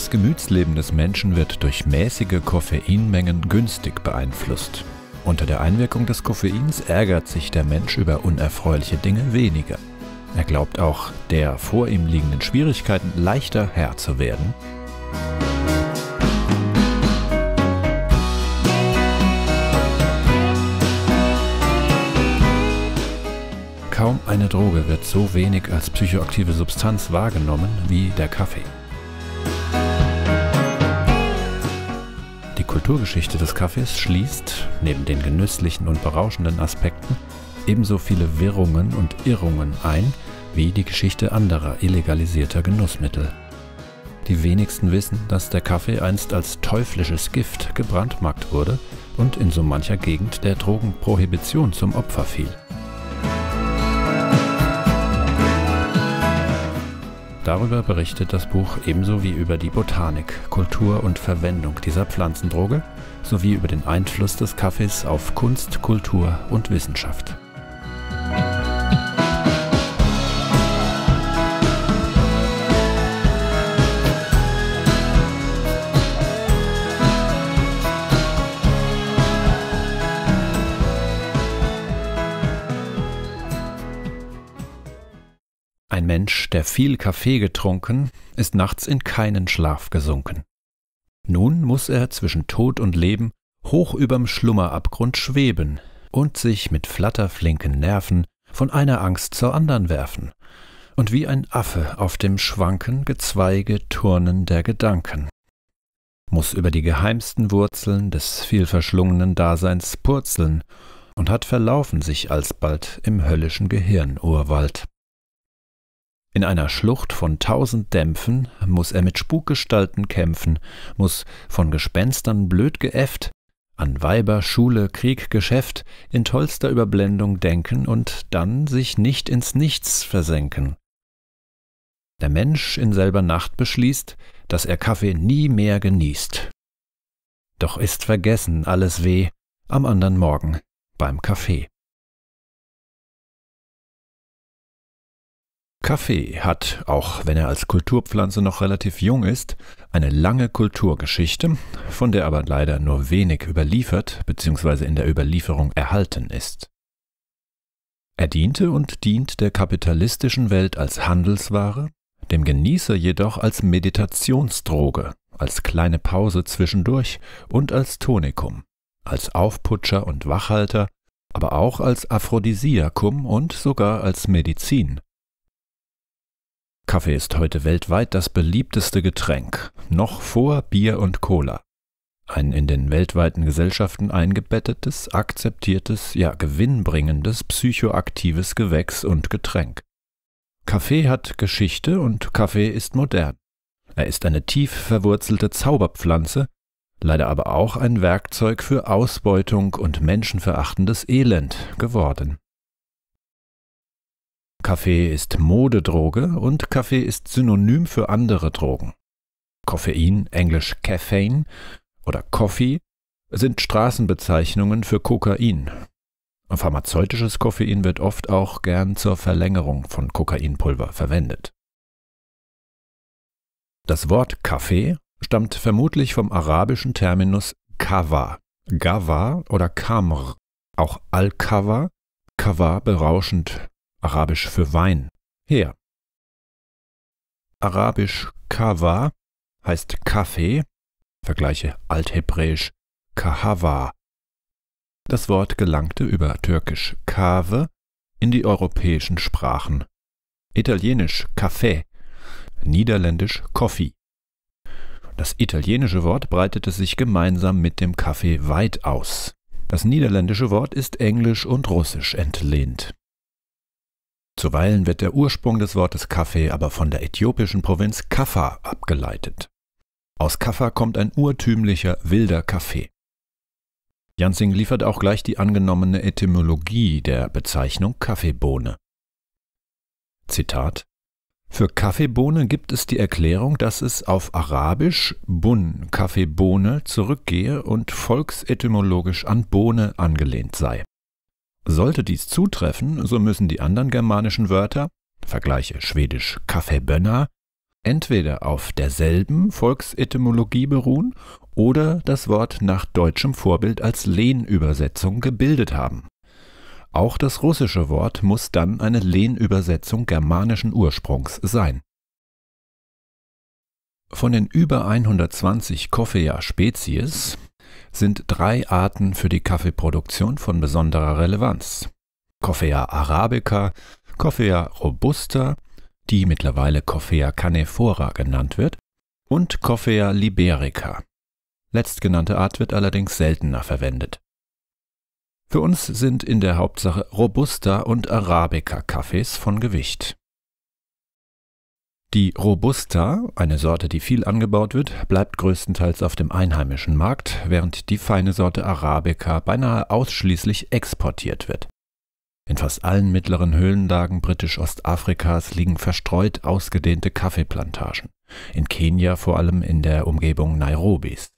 Das Gemütsleben des Menschen wird durch mäßige Koffeinmengen günstig beeinflusst. Unter der Einwirkung des Koffeins ärgert sich der Mensch über unerfreuliche Dinge weniger. Er glaubt auch, der vor ihm liegenden Schwierigkeiten leichter Herr zu werden. Kaum eine Droge wird so wenig als psychoaktive Substanz wahrgenommen wie der Kaffee. Kulturgeschichte des Kaffees schließt, neben den genüsslichen und berauschenden Aspekten, ebenso viele Wirrungen und Irrungen ein, wie die Geschichte anderer illegalisierter Genussmittel. Die wenigsten wissen, dass der Kaffee einst als teuflisches Gift gebrandmarkt wurde und in so mancher Gegend der Drogenprohibition zum Opfer fiel. Darüber berichtet das Buch ebenso wie über die Botanik, Kultur und Verwendung dieser Pflanzendroge sowie über den Einfluss des Kaffees auf Kunst, Kultur und Wissenschaft. Mensch, der viel Kaffee getrunken, ist nachts in keinen Schlaf gesunken. Nun muß er zwischen Tod und Leben hoch überm Schlummerabgrund schweben und sich mit flatterflinken Nerven von einer Angst zur andern werfen und wie ein Affe auf dem Schwanken Gezweige turnen der Gedanken muß über die geheimsten Wurzeln des vielverschlungenen Daseins purzeln und hat verlaufen sich alsbald im höllischen Gehirnurwald. In einer Schlucht von tausend Dämpfen muß er mit Spukgestalten kämpfen, muß von Gespenstern blöd geäfft, an Weiber, Schule, Krieg, Geschäft in tollster Überblendung denken und dann sich nicht ins Nichts versenken. Der Mensch in selber Nacht beschließt, dass er Kaffee nie mehr genießt. Doch ist vergessen alles weh am andern Morgen beim Kaffee. Kaffee hat, auch wenn er als Kulturpflanze noch relativ jung ist, eine lange Kulturgeschichte, von der aber leider nur wenig überliefert bzw. in der Überlieferung erhalten ist. Er diente und dient der kapitalistischen Welt als Handelsware, dem Genießer jedoch als Meditationsdroge, als kleine Pause zwischendurch und als Tonikum, als Aufputscher und Wachhalter, aber auch als Aphrodisiakum und sogar als Medizin Kaffee ist heute weltweit das beliebteste Getränk, noch vor Bier und Cola. Ein in den weltweiten Gesellschaften eingebettetes, akzeptiertes, ja gewinnbringendes psychoaktives Gewächs und Getränk. Kaffee hat Geschichte und Kaffee ist modern. Er ist eine tief verwurzelte Zauberpflanze, leider aber auch ein Werkzeug für Ausbeutung und menschenverachtendes Elend geworden. Kaffee ist Modedroge und Kaffee ist Synonym für andere Drogen. Koffein, englisch Caffeine oder Coffee, sind Straßenbezeichnungen für Kokain. Pharmazeutisches Koffein wird oft auch gern zur Verlängerung von Kokainpulver verwendet. Das Wort Kaffee stammt vermutlich vom arabischen Terminus Kawa, Gawa oder Kamr, auch Al-Kawa, Kawa berauschend, arabisch für Wein, her. Arabisch Kawa heißt Kaffee, vergleiche althebräisch Kahava. Das Wort gelangte über türkisch Kave in die europäischen Sprachen. Italienisch Kaffee, niederländisch Koffee. Das italienische Wort breitete sich gemeinsam mit dem Kaffee weit aus. Das niederländische Wort ist englisch und russisch entlehnt. Zuweilen wird der Ursprung des Wortes Kaffee aber von der äthiopischen Provinz Kaffa abgeleitet. Aus Kaffa kommt ein urtümlicher wilder Kaffee. Jansing liefert auch gleich die angenommene Etymologie der Bezeichnung Kaffeebohne. Zitat Für Kaffeebohne gibt es die Erklärung, dass es auf Arabisch Bun Kaffeebohne zurückgehe und volksetymologisch an Bohne angelehnt sei. Sollte dies zutreffen, so müssen die anderen germanischen Wörter, vergleiche schwedisch Kaffeebönner, entweder auf derselben Volksetymologie beruhen oder das Wort nach deutschem Vorbild als Lehnübersetzung gebildet haben. Auch das russische Wort muss dann eine Lehnübersetzung germanischen Ursprungs sein. Von den über 120 Coffea-Spezies sind drei Arten für die Kaffeeproduktion von besonderer Relevanz. Coffea arabica, Coffea robusta, die mittlerweile Coffea canephora genannt wird, und Coffea liberica. Letztgenannte Art wird allerdings seltener verwendet. Für uns sind in der Hauptsache Robusta und Arabica Kaffees von Gewicht. Die Robusta, eine Sorte, die viel angebaut wird, bleibt größtenteils auf dem einheimischen Markt, während die feine Sorte Arabica beinahe ausschließlich exportiert wird. In fast allen mittleren Höhlenlagen Britisch-Ostafrikas liegen verstreut ausgedehnte Kaffeeplantagen, in Kenia vor allem in der Umgebung Nairobis.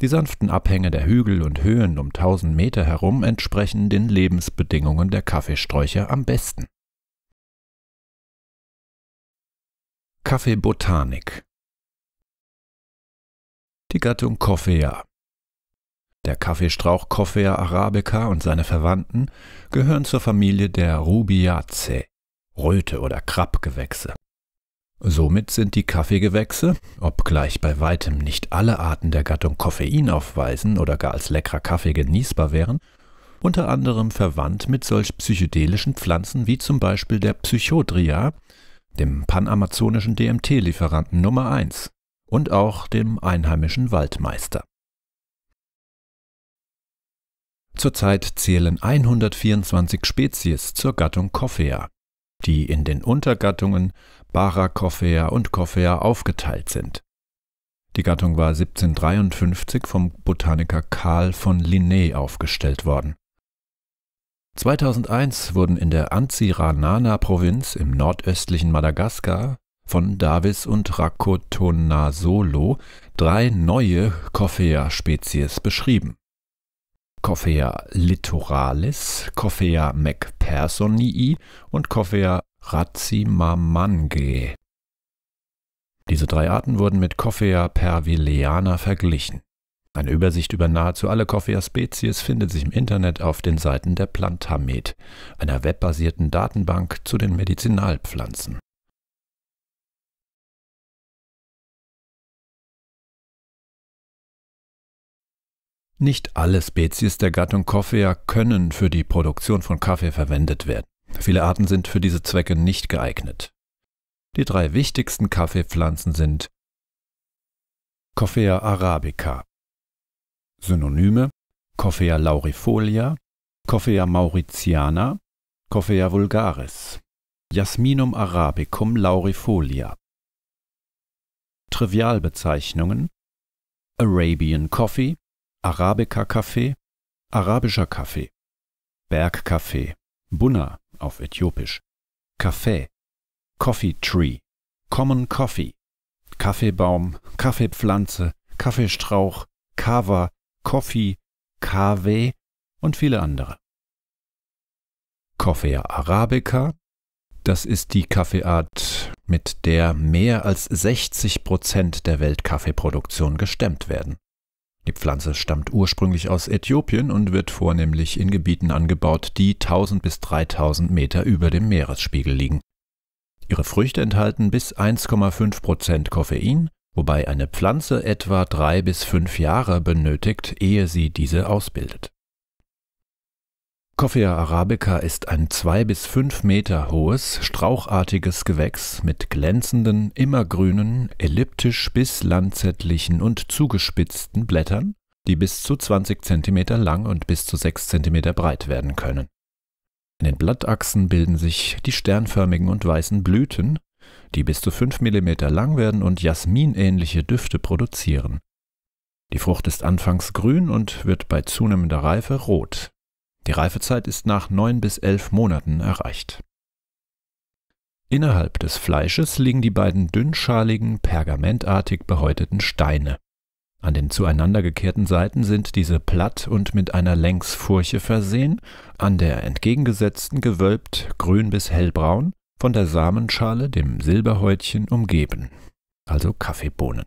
Die sanften Abhänge der Hügel und Höhen um 1000 Meter herum entsprechen den Lebensbedingungen der Kaffeesträucher am besten. Kaffeebotanik Die Gattung Coffea Der Kaffeestrauch Coffea arabica und seine Verwandten gehören zur Familie der Rubiaceae, Röte- oder Krabbgewächse. Somit sind die Kaffeegewächse, obgleich bei weitem nicht alle Arten der Gattung Koffein aufweisen oder gar als leckerer Kaffee genießbar wären, unter anderem verwandt mit solch psychedelischen Pflanzen wie zum Beispiel der Psychodria, dem panamazonischen DMT-Lieferanten Nummer 1 und auch dem einheimischen Waldmeister. Zurzeit zählen 124 Spezies zur Gattung Coffea, die in den Untergattungen Baracoffea und Coffea aufgeteilt sind. Die Gattung war 1753 vom Botaniker Karl von Linné aufgestellt worden. 2001 wurden in der Antsiranana-Provinz im nordöstlichen Madagaskar von Davis und Rakotonasolo drei neue Coffea-Spezies beschrieben. Coffea littoralis, Coffea macpersonii und Coffea racimamangae. Diese drei Arten wurden mit Coffea pervileana verglichen. Eine Übersicht über nahezu alle Coffea-Spezies findet sich im Internet auf den Seiten der Plantamed, einer webbasierten Datenbank zu den Medizinalpflanzen. Nicht alle Spezies der Gattung Coffea können für die Produktion von Kaffee verwendet werden. Viele Arten sind für diese Zwecke nicht geeignet. Die drei wichtigsten Kaffeepflanzen sind Coffea arabica, Synonyme Coffea laurifolia, Coffea mauritiana, Coffea vulgaris, Jasminum arabicum laurifolia. Trivialbezeichnungen Arabian Coffee, Arabica Kaffee, arabischer Kaffee, Bergkaffee, Bunna auf Äthiopisch, Kaffee, Coffee Tree, Common Coffee, Kaffeebaum, Kaffeepflanze, Kaffeestrauch, Kava, Coffee, Kawe und viele andere. Coffea arabica, das ist die Kaffeeart, mit der mehr als 60 Prozent der Weltkaffeeproduktion gestemmt werden. Die Pflanze stammt ursprünglich aus Äthiopien und wird vornehmlich in Gebieten angebaut, die 1000 bis 3000 Meter über dem Meeresspiegel liegen. Ihre Früchte enthalten bis 1,5 Prozent Koffein wobei eine Pflanze etwa drei bis fünf Jahre benötigt, ehe sie diese ausbildet. Coffea arabica ist ein zwei bis fünf Meter hohes, strauchartiges Gewächs mit glänzenden, immergrünen, elliptisch bis lanzettlichen und zugespitzten Blättern, die bis zu 20 cm lang und bis zu 6 cm breit werden können. In den Blattachsen bilden sich die sternförmigen und weißen Blüten, die bis zu 5 mm lang werden und jasminähnliche Düfte produzieren. Die Frucht ist anfangs grün und wird bei zunehmender Reife rot. Die Reifezeit ist nach 9 bis 11 Monaten erreicht. Innerhalb des Fleisches liegen die beiden dünnschaligen, pergamentartig behäuteten Steine. An den zueinander gekehrten Seiten sind diese platt und mit einer Längsfurche versehen, an der entgegengesetzten gewölbt grün bis hellbraun, von der Samenschale, dem Silberhäutchen, umgeben, also Kaffeebohnen.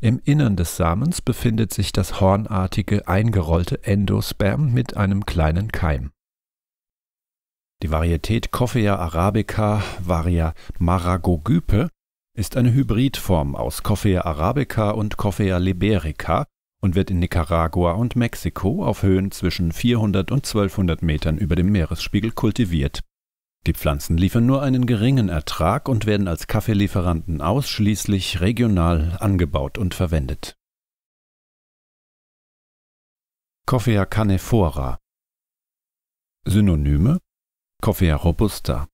Im Innern des Samens befindet sich das hornartige, eingerollte Endosperm mit einem kleinen Keim. Die Varietät Coffea arabica varia maragogype ist eine Hybridform aus Coffea arabica und Coffea liberica und wird in Nicaragua und Mexiko auf Höhen zwischen 400 und 1200 Metern über dem Meeresspiegel kultiviert. Die Pflanzen liefern nur einen geringen Ertrag und werden als Kaffeelieferanten ausschließlich regional angebaut und verwendet. Coffea canephora Synonyme Coffea robusta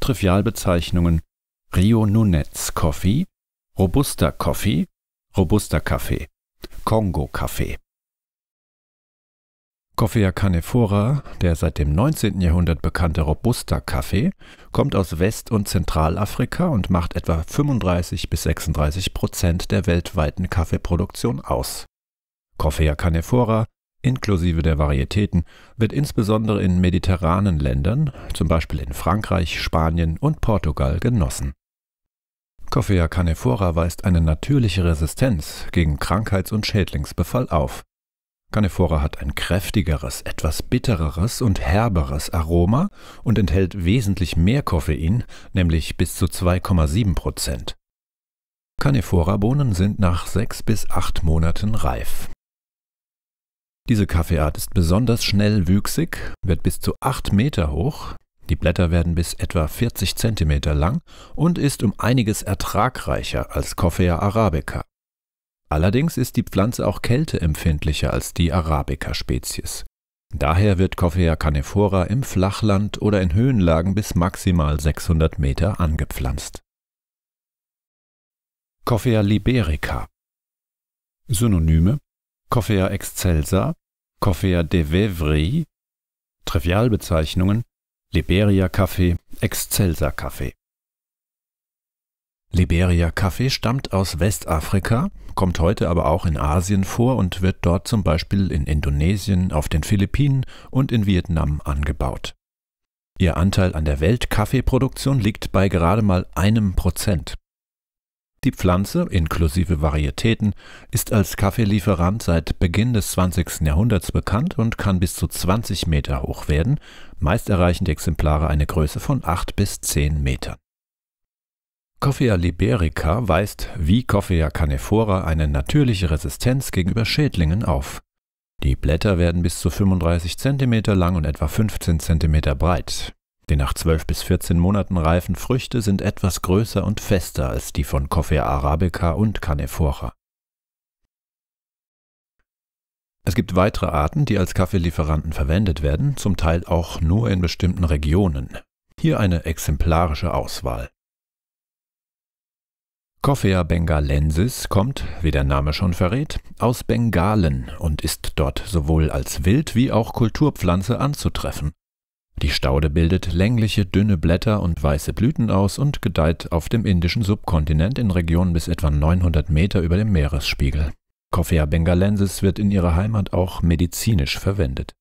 Trivialbezeichnungen Rio Nunez Coffee, Robusta Coffee, Robusta Kaffee, Kongo Kaffee Coffea canephora, der seit dem 19. Jahrhundert bekannte robusta Kaffee, kommt aus West- und Zentralafrika und macht etwa 35 bis 36 Prozent der weltweiten Kaffeeproduktion aus. Coffea canephora, inklusive der Varietäten, wird insbesondere in mediterranen Ländern, zum Beispiel in Frankreich, Spanien und Portugal, genossen. Coffea canephora weist eine natürliche Resistenz gegen Krankheits- und Schädlingsbefall auf. Canephora hat ein kräftigeres, etwas bittereres und herberes Aroma und enthält wesentlich mehr Koffein, nämlich bis zu 2,7 Prozent. Canephora-Bohnen sind nach sechs bis acht Monaten reif. Diese Kaffeeart ist besonders schnell wüchsig, wird bis zu 8 Meter hoch, die Blätter werden bis etwa 40 cm lang und ist um einiges ertragreicher als Coffea arabica. Allerdings ist die Pflanze auch kälteempfindlicher als die Arabica-Spezies. Daher wird Coffea canephora im Flachland oder in Höhenlagen bis maximal 600 Meter angepflanzt. Coffea liberica Synonyme Coffea excelsa, Coffea de Vevri, Trivialbezeichnungen Liberia-Kaffee, Excelsa-Kaffee Liberia Kaffee stammt aus Westafrika, kommt heute aber auch in Asien vor und wird dort zum Beispiel in Indonesien, auf den Philippinen und in Vietnam angebaut. Ihr Anteil an der Weltkaffeeproduktion liegt bei gerade mal einem Prozent. Die Pflanze, inklusive Varietäten, ist als Kaffeelieferant seit Beginn des 20. Jahrhunderts bekannt und kann bis zu 20 Meter hoch werden. Meist erreichen die Exemplare eine Größe von 8 bis 10 Metern. Coffea liberica weist wie Coffea canephora eine natürliche Resistenz gegenüber Schädlingen auf. Die Blätter werden bis zu 35 cm lang und etwa 15 cm breit. Die nach 12 bis 14 Monaten reifen Früchte sind etwas größer und fester als die von Coffea arabica und canephora. Es gibt weitere Arten, die als Kaffeelieferanten verwendet werden, zum Teil auch nur in bestimmten Regionen. Hier eine exemplarische Auswahl. Coffea bengalensis kommt, wie der Name schon verrät, aus Bengalen und ist dort sowohl als Wild- wie auch Kulturpflanze anzutreffen. Die Staude bildet längliche, dünne Blätter und weiße Blüten aus und gedeiht auf dem indischen Subkontinent in Regionen bis etwa 900 Meter über dem Meeresspiegel. Coffea bengalensis wird in ihrer Heimat auch medizinisch verwendet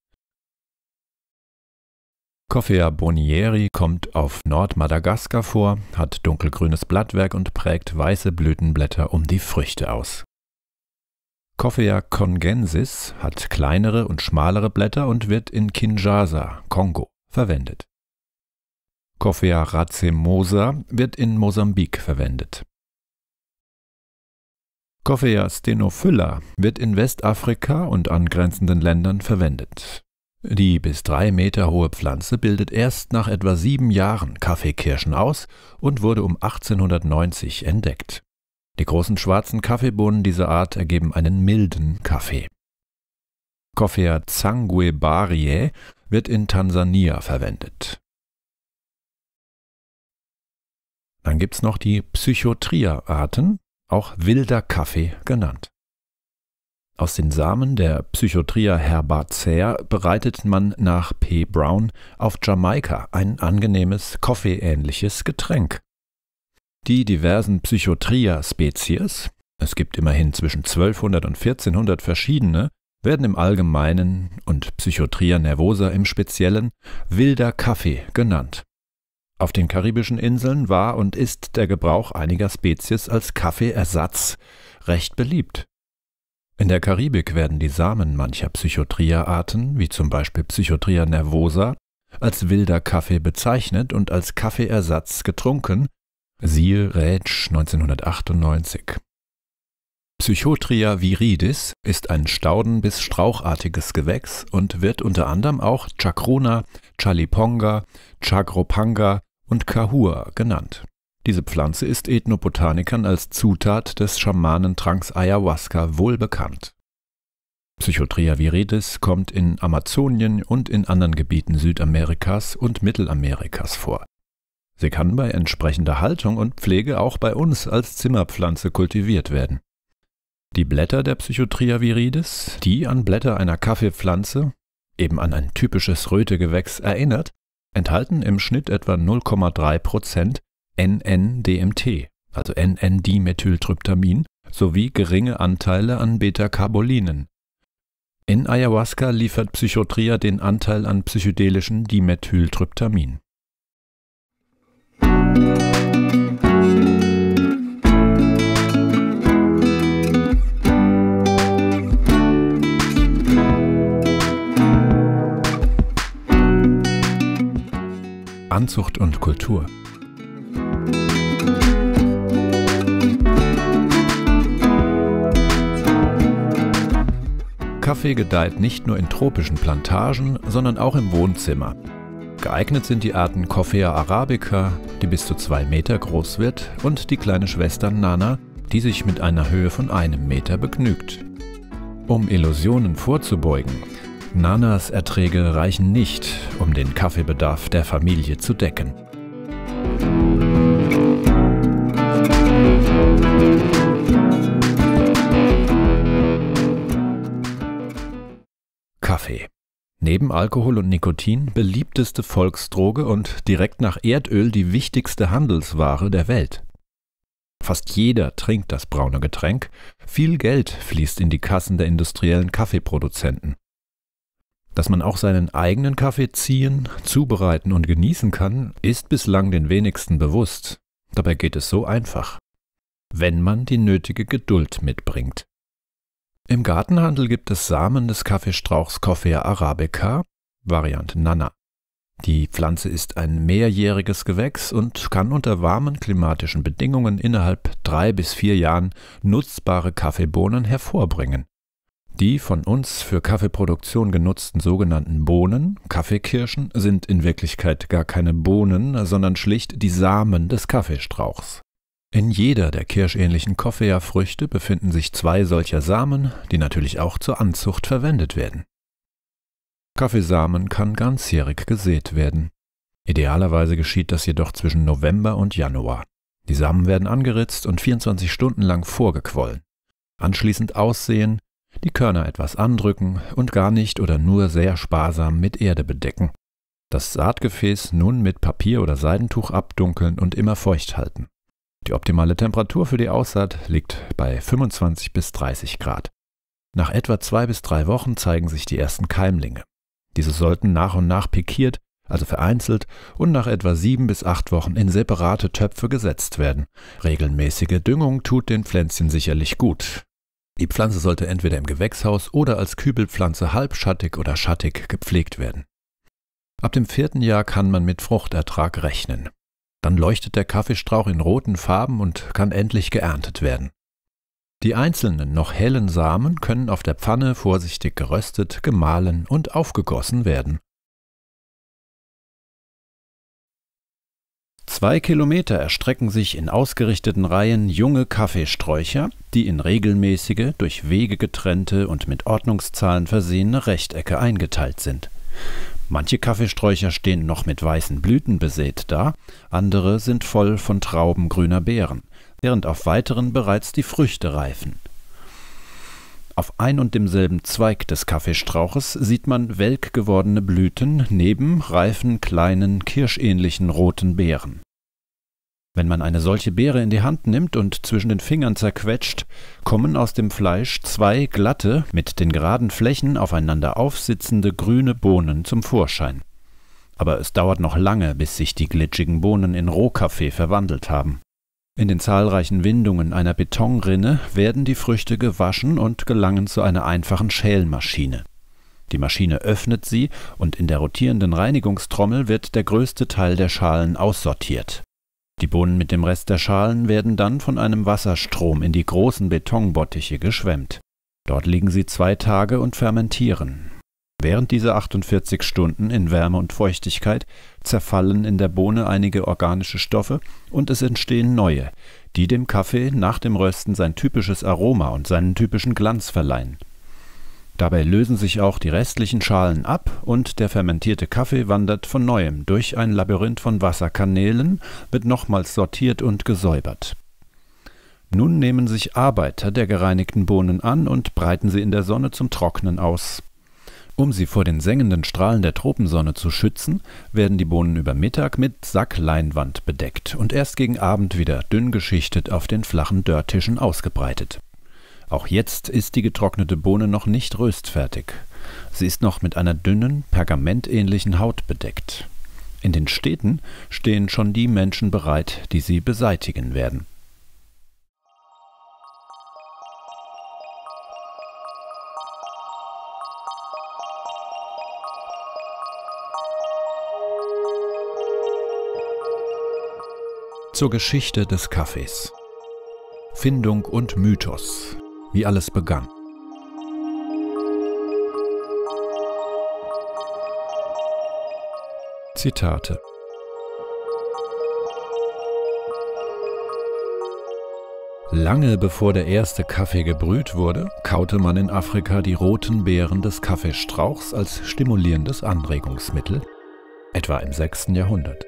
Coffea bonieri kommt auf Nordmadagaskar vor, hat dunkelgrünes Blattwerk und prägt weiße Blütenblätter um die Früchte aus. Coffea congensis hat kleinere und schmalere Blätter und wird in Kinshasa, Kongo, verwendet. Coffea racemosa wird in Mosambik verwendet. Coffea stenophylla wird in Westafrika und angrenzenden Ländern verwendet. Die bis drei Meter hohe Pflanze bildet erst nach etwa sieben Jahren Kaffeekirschen aus und wurde um 1890 entdeckt. Die großen schwarzen Kaffeebohnen dieser Art ergeben einen milden Kaffee. Coffea zanguebariae wird in Tansania verwendet. Dann gibt's noch die Psychotria-Arten, auch wilder Kaffee genannt. Aus den Samen der Psychotria herbacea bereitet man nach P. Brown auf Jamaika ein angenehmes, kaffee Getränk. Die diversen Psychotria-Spezies, es gibt immerhin zwischen 1200 und 1400 verschiedene, werden im Allgemeinen und Psychotria nervosa im Speziellen wilder Kaffee genannt. Auf den karibischen Inseln war und ist der Gebrauch einiger Spezies als Kaffeeersatz recht beliebt. In der Karibik werden die Samen mancher Psychotria-Arten, wie zum Beispiel Psychotria nervosa, als wilder Kaffee bezeichnet und als Kaffeeersatz getrunken, siehe Rätsch 1998. Psychotria viridis ist ein stauden- bis strauchartiges Gewächs und wird unter anderem auch Chakruna, Chaliponga, Chagropanga und Kahua genannt diese Pflanze ist Ethnobotanikern als Zutat des Schamanentranks Ayahuasca wohl bekannt. Psychotria viridis kommt in Amazonien und in anderen Gebieten Südamerikas und Mittelamerikas vor. Sie kann bei entsprechender Haltung und Pflege auch bei uns als Zimmerpflanze kultiviert werden. Die Blätter der Psychotria viridis, die an Blätter einer Kaffeepflanze, eben an ein typisches Rötegewächs, erinnert, enthalten im Schnitt etwa 0,3 Prozent NN-DMT, also NN-Dimethyltryptamin, sowie geringe Anteile an Beta-Carbolinen. In Ayahuasca liefert Psychotria den Anteil an psychedelischen Dimethyltryptamin. Anzucht und Kultur Kaffee gedeiht nicht nur in tropischen Plantagen, sondern auch im Wohnzimmer. Geeignet sind die Arten Coffea arabica, die bis zu zwei Meter groß wird, und die kleine Schwester Nana, die sich mit einer Höhe von einem Meter begnügt. Um Illusionen vorzubeugen, Nanas Erträge reichen nicht, um den Kaffeebedarf der Familie zu decken. Kaffee. Neben Alkohol und Nikotin beliebteste Volksdroge und direkt nach Erdöl die wichtigste Handelsware der Welt. Fast jeder trinkt das braune Getränk, viel Geld fließt in die Kassen der industriellen Kaffeeproduzenten. Dass man auch seinen eigenen Kaffee ziehen, zubereiten und genießen kann, ist bislang den wenigsten bewusst. Dabei geht es so einfach, wenn man die nötige Geduld mitbringt. Im Gartenhandel gibt es Samen des Kaffeestrauchs Coffea arabica, Variant Nana. Die Pflanze ist ein mehrjähriges Gewächs und kann unter warmen klimatischen Bedingungen innerhalb drei bis vier Jahren nutzbare Kaffeebohnen hervorbringen. Die von uns für Kaffeeproduktion genutzten sogenannten Bohnen, Kaffeekirschen, sind in Wirklichkeit gar keine Bohnen, sondern schlicht die Samen des Kaffeestrauchs. In jeder der kirschähnlichen koffea früchte befinden sich zwei solcher Samen, die natürlich auch zur Anzucht verwendet werden. Kaffeesamen kann ganzjährig gesät werden. Idealerweise geschieht das jedoch zwischen November und Januar. Die Samen werden angeritzt und 24 Stunden lang vorgequollen. Anschließend aussehen, die Körner etwas andrücken und gar nicht oder nur sehr sparsam mit Erde bedecken. Das Saatgefäß nun mit Papier oder Seidentuch abdunkeln und immer feucht halten. Die optimale Temperatur für die Aussaat liegt bei 25 bis 30 Grad. Nach etwa zwei bis drei Wochen zeigen sich die ersten Keimlinge. Diese sollten nach und nach pikiert, also vereinzelt, und nach etwa sieben bis acht Wochen in separate Töpfe gesetzt werden. Regelmäßige Düngung tut den Pflänzchen sicherlich gut. Die Pflanze sollte entweder im Gewächshaus oder als Kübelpflanze halbschattig oder schattig gepflegt werden. Ab dem vierten Jahr kann man mit Fruchtertrag rechnen. Dann leuchtet der Kaffeestrauch in roten Farben und kann endlich geerntet werden. Die einzelnen noch hellen Samen können auf der Pfanne vorsichtig geröstet, gemahlen und aufgegossen werden. Zwei Kilometer erstrecken sich in ausgerichteten Reihen junge Kaffeesträucher, die in regelmäßige, durch Wege getrennte und mit Ordnungszahlen versehene Rechtecke eingeteilt sind. Manche Kaffeesträucher stehen noch mit weißen Blüten besät da, andere sind voll von Trauben grüner Beeren, während auf weiteren bereits die Früchte reifen. Auf ein und demselben Zweig des Kaffeestrauches sieht man welk gewordene Blüten neben reifen kleinen kirschähnlichen roten Beeren wenn man eine solche Beere in die Hand nimmt und zwischen den Fingern zerquetscht, kommen aus dem Fleisch zwei glatte, mit den geraden Flächen aufeinander aufsitzende grüne Bohnen zum Vorschein. Aber es dauert noch lange, bis sich die glitschigen Bohnen in Rohkaffee verwandelt haben. In den zahlreichen Windungen einer Betonrinne werden die Früchte gewaschen und gelangen zu einer einfachen Schälmaschine. Die Maschine öffnet sie und in der rotierenden Reinigungstrommel wird der größte Teil der Schalen aussortiert. Die Bohnen mit dem Rest der Schalen werden dann von einem Wasserstrom in die großen Betonbottiche geschwemmt. Dort liegen sie zwei Tage und fermentieren. Während dieser 48 Stunden in Wärme und Feuchtigkeit zerfallen in der Bohne einige organische Stoffe und es entstehen neue, die dem Kaffee nach dem Rösten sein typisches Aroma und seinen typischen Glanz verleihen. Dabei lösen sich auch die restlichen Schalen ab und der fermentierte Kaffee wandert von neuem durch ein Labyrinth von Wasserkanälen, wird nochmals sortiert und gesäubert. Nun nehmen sich Arbeiter der gereinigten Bohnen an und breiten sie in der Sonne zum Trocknen aus. Um sie vor den sengenden Strahlen der Tropensonne zu schützen, werden die Bohnen über Mittag mit Sackleinwand bedeckt und erst gegen Abend wieder dünn geschichtet auf den flachen Dörrtischen ausgebreitet. Auch jetzt ist die getrocknete Bohne noch nicht röstfertig. Sie ist noch mit einer dünnen, pergamentähnlichen Haut bedeckt. In den Städten stehen schon die Menschen bereit, die sie beseitigen werden. Zur Geschichte des Kaffees. Findung und Mythos wie alles begann. Zitate Lange bevor der erste Kaffee gebrüht wurde, kaute man in Afrika die roten Beeren des Kaffeestrauchs als stimulierendes Anregungsmittel, etwa im 6. Jahrhundert.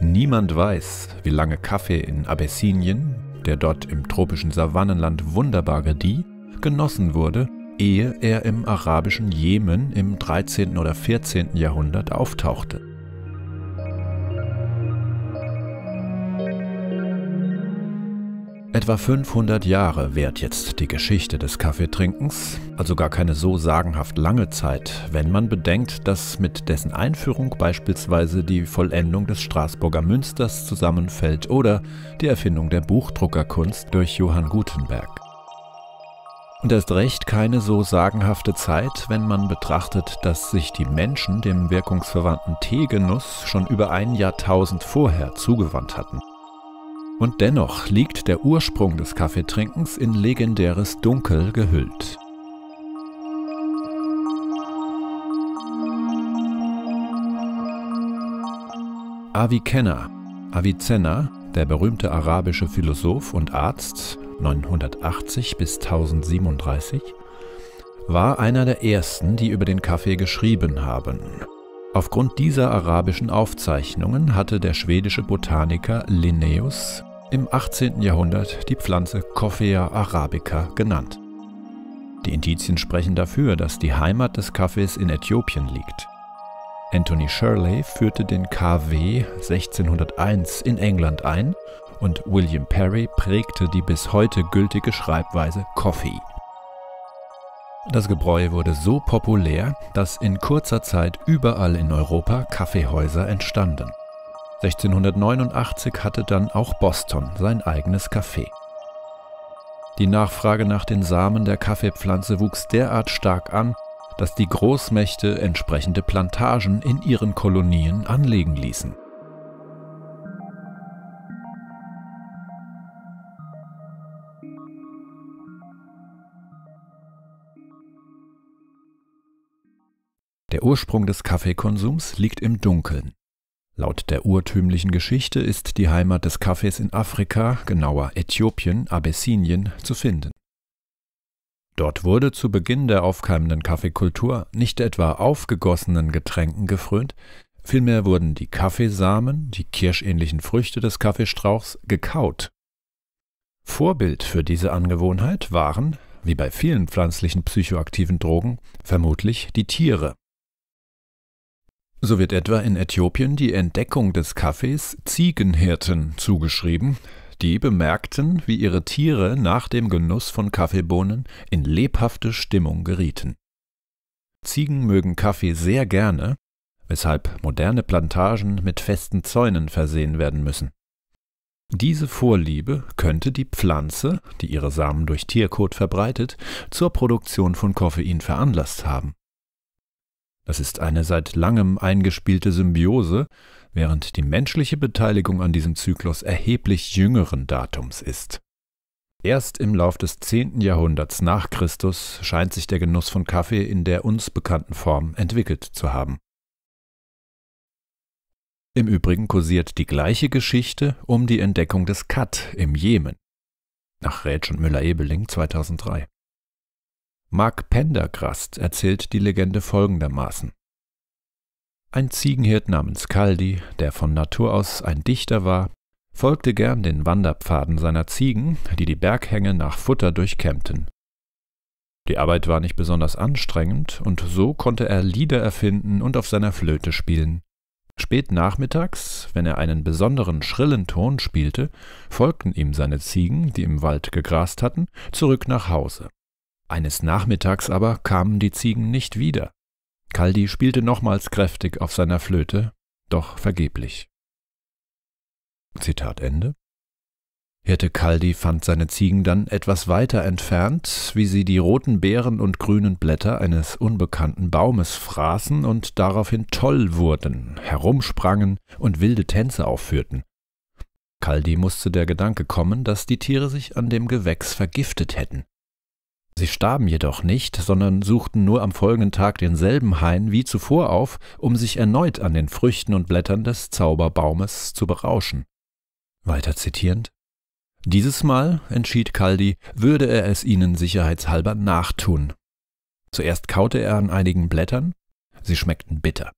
Niemand weiß, wie lange Kaffee in Abessinien, der dort im tropischen Savannenland wunderbar gedieh, genossen wurde, ehe er im arabischen Jemen im 13. oder 14. Jahrhundert auftauchte. Etwa 500 Jahre währt jetzt die Geschichte des Kaffeetrinkens, also gar keine so sagenhaft lange Zeit, wenn man bedenkt, dass mit dessen Einführung beispielsweise die Vollendung des Straßburger Münsters zusammenfällt oder die Erfindung der Buchdruckerkunst durch Johann Gutenberg. Und erst recht keine so sagenhafte Zeit, wenn man betrachtet, dass sich die Menschen dem wirkungsverwandten Teegenuss schon über ein Jahrtausend vorher zugewandt hatten. Und dennoch liegt der Ursprung des Kaffeetrinkens in legendäres Dunkel gehüllt. Avicenna, Avicenna, der berühmte arabische Philosoph und Arzt 980 bis 1037, war einer der ersten, die über den Kaffee geschrieben haben. Aufgrund dieser arabischen Aufzeichnungen hatte der schwedische Botaniker Linnaeus im 18. Jahrhundert die Pflanze Coffea arabica genannt. Die Indizien sprechen dafür, dass die Heimat des Kaffees in Äthiopien liegt. Anthony Shirley führte den KW 1601 in England ein und William Perry prägte die bis heute gültige Schreibweise Coffee. Das Gebräu wurde so populär, dass in kurzer Zeit überall in Europa Kaffeehäuser entstanden. 1689 hatte dann auch Boston sein eigenes Café. Die Nachfrage nach den Samen der Kaffeepflanze wuchs derart stark an, dass die Großmächte entsprechende Plantagen in ihren Kolonien anlegen ließen. Der Ursprung des Kaffeekonsums liegt im Dunkeln. Laut der urtümlichen Geschichte ist die Heimat des Kaffees in Afrika, genauer Äthiopien, Abessinien, zu finden. Dort wurde zu Beginn der aufkeimenden Kaffeekultur nicht etwa aufgegossenen Getränken gefrönt, vielmehr wurden die Kaffeesamen, die kirschähnlichen Früchte des Kaffeestrauchs, gekaut. Vorbild für diese Angewohnheit waren, wie bei vielen pflanzlichen psychoaktiven Drogen, vermutlich die Tiere. So wird etwa in Äthiopien die Entdeckung des Kaffees Ziegenhirten zugeschrieben. Die bemerkten, wie ihre Tiere nach dem Genuss von Kaffeebohnen in lebhafte Stimmung gerieten. Ziegen mögen Kaffee sehr gerne, weshalb moderne Plantagen mit festen Zäunen versehen werden müssen. Diese Vorliebe könnte die Pflanze, die ihre Samen durch Tierkot verbreitet, zur Produktion von Koffein veranlasst haben. Das ist eine seit langem eingespielte Symbiose, während die menschliche Beteiligung an diesem Zyklus erheblich jüngeren Datums ist. Erst im Lauf des 10. Jahrhunderts nach Christus scheint sich der Genuss von Kaffee in der uns bekannten Form entwickelt zu haben. Im Übrigen kursiert die gleiche Geschichte um die Entdeckung des Kat im Jemen nach Rätsch und Müller-Ebeling 2003. Mark Pendergrast erzählt die Legende folgendermaßen. Ein Ziegenhirt namens Kaldi, der von Natur aus ein Dichter war, folgte gern den Wanderpfaden seiner Ziegen, die die Berghänge nach Futter durchkämmten. Die Arbeit war nicht besonders anstrengend, und so konnte er Lieder erfinden und auf seiner Flöte spielen. Spät nachmittags, wenn er einen besonderen schrillen Ton spielte, folgten ihm seine Ziegen, die im Wald gegrast hatten, zurück nach Hause. Eines Nachmittags aber kamen die Ziegen nicht wieder. Kaldi spielte nochmals kräftig auf seiner Flöte, doch vergeblich. Zitat Ende. Hirte Kaldi fand seine Ziegen dann etwas weiter entfernt, wie sie die roten Beeren und grünen Blätter eines unbekannten Baumes fraßen und daraufhin toll wurden, herumsprangen und wilde Tänze aufführten. Kaldi musste der Gedanke kommen, dass die Tiere sich an dem Gewächs vergiftet hätten. Sie starben jedoch nicht, sondern suchten nur am folgenden Tag denselben Hain wie zuvor auf, um sich erneut an den Früchten und Blättern des Zauberbaumes zu berauschen. Weiter zitierend. Dieses Mal, entschied Kaldi, würde er es ihnen sicherheitshalber nachtun. Zuerst kaute er an einigen Blättern, sie schmeckten bitter.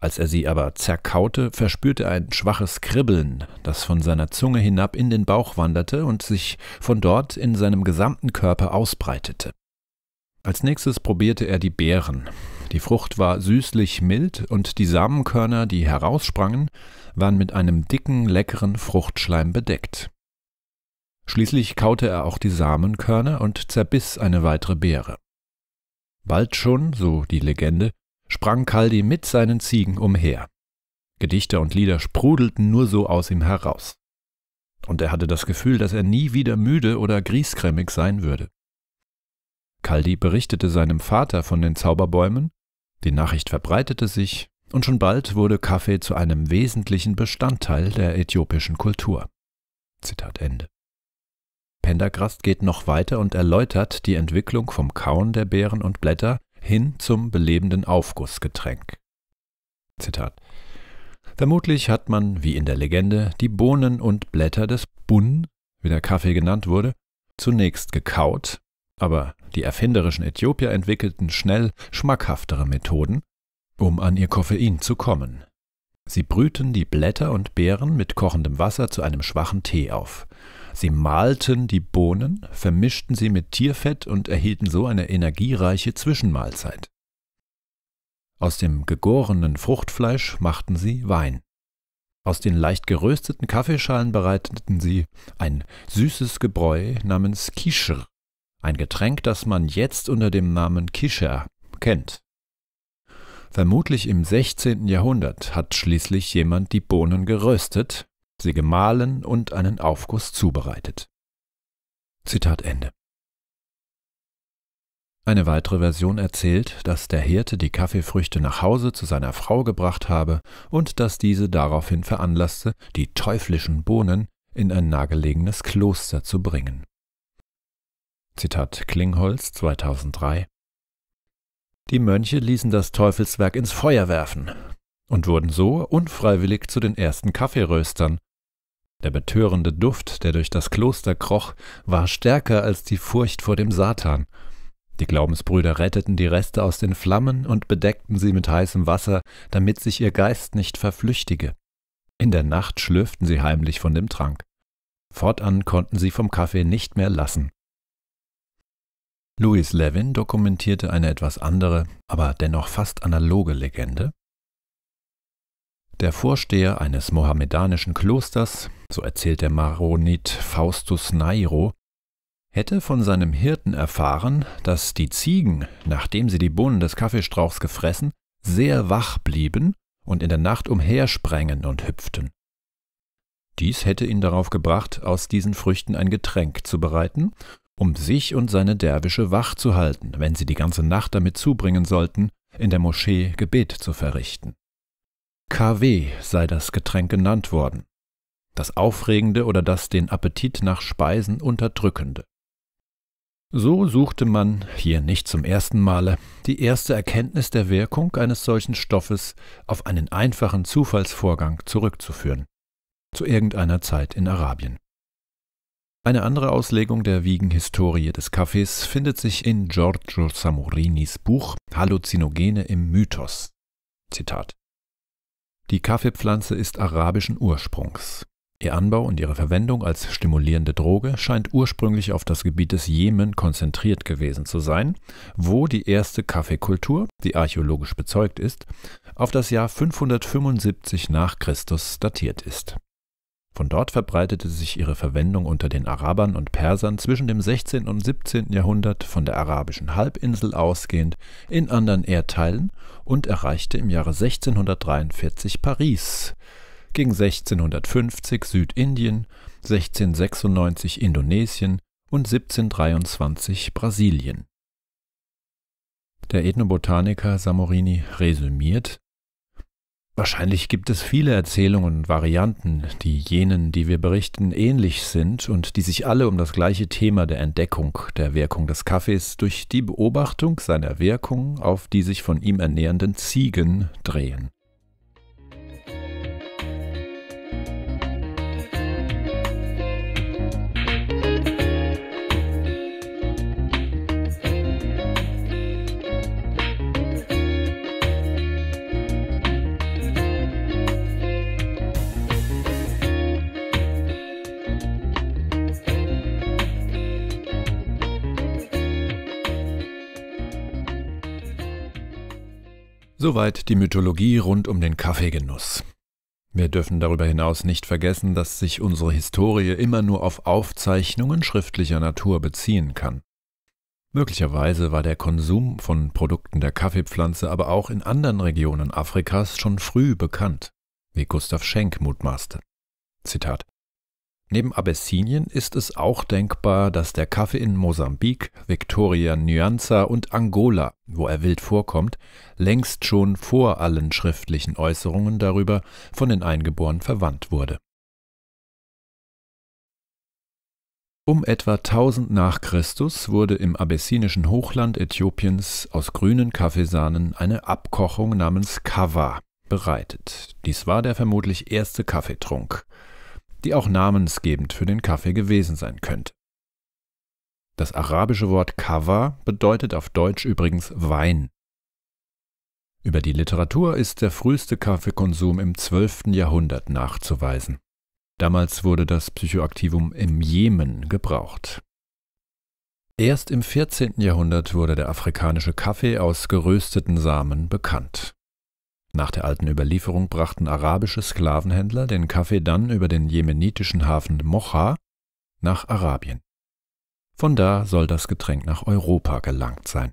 Als er sie aber zerkaute, verspürte er ein schwaches Kribbeln, das von seiner Zunge hinab in den Bauch wanderte und sich von dort in seinem gesamten Körper ausbreitete. Als nächstes probierte er die Beeren. Die Frucht war süßlich mild und die Samenkörner, die heraussprangen, waren mit einem dicken, leckeren Fruchtschleim bedeckt. Schließlich kaute er auch die Samenkörner und zerbiss eine weitere Beere. Bald schon, so die Legende, sprang Kaldi mit seinen Ziegen umher. Gedichte und Lieder sprudelten nur so aus ihm heraus. Und er hatte das Gefühl, dass er nie wieder müde oder griesgrämig sein würde. Kaldi berichtete seinem Vater von den Zauberbäumen, die Nachricht verbreitete sich, und schon bald wurde Kaffee zu einem wesentlichen Bestandteil der äthiopischen Kultur. Zitat Ende. Pendergrast geht noch weiter und erläutert die Entwicklung vom Kauen der Beeren und Blätter hin zum belebenden Aufgussgetränk. Zitat. Vermutlich hat man, wie in der Legende, die Bohnen und Blätter des Bun, wie der Kaffee genannt wurde, zunächst gekaut, aber die erfinderischen Äthiopier entwickelten schnell schmackhaftere Methoden, um an ihr Koffein zu kommen. Sie brühten die Blätter und Beeren mit kochendem Wasser zu einem schwachen Tee auf. Sie mahlten die Bohnen, vermischten sie mit Tierfett und erhielten so eine energiereiche Zwischenmahlzeit. Aus dem gegorenen Fruchtfleisch machten sie Wein. Aus den leicht gerösteten Kaffeeschalen bereiteten sie ein süßes Gebräu namens Kischer, ein Getränk, das man jetzt unter dem Namen Kischer kennt. Vermutlich im 16. Jahrhundert hat schließlich jemand die Bohnen geröstet sie gemahlen und einen Aufguss zubereitet. Zitat Ende. Eine weitere Version erzählt, dass der Hirte die Kaffeefrüchte nach Hause zu seiner Frau gebracht habe und dass diese daraufhin veranlasste, die teuflischen Bohnen in ein nahegelegenes Kloster zu bringen. Zitat Klingholz 2003 Die Mönche ließen das Teufelswerk ins Feuer werfen und wurden so unfreiwillig zu den ersten Kaffeeröstern, der betörende Duft, der durch das Kloster kroch, war stärker als die Furcht vor dem Satan. Die Glaubensbrüder retteten die Reste aus den Flammen und bedeckten sie mit heißem Wasser, damit sich ihr Geist nicht verflüchtige. In der Nacht schlürften sie heimlich von dem Trank. Fortan konnten sie vom Kaffee nicht mehr lassen. Louis Levin dokumentierte eine etwas andere, aber dennoch fast analoge Legende. Der Vorsteher eines mohammedanischen Klosters, so erzählt der Maronit Faustus Nairo, hätte von seinem Hirten erfahren, dass die Ziegen, nachdem sie die Bohnen des Kaffeestrauchs gefressen, sehr wach blieben und in der Nacht umhersprengen und hüpften. Dies hätte ihn darauf gebracht, aus diesen Früchten ein Getränk zu bereiten, um sich und seine Derwische wach zu halten, wenn sie die ganze Nacht damit zubringen sollten, in der Moschee Gebet zu verrichten. KW sei das Getränk genannt worden, das Aufregende oder das den Appetit nach Speisen unterdrückende. So suchte man, hier nicht zum ersten Male, die erste Erkenntnis der Wirkung eines solchen Stoffes auf einen einfachen Zufallsvorgang zurückzuführen, zu irgendeiner Zeit in Arabien. Eine andere Auslegung der Wiegenhistorie des Kaffees findet sich in Giorgio Samorinis Buch Halluzinogene im Mythos. Zitat. Die Kaffeepflanze ist arabischen Ursprungs. Ihr Anbau und ihre Verwendung als stimulierende Droge scheint ursprünglich auf das Gebiet des Jemen konzentriert gewesen zu sein, wo die erste Kaffeekultur, die archäologisch bezeugt ist, auf das Jahr 575 nach Christus datiert ist. Von dort verbreitete sich ihre Verwendung unter den Arabern und Persern zwischen dem 16. und 17. Jahrhundert von der arabischen Halbinsel ausgehend in anderen Erdteilen und erreichte im Jahre 1643 Paris, gegen 1650 Südindien, 1696 Indonesien und 1723 Brasilien. Der Ethnobotaniker Samorini resümiert, Wahrscheinlich gibt es viele Erzählungen und Varianten, die jenen, die wir berichten, ähnlich sind und die sich alle um das gleiche Thema der Entdeckung der Wirkung des Kaffees durch die Beobachtung seiner Wirkung auf die sich von ihm ernährenden Ziegen drehen. Soweit die Mythologie rund um den Kaffeegenuss. Wir dürfen darüber hinaus nicht vergessen, dass sich unsere Historie immer nur auf Aufzeichnungen schriftlicher Natur beziehen kann. Möglicherweise war der Konsum von Produkten der Kaffeepflanze aber auch in anderen Regionen Afrikas schon früh bekannt, wie Gustav Schenk mutmaßte. Zitat Neben Abessinien ist es auch denkbar, dass der Kaffee in Mosambik, Victoria, Nyanza und Angola, wo er wild vorkommt, längst schon vor allen schriftlichen Äußerungen darüber von den Eingeborenen verwandt wurde. Um etwa 1000 nach Christus wurde im abessinischen Hochland Äthiopiens aus grünen Kaffeesahnen eine Abkochung namens Kava bereitet. Dies war der vermutlich erste Kaffeetrunk die auch namensgebend für den Kaffee gewesen sein könnte. Das arabische Wort Kava bedeutet auf Deutsch übrigens Wein. Über die Literatur ist der früheste Kaffeekonsum im 12. Jahrhundert nachzuweisen. Damals wurde das Psychoaktivum im Jemen gebraucht. Erst im 14. Jahrhundert wurde der afrikanische Kaffee aus gerösteten Samen bekannt. Nach der alten Überlieferung brachten arabische Sklavenhändler den Kaffee dann über den jemenitischen Hafen Mocha nach Arabien. Von da soll das Getränk nach Europa gelangt sein.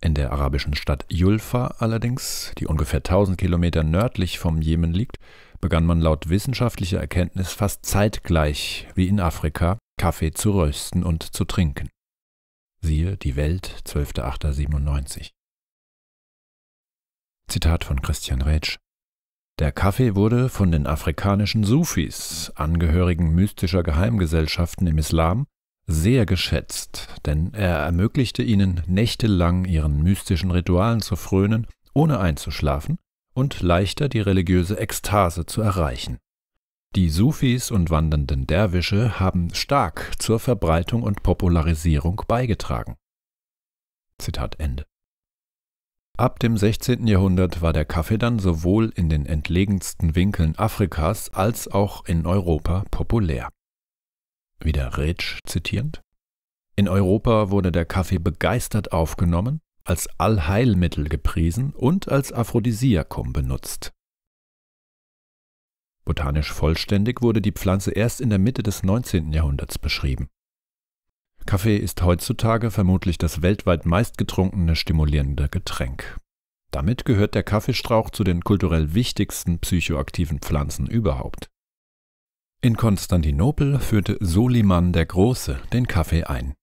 In der arabischen Stadt Julfa allerdings, die ungefähr 1000 Kilometer nördlich vom Jemen liegt, begann man laut wissenschaftlicher Erkenntnis fast zeitgleich wie in Afrika Kaffee zu rösten und zu trinken. Siehe die Welt 12.8.97. Zitat von Christian Rätsch. Der Kaffee wurde von den afrikanischen Sufis, Angehörigen mystischer Geheimgesellschaften im Islam, sehr geschätzt, denn er ermöglichte ihnen nächtelang ihren mystischen Ritualen zu frönen, ohne einzuschlafen und leichter die religiöse Ekstase zu erreichen. Die Sufis und wandernden Derwische haben stark zur Verbreitung und Popularisierung beigetragen. Zitat Ende. Ab dem 16. Jahrhundert war der Kaffee dann sowohl in den entlegensten Winkeln Afrikas als auch in Europa populär. Wieder Rätsch zitierend. In Europa wurde der Kaffee begeistert aufgenommen, als Allheilmittel gepriesen und als Aphrodisiakum benutzt. Botanisch vollständig wurde die Pflanze erst in der Mitte des 19. Jahrhunderts beschrieben. Kaffee ist heutzutage vermutlich das weltweit meistgetrunkene stimulierende Getränk. Damit gehört der Kaffeestrauch zu den kulturell wichtigsten psychoaktiven Pflanzen überhaupt. In Konstantinopel führte Soliman der Große den Kaffee ein.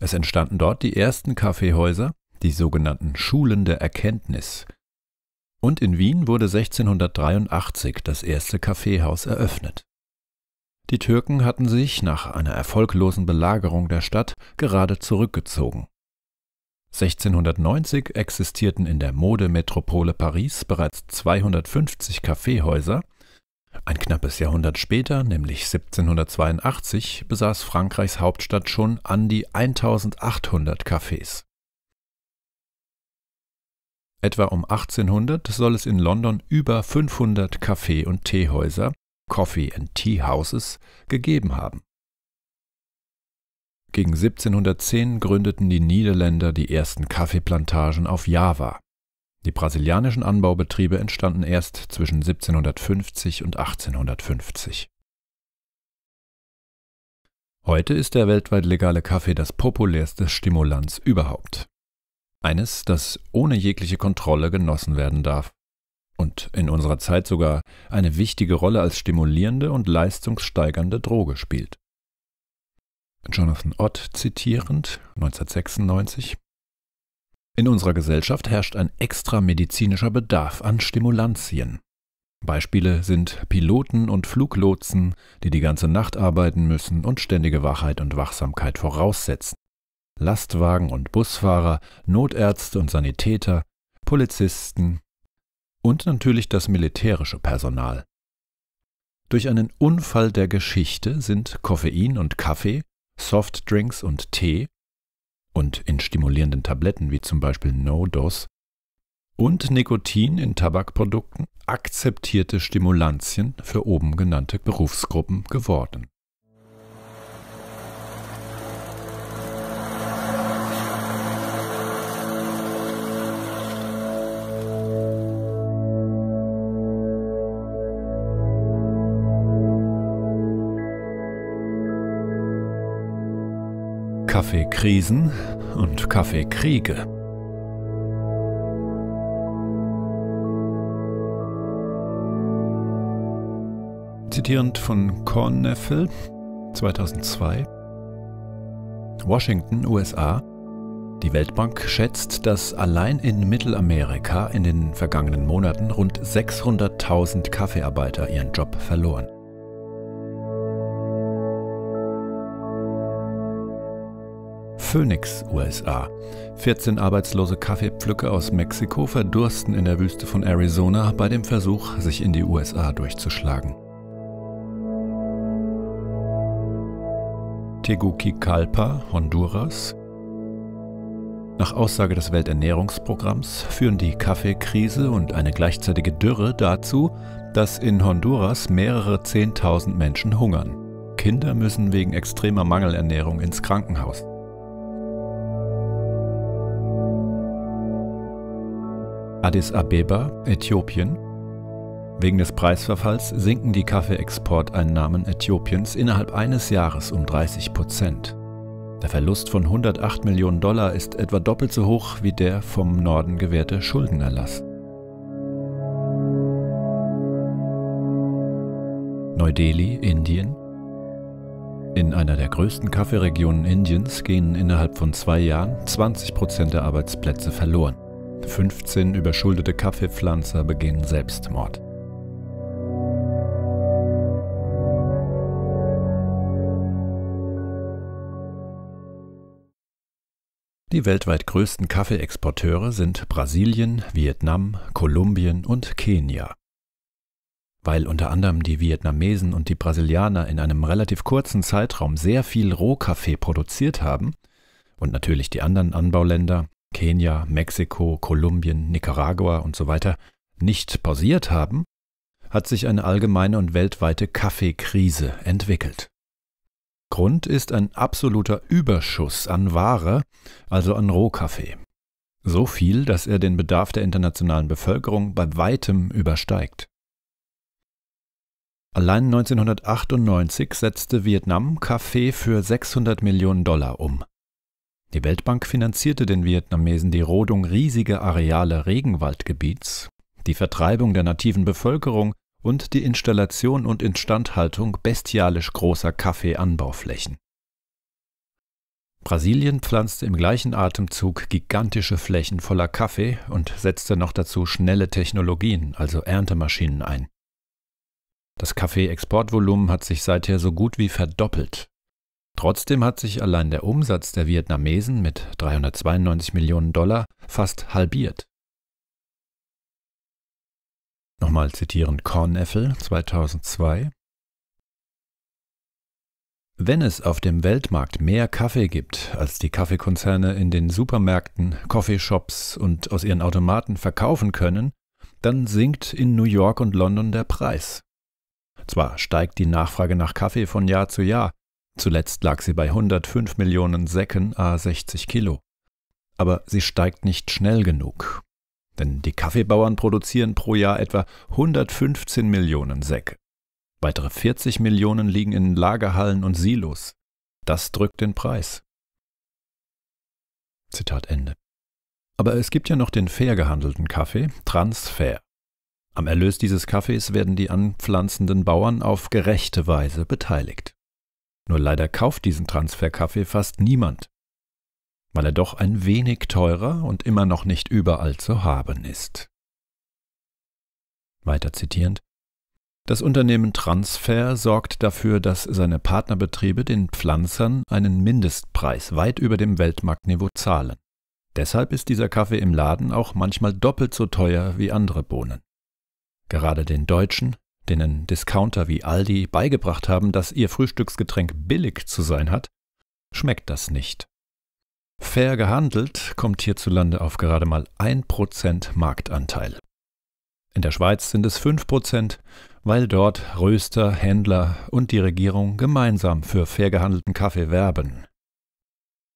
Es entstanden dort die ersten Kaffeehäuser, die sogenannten Schulen der Erkenntnis. Und in Wien wurde 1683 das erste Kaffeehaus eröffnet. Die Türken hatten sich nach einer erfolglosen Belagerung der Stadt gerade zurückgezogen. 1690 existierten in der Modemetropole Paris bereits 250 Kaffeehäuser. Ein knappes Jahrhundert später, nämlich 1782, besaß Frankreichs Hauptstadt schon an die 1800 Cafés. Etwa um 1800 soll es in London über 500 Kaffee- und Teehäuser Coffee and Tea Houses gegeben haben. Gegen 1710 gründeten die Niederländer die ersten Kaffeeplantagen auf Java. Die brasilianischen Anbaubetriebe entstanden erst zwischen 1750 und 1850. Heute ist der weltweit legale Kaffee das populärste Stimulanz überhaupt. Eines, das ohne jegliche Kontrolle genossen werden darf und in unserer Zeit sogar eine wichtige Rolle als stimulierende und leistungssteigernde Droge spielt. Jonathan Ott zitierend 1996 In unserer Gesellschaft herrscht ein extramedizinischer Bedarf an Stimulantien. Beispiele sind Piloten und Fluglotsen, die die ganze Nacht arbeiten müssen und ständige Wachheit und Wachsamkeit voraussetzen. Lastwagen und Busfahrer, Notärzte und Sanitäter, Polizisten, und natürlich das militärische Personal. Durch einen Unfall der Geschichte sind Koffein und Kaffee, Softdrinks und Tee und in stimulierenden Tabletten wie zum Beispiel No-Dos und Nikotin in Tabakprodukten akzeptierte Stimulantien für oben genannte Berufsgruppen geworden Kaffeekrisen und Kaffeekriege. Zitierend von Cornneffel 2002 Washington, USA Die Weltbank schätzt, dass allein in Mittelamerika in den vergangenen Monaten rund 600.000 Kaffeearbeiter ihren Job verloren. Phoenix, USA. 14 arbeitslose Kaffeepflücker aus Mexiko verdursten in der Wüste von Arizona bei dem Versuch, sich in die USA durchzuschlagen. Tegucigalpa, Honduras. Nach Aussage des Welternährungsprogramms führen die Kaffeekrise und eine gleichzeitige Dürre dazu, dass in Honduras mehrere 10.000 Menschen hungern. Kinder müssen wegen extremer Mangelernährung ins Krankenhaus. Addis Abeba, Äthiopien. Wegen des Preisverfalls sinken die Kaffeeexporteinnahmen Äthiopiens innerhalb eines Jahres um 30 Prozent. Der Verlust von 108 Millionen Dollar ist etwa doppelt so hoch wie der vom Norden gewährte Schuldenerlass. Neu-Delhi, Indien. In einer der größten Kaffeeregionen Indiens gehen innerhalb von zwei Jahren 20 Prozent der Arbeitsplätze verloren. 15 überschuldete Kaffeepflanzer begehen Selbstmord. Die weltweit größten Kaffeeexporteure sind Brasilien, Vietnam, Kolumbien und Kenia. Weil unter anderem die Vietnamesen und die Brasilianer in einem relativ kurzen Zeitraum sehr viel Rohkaffee produziert haben und natürlich die anderen Anbauländer, Kenia, Mexiko, Kolumbien, Nicaragua und so weiter nicht pausiert haben, hat sich eine allgemeine und weltweite Kaffeekrise entwickelt. Grund ist ein absoluter Überschuss an Ware, also an Rohkaffee. So viel, dass er den Bedarf der internationalen Bevölkerung bei weitem übersteigt. Allein 1998 setzte Vietnam Kaffee für 600 Millionen Dollar um. Die Weltbank finanzierte den Vietnamesen die Rodung riesiger Areale Regenwaldgebiets, die Vertreibung der nativen Bevölkerung und die Installation und Instandhaltung bestialisch großer Kaffeeanbauflächen. Brasilien pflanzte im gleichen Atemzug gigantische Flächen voller Kaffee und setzte noch dazu schnelle Technologien, also Erntemaschinen ein. Das Kaffee-Exportvolumen hat sich seither so gut wie verdoppelt Trotzdem hat sich allein der Umsatz der Vietnamesen mit 392 Millionen Dollar fast halbiert. Nochmal zitieren Cornäffel 2002. Wenn es auf dem Weltmarkt mehr Kaffee gibt, als die Kaffeekonzerne in den Supermärkten, Coffeeshops und aus ihren Automaten verkaufen können, dann sinkt in New York und London der Preis. Zwar steigt die Nachfrage nach Kaffee von Jahr zu Jahr, Zuletzt lag sie bei 105 Millionen Säcken a 60 Kilo. Aber sie steigt nicht schnell genug. Denn die Kaffeebauern produzieren pro Jahr etwa 115 Millionen Säcke. Weitere 40 Millionen liegen in Lagerhallen und Silos. Das drückt den Preis. Zitat Ende. Aber es gibt ja noch den fair gehandelten Kaffee, Transfer. Am Erlös dieses Kaffees werden die anpflanzenden Bauern auf gerechte Weise beteiligt. Nur leider kauft diesen Transferkaffee fast niemand, weil er doch ein wenig teurer und immer noch nicht überall zu haben ist. Weiter zitierend. Das Unternehmen Transfer sorgt dafür, dass seine Partnerbetriebe den Pflanzern einen Mindestpreis weit über dem Weltmarktniveau zahlen. Deshalb ist dieser Kaffee im Laden auch manchmal doppelt so teuer wie andere Bohnen. Gerade den Deutschen denen Discounter wie Aldi beigebracht haben, dass ihr Frühstücksgetränk billig zu sein hat, schmeckt das nicht. Fair gehandelt kommt hierzulande auf gerade mal 1% Marktanteil. In der Schweiz sind es 5%, weil dort Röster, Händler und die Regierung gemeinsam für fair gehandelten Kaffee werben.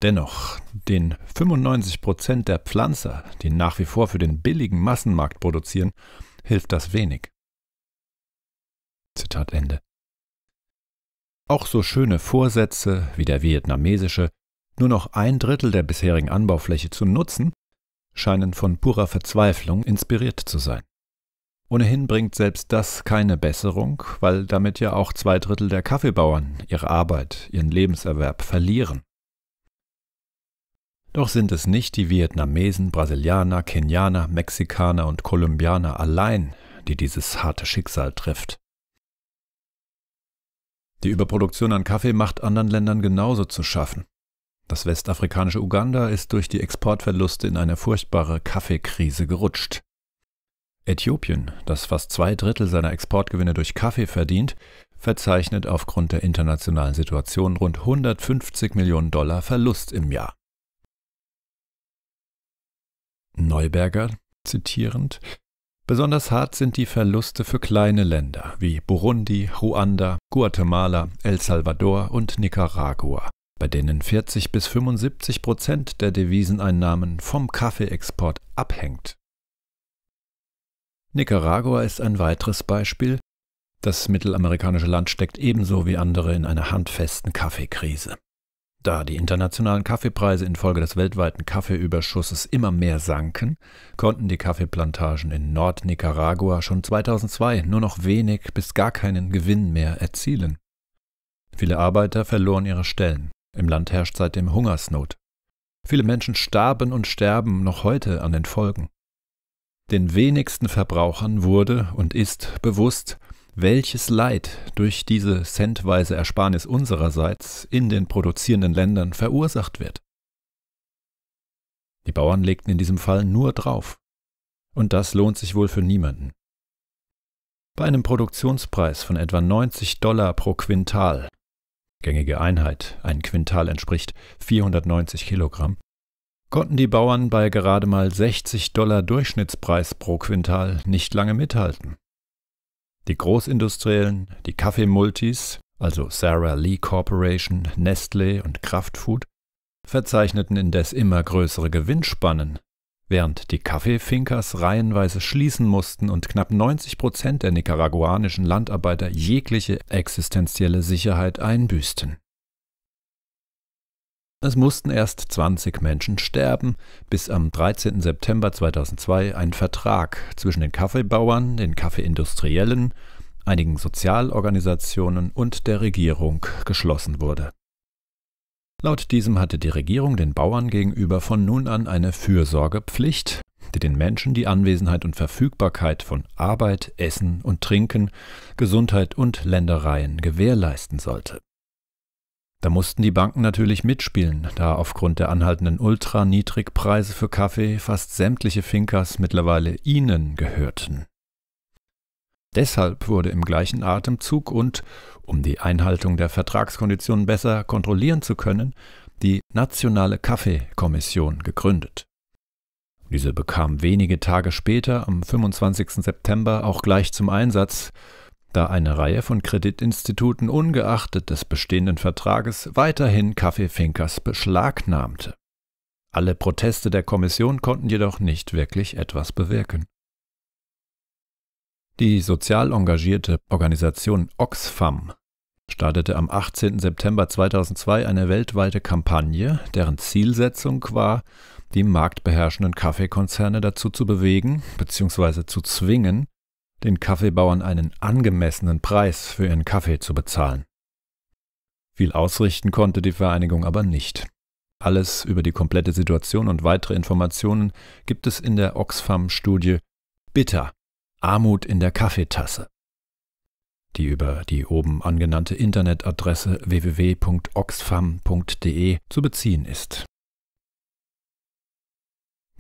Dennoch, den 95% der Pflanzer, die nach wie vor für den billigen Massenmarkt produzieren, hilft das wenig. Zitat Ende. Auch so schöne Vorsätze wie der vietnamesische, nur noch ein Drittel der bisherigen Anbaufläche zu nutzen, scheinen von purer Verzweiflung inspiriert zu sein. Ohnehin bringt selbst das keine Besserung, weil damit ja auch zwei Drittel der Kaffeebauern ihre Arbeit, ihren Lebenserwerb verlieren. Doch sind es nicht die Vietnamesen, Brasilianer, Kenianer, Mexikaner und Kolumbianer allein, die dieses harte Schicksal trifft. Die Überproduktion an Kaffee macht anderen Ländern genauso zu schaffen. Das westafrikanische Uganda ist durch die Exportverluste in eine furchtbare Kaffeekrise gerutscht. Äthiopien, das fast zwei Drittel seiner Exportgewinne durch Kaffee verdient, verzeichnet aufgrund der internationalen Situation rund 150 Millionen Dollar Verlust im Jahr. Neuberger, zitierend, Besonders hart sind die Verluste für kleine Länder wie Burundi, Ruanda, Guatemala, El Salvador und Nicaragua, bei denen 40 bis 75 Prozent der Deviseneinnahmen vom Kaffeeexport abhängt. Nicaragua ist ein weiteres Beispiel. Das mittelamerikanische Land steckt ebenso wie andere in einer handfesten Kaffeekrise. Da die internationalen Kaffeepreise infolge des weltweiten Kaffeeüberschusses immer mehr sanken, konnten die Kaffeeplantagen in Nordnicaragua schon 2002 nur noch wenig bis gar keinen Gewinn mehr erzielen. Viele Arbeiter verloren ihre Stellen. Im Land herrscht seitdem Hungersnot. Viele Menschen starben und sterben noch heute an den Folgen. Den wenigsten Verbrauchern wurde und ist bewusst, welches Leid durch diese centweise Ersparnis unsererseits in den produzierenden Ländern verursacht wird. Die Bauern legten in diesem Fall nur drauf. Und das lohnt sich wohl für niemanden. Bei einem Produktionspreis von etwa 90 Dollar pro Quintal, gängige Einheit, ein Quintal entspricht 490 Kilogramm, konnten die Bauern bei gerade mal 60 Dollar Durchschnittspreis pro Quintal nicht lange mithalten. Die Großindustriellen, die Kaffeemultis, also Sarah Lee Corporation, Nestle und Kraftfood, verzeichneten indes immer größere Gewinnspannen, während die Kaffeefinkers reihenweise schließen mussten und knapp 90 Prozent der nicaraguanischen Landarbeiter jegliche existenzielle Sicherheit einbüßten. Es mussten erst 20 Menschen sterben, bis am 13. September 2002 ein Vertrag zwischen den Kaffeebauern, den Kaffeeindustriellen, einigen Sozialorganisationen und der Regierung geschlossen wurde. Laut diesem hatte die Regierung den Bauern gegenüber von nun an eine Fürsorgepflicht, die den Menschen die Anwesenheit und Verfügbarkeit von Arbeit, Essen und Trinken, Gesundheit und Ländereien gewährleisten sollte. Da mussten die Banken natürlich mitspielen, da aufgrund der anhaltenden Ultraniedrigpreise für Kaffee fast sämtliche Finkers mittlerweile ihnen gehörten. Deshalb wurde im gleichen Atemzug und, um die Einhaltung der Vertragskonditionen besser kontrollieren zu können, die Nationale Kaffeekommission gegründet. Diese bekam wenige Tage später, am 25. September, auch gleich zum Einsatz, da eine Reihe von Kreditinstituten ungeachtet des bestehenden Vertrages weiterhin Kaffeefinkers Finkers beschlagnahmte. Alle Proteste der Kommission konnten jedoch nicht wirklich etwas bewirken. Die sozial engagierte Organisation Oxfam startete am 18. September 2002 eine weltweite Kampagne, deren Zielsetzung war, die marktbeherrschenden Kaffeekonzerne dazu zu bewegen bzw. zu zwingen, den Kaffeebauern einen angemessenen Preis für ihren Kaffee zu bezahlen. Viel ausrichten konnte die Vereinigung aber nicht. Alles über die komplette Situation und weitere Informationen gibt es in der Oxfam-Studie Bitter Armut in der Kaffeetasse, die über die oben angenannte Internetadresse www.oxfam.de zu beziehen ist.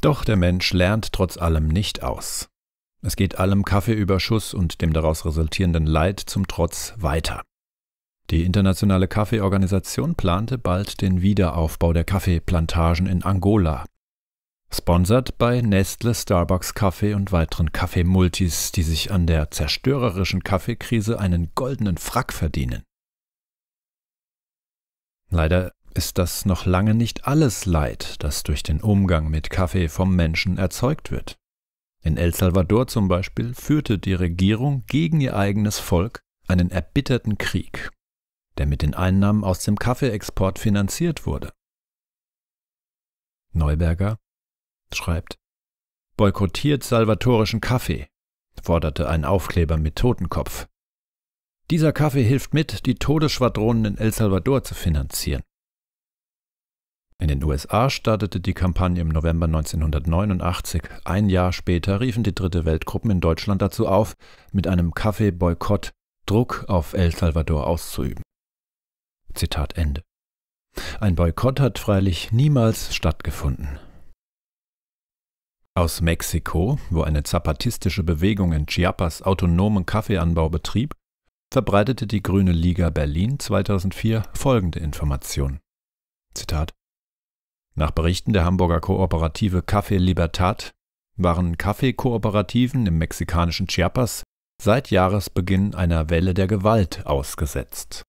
Doch der Mensch lernt trotz allem nicht aus. Es geht allem Kaffeeüberschuss und dem daraus resultierenden Leid zum Trotz weiter. Die Internationale Kaffeeorganisation plante bald den Wiederaufbau der Kaffeeplantagen in Angola. Sponsert bei Nestle, Starbucks Kaffee und weiteren Kaffeemultis, die sich an der zerstörerischen Kaffeekrise einen goldenen Frack verdienen. Leider ist das noch lange nicht alles Leid, das durch den Umgang mit Kaffee vom Menschen erzeugt wird. In El Salvador zum Beispiel führte die Regierung gegen ihr eigenes Volk einen erbitterten Krieg, der mit den Einnahmen aus dem Kaffeeexport finanziert wurde. Neuberger schreibt, boykottiert salvatorischen Kaffee, forderte ein Aufkleber mit Totenkopf. Dieser Kaffee hilft mit, die Todesschwadronen in El Salvador zu finanzieren. In den USA startete die Kampagne im November 1989. Ein Jahr später riefen die Dritte Weltgruppen in Deutschland dazu auf, mit einem Kaffeeboykott Druck auf El Salvador auszuüben. Zitat Ende. Ein Boykott hat freilich niemals stattgefunden. Aus Mexiko, wo eine zapatistische Bewegung in Chiapas autonomen Kaffeeanbau betrieb, verbreitete die Grüne Liga Berlin 2004 folgende Information. Zitat nach Berichten der Hamburger Kooperative Café Libertad waren Kaffeekooperativen im mexikanischen Chiapas seit Jahresbeginn einer Welle der Gewalt ausgesetzt.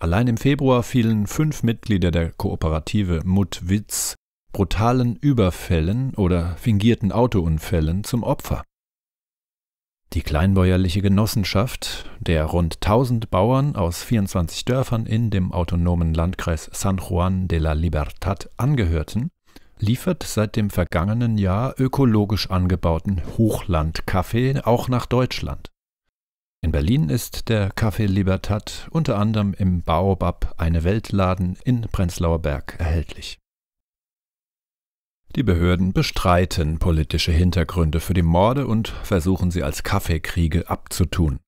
Allein im Februar fielen fünf Mitglieder der Kooperative Mutwitz brutalen Überfällen oder fingierten Autounfällen zum Opfer. Die kleinbäuerliche Genossenschaft der rund 1000 Bauern aus 24 Dörfern in dem autonomen Landkreis San Juan de la Libertad angehörten, liefert seit dem vergangenen Jahr ökologisch angebauten Hochlandkaffee auch nach Deutschland. In Berlin ist der Café Libertad unter anderem im Baobab eine Weltladen in Prenzlauer Berg erhältlich. Die Behörden bestreiten politische Hintergründe für die Morde und versuchen sie als Kaffeekriege abzutun.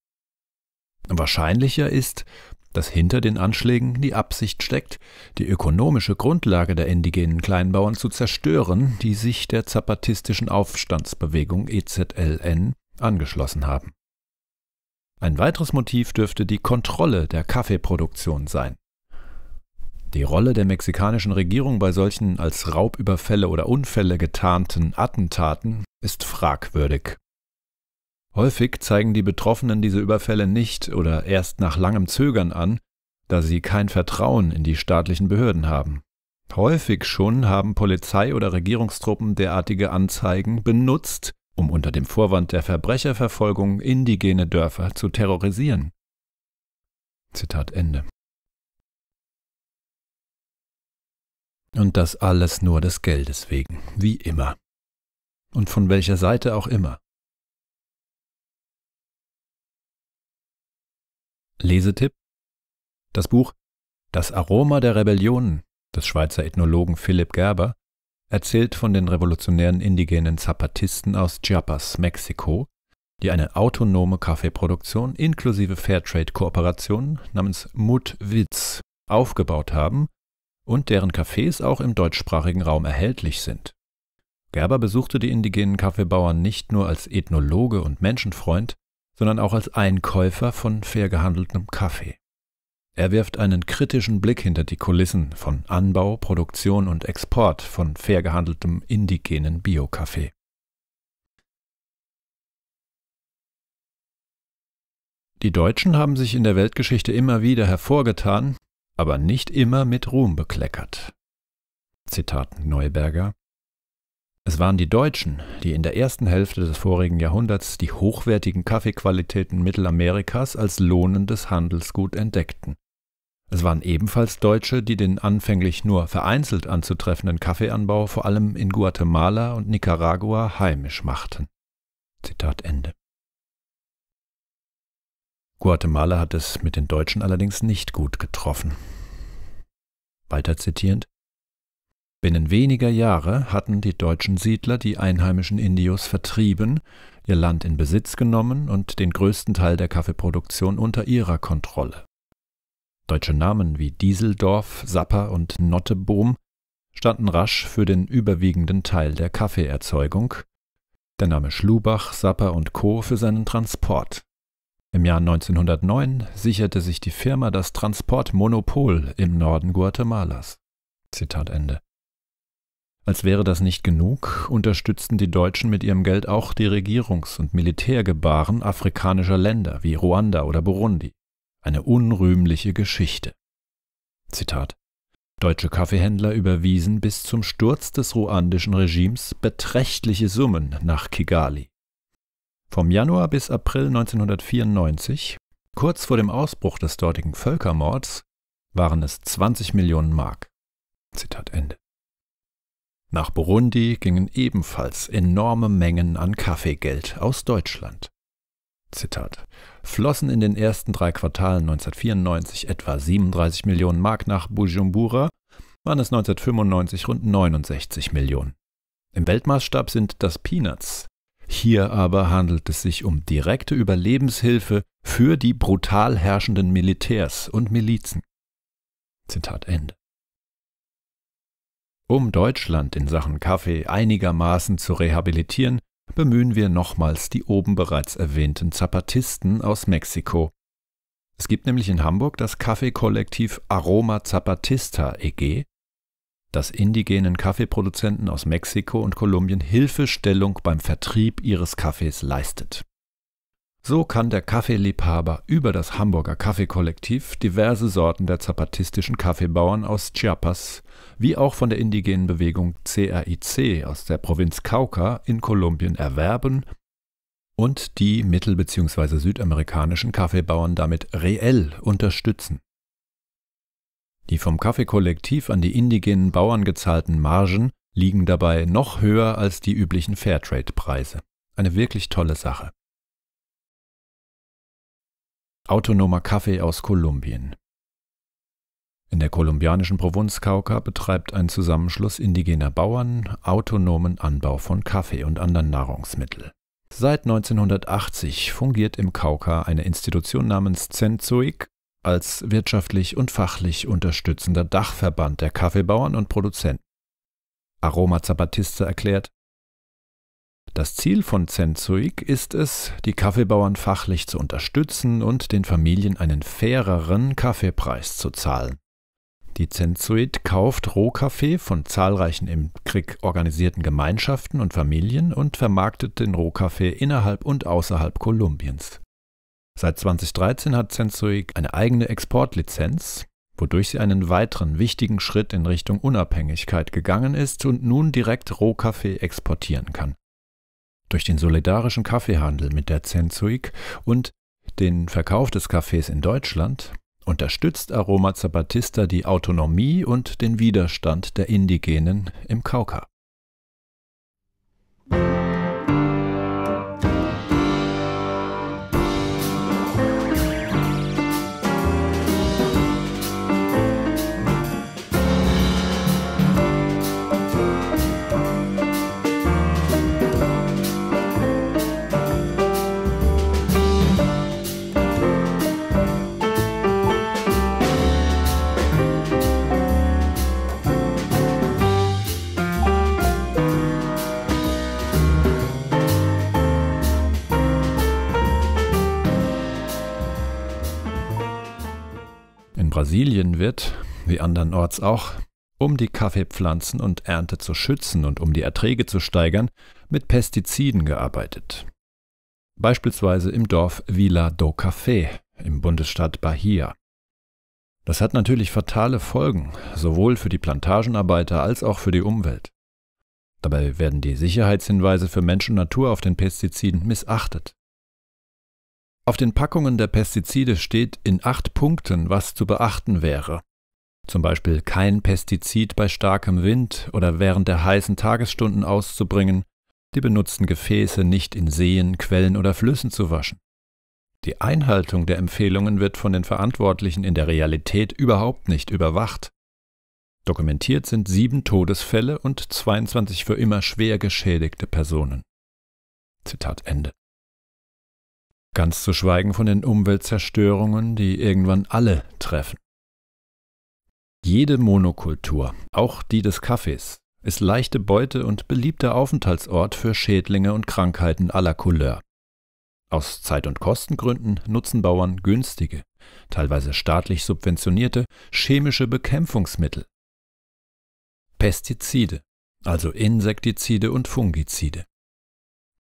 Wahrscheinlicher ist, dass hinter den Anschlägen die Absicht steckt, die ökonomische Grundlage der indigenen Kleinbauern zu zerstören, die sich der zapatistischen Aufstandsbewegung EZLN angeschlossen haben. Ein weiteres Motiv dürfte die Kontrolle der Kaffeeproduktion sein. Die Rolle der mexikanischen Regierung bei solchen als Raubüberfälle oder Unfälle getarnten Attentaten ist fragwürdig. Häufig zeigen die Betroffenen diese Überfälle nicht oder erst nach langem Zögern an, da sie kein Vertrauen in die staatlichen Behörden haben. Häufig schon haben Polizei oder Regierungstruppen derartige Anzeigen benutzt, um unter dem Vorwand der Verbrecherverfolgung indigene Dörfer zu terrorisieren. Zitat Ende. Und das alles nur des Geldes wegen, wie immer. Und von welcher Seite auch immer. Lesetipp Das Buch Das Aroma der Rebellionen des Schweizer Ethnologen Philipp Gerber erzählt von den revolutionären indigenen Zapatisten aus Chiapas, Mexiko, die eine autonome Kaffeeproduktion inklusive Fairtrade-Kooperationen namens Mutwitz aufgebaut haben und deren Cafés auch im deutschsprachigen Raum erhältlich sind. Gerber besuchte die indigenen Kaffeebauern nicht nur als Ethnologe und Menschenfreund, sondern auch als Einkäufer von fair gehandeltem Kaffee. Er wirft einen kritischen Blick hinter die Kulissen von Anbau, Produktion und Export von fair gehandeltem indigenen Bio-Kaffee. Die Deutschen haben sich in der Weltgeschichte immer wieder hervorgetan, aber nicht immer mit Ruhm bekleckert. Zitat Neuberger es waren die Deutschen, die in der ersten Hälfte des vorigen Jahrhunderts die hochwertigen Kaffeequalitäten Mittelamerikas als lohnendes Handelsgut entdeckten. Es waren ebenfalls Deutsche, die den anfänglich nur vereinzelt anzutreffenden Kaffeeanbau vor allem in Guatemala und Nicaragua heimisch machten. Zitat Ende. Guatemala hat es mit den Deutschen allerdings nicht gut getroffen. Weiter zitierend Binnen weniger Jahre hatten die deutschen Siedler die einheimischen Indios vertrieben, ihr Land in Besitz genommen und den größten Teil der Kaffeeproduktion unter ihrer Kontrolle. Deutsche Namen wie Dieseldorf, Sapper und Nottebohm standen rasch für den überwiegenden Teil der Kaffeeerzeugung, der Name Schlubach, Sapper und Co. für seinen Transport. Im Jahr 1909 sicherte sich die Firma das Transportmonopol im Norden Guatemalas. Zitat Ende. Als wäre das nicht genug, unterstützten die Deutschen mit ihrem Geld auch die Regierungs- und Militärgebaren afrikanischer Länder wie Ruanda oder Burundi. Eine unrühmliche Geschichte. Zitat. Deutsche Kaffeehändler überwiesen bis zum Sturz des ruandischen Regimes beträchtliche Summen nach Kigali. Vom Januar bis April 1994, kurz vor dem Ausbruch des dortigen Völkermords, waren es 20 Millionen Mark. Zitat Ende. Nach Burundi gingen ebenfalls enorme Mengen an Kaffeegeld aus Deutschland. Zitat, flossen in den ersten drei Quartalen 1994 etwa 37 Millionen Mark nach Bujumbura, waren es 1995 rund 69 Millionen. Im Weltmaßstab sind das Peanuts, hier aber handelt es sich um direkte Überlebenshilfe für die brutal herrschenden Militärs und Milizen. Zitat Ende. Um Deutschland in Sachen Kaffee einigermaßen zu rehabilitieren, bemühen wir nochmals die oben bereits erwähnten Zapatisten aus Mexiko. Es gibt nämlich in Hamburg das Kaffeekollektiv Aroma Zapatista EG, dass indigenen Kaffeeproduzenten aus Mexiko und Kolumbien Hilfestellung beim Vertrieb ihres Kaffees leistet. So kann der Kaffeeliebhaber über das Hamburger Kaffeekollektiv diverse Sorten der zapatistischen Kaffeebauern aus Chiapas wie auch von der indigenen Bewegung CRIC aus der Provinz Cauca in Kolumbien erwerben und die mittel- bzw. südamerikanischen Kaffeebauern damit reell unterstützen. Die vom Kaffeekollektiv an die indigenen Bauern gezahlten Margen liegen dabei noch höher als die üblichen Fairtrade-Preise. Eine wirklich tolle Sache. Autonomer Kaffee aus Kolumbien In der kolumbianischen Provinz Cauca betreibt ein Zusammenschluss indigener Bauern autonomen Anbau von Kaffee und anderen Nahrungsmitteln. Seit 1980 fungiert im Cauca eine Institution namens Zenzoic als wirtschaftlich und fachlich unterstützender Dachverband der Kaffeebauern und Produzenten. Aroma Zapatista erklärt, das Ziel von Zenzuig ist es, die Kaffeebauern fachlich zu unterstützen und den Familien einen faireren Kaffeepreis zu zahlen. Die Zenzuit kauft Rohkaffee von zahlreichen im Krieg organisierten Gemeinschaften und Familien und vermarktet den Rohkaffee innerhalb und außerhalb Kolumbiens. Seit 2013 hat Sensoic eine eigene Exportlizenz, wodurch sie einen weiteren wichtigen Schritt in Richtung Unabhängigkeit gegangen ist und nun direkt Rohkaffee exportieren kann. Durch den solidarischen Kaffeehandel mit der Zenzuik und den Verkauf des Kaffees in Deutschland unterstützt Aroma Zapatista die Autonomie und den Widerstand der Indigenen im Kauka. Brasilien wird, wie andernorts auch, um die Kaffeepflanzen und Ernte zu schützen und um die Erträge zu steigern, mit Pestiziden gearbeitet. Beispielsweise im Dorf Vila do Café im Bundesstaat Bahia. Das hat natürlich fatale Folgen, sowohl für die Plantagenarbeiter als auch für die Umwelt. Dabei werden die Sicherheitshinweise für Mensch und Natur auf den Pestiziden missachtet. Auf den Packungen der Pestizide steht in acht Punkten, was zu beachten wäre. Zum Beispiel kein Pestizid bei starkem Wind oder während der heißen Tagesstunden auszubringen, die benutzten Gefäße nicht in Seen, Quellen oder Flüssen zu waschen. Die Einhaltung der Empfehlungen wird von den Verantwortlichen in der Realität überhaupt nicht überwacht. Dokumentiert sind sieben Todesfälle und 22 für immer schwer geschädigte Personen. Zitat Ende. Ganz zu schweigen von den Umweltzerstörungen, die irgendwann alle treffen. Jede Monokultur, auch die des Kaffees, ist leichte Beute und beliebter Aufenthaltsort für Schädlinge und Krankheiten aller Couleur. Aus Zeit- und Kostengründen nutzen Bauern günstige, teilweise staatlich subventionierte chemische Bekämpfungsmittel. Pestizide, also Insektizide und Fungizide.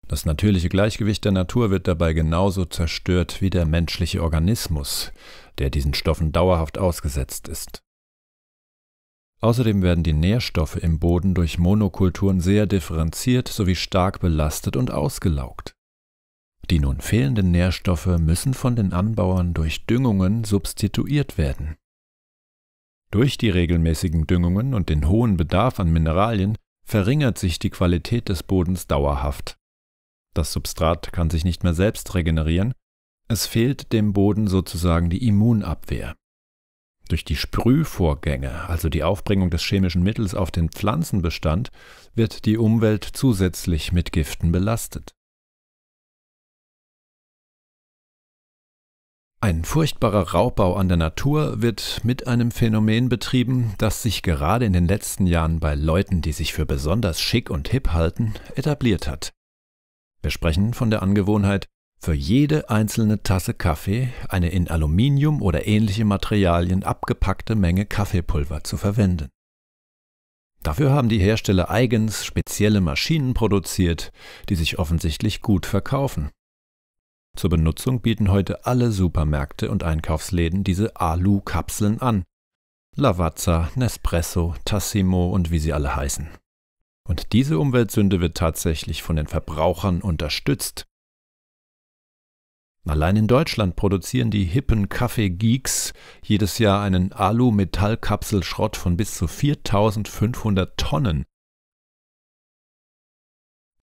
Das natürliche Gleichgewicht der Natur wird dabei genauso zerstört wie der menschliche Organismus, der diesen Stoffen dauerhaft ausgesetzt ist. Außerdem werden die Nährstoffe im Boden durch Monokulturen sehr differenziert sowie stark belastet und ausgelaugt. Die nun fehlenden Nährstoffe müssen von den Anbauern durch Düngungen substituiert werden. Durch die regelmäßigen Düngungen und den hohen Bedarf an Mineralien verringert sich die Qualität des Bodens dauerhaft. Das Substrat kann sich nicht mehr selbst regenerieren, es fehlt dem Boden sozusagen die Immunabwehr. Durch die Sprühvorgänge, also die Aufbringung des chemischen Mittels auf den Pflanzenbestand, wird die Umwelt zusätzlich mit Giften belastet. Ein furchtbarer Raubbau an der Natur wird mit einem Phänomen betrieben, das sich gerade in den letzten Jahren bei Leuten, die sich für besonders schick und hip halten, etabliert hat. Wir sprechen von der Angewohnheit, für jede einzelne Tasse Kaffee eine in Aluminium oder ähnliche Materialien abgepackte Menge Kaffeepulver zu verwenden. Dafür haben die Hersteller eigens spezielle Maschinen produziert, die sich offensichtlich gut verkaufen. Zur Benutzung bieten heute alle Supermärkte und Einkaufsläden diese Alu-Kapseln an. Lavazza, Nespresso, Tassimo und wie sie alle heißen. Und diese Umweltsünde wird tatsächlich von den Verbrauchern unterstützt. Allein in Deutschland produzieren die hippen Kaffee-Geeks jedes Jahr einen Alu-Metallkapselschrott von bis zu 4500 Tonnen.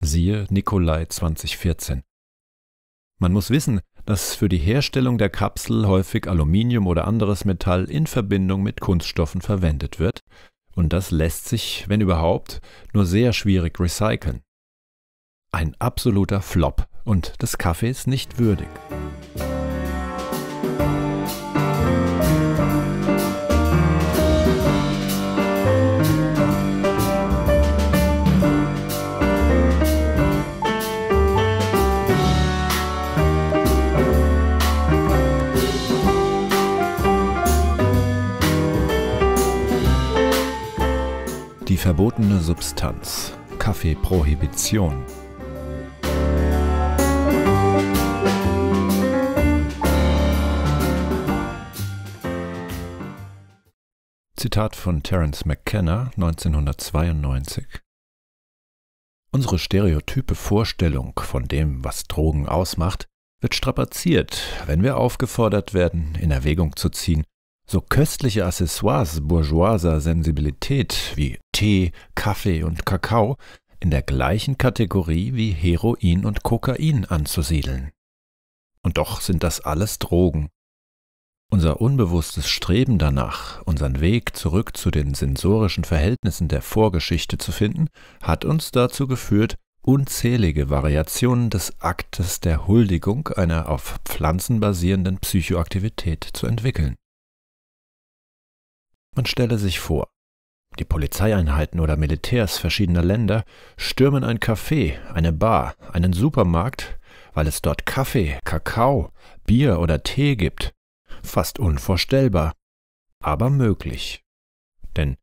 Siehe Nikolai 2014. Man muss wissen, dass für die Herstellung der Kapsel häufig Aluminium oder anderes Metall in Verbindung mit Kunststoffen verwendet wird, und das lässt sich, wenn überhaupt, nur sehr schwierig recyceln. Ein absoluter Flop und des Kaffees nicht würdig. Die verbotene Substanz. Kaffeeprohibition. Zitat von Terence McKenna 1992. Unsere stereotype Vorstellung von dem, was Drogen ausmacht, wird strapaziert, wenn wir aufgefordert werden, in Erwägung zu ziehen, so köstliche Accessoires bourgeoiser Sensibilität wie Tee, Kaffee und Kakao in der gleichen Kategorie wie Heroin und Kokain anzusiedeln. Und doch sind das alles Drogen. Unser unbewusstes Streben danach, unseren Weg zurück zu den sensorischen Verhältnissen der Vorgeschichte zu finden, hat uns dazu geführt, unzählige Variationen des Aktes der Huldigung einer auf Pflanzen basierenden Psychoaktivität zu entwickeln. Man stelle sich vor, die Polizeieinheiten oder Militärs verschiedener Länder stürmen ein Café, eine Bar, einen Supermarkt, weil es dort Kaffee, Kakao, Bier oder Tee gibt. Fast unvorstellbar, aber möglich. Denn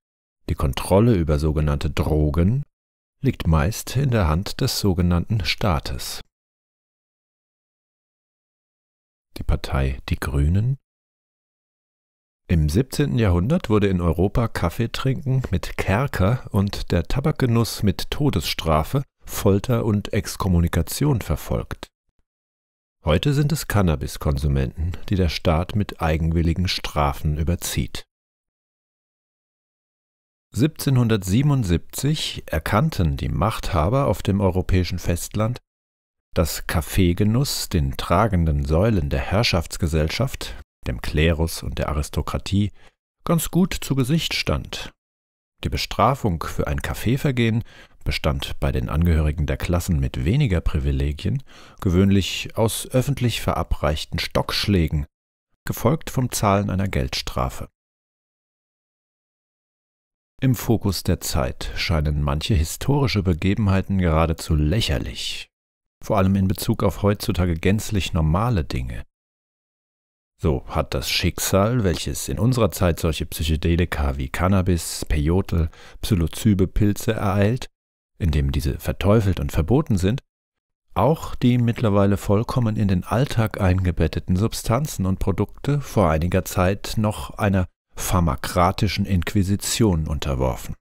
die Kontrolle über sogenannte Drogen liegt meist in der Hand des sogenannten Staates. Die Partei Die Grünen im 17. Jahrhundert wurde in Europa Kaffeetrinken mit Kerker und der Tabakgenuss mit Todesstrafe, Folter und Exkommunikation verfolgt. Heute sind es Cannabiskonsumenten, die der Staat mit eigenwilligen Strafen überzieht. 1777 erkannten die Machthaber auf dem europäischen Festland, dass Kaffeegenuss den tragenden Säulen der Herrschaftsgesellschaft dem Klerus und der Aristokratie, ganz gut zu Gesicht stand. Die Bestrafung für ein Kaffeevergehen bestand bei den Angehörigen der Klassen mit weniger Privilegien gewöhnlich aus öffentlich verabreichten Stockschlägen, gefolgt vom Zahlen einer Geldstrafe. Im Fokus der Zeit scheinen manche historische Begebenheiten geradezu lächerlich, vor allem in Bezug auf heutzutage gänzlich normale Dinge. So hat das Schicksal, welches in unserer Zeit solche Psychedelika wie Cannabis, Peyote, Psilocybe-Pilze ereilt, indem diese verteufelt und verboten sind, auch die mittlerweile vollkommen in den Alltag eingebetteten Substanzen und Produkte vor einiger Zeit noch einer pharmakratischen Inquisition unterworfen.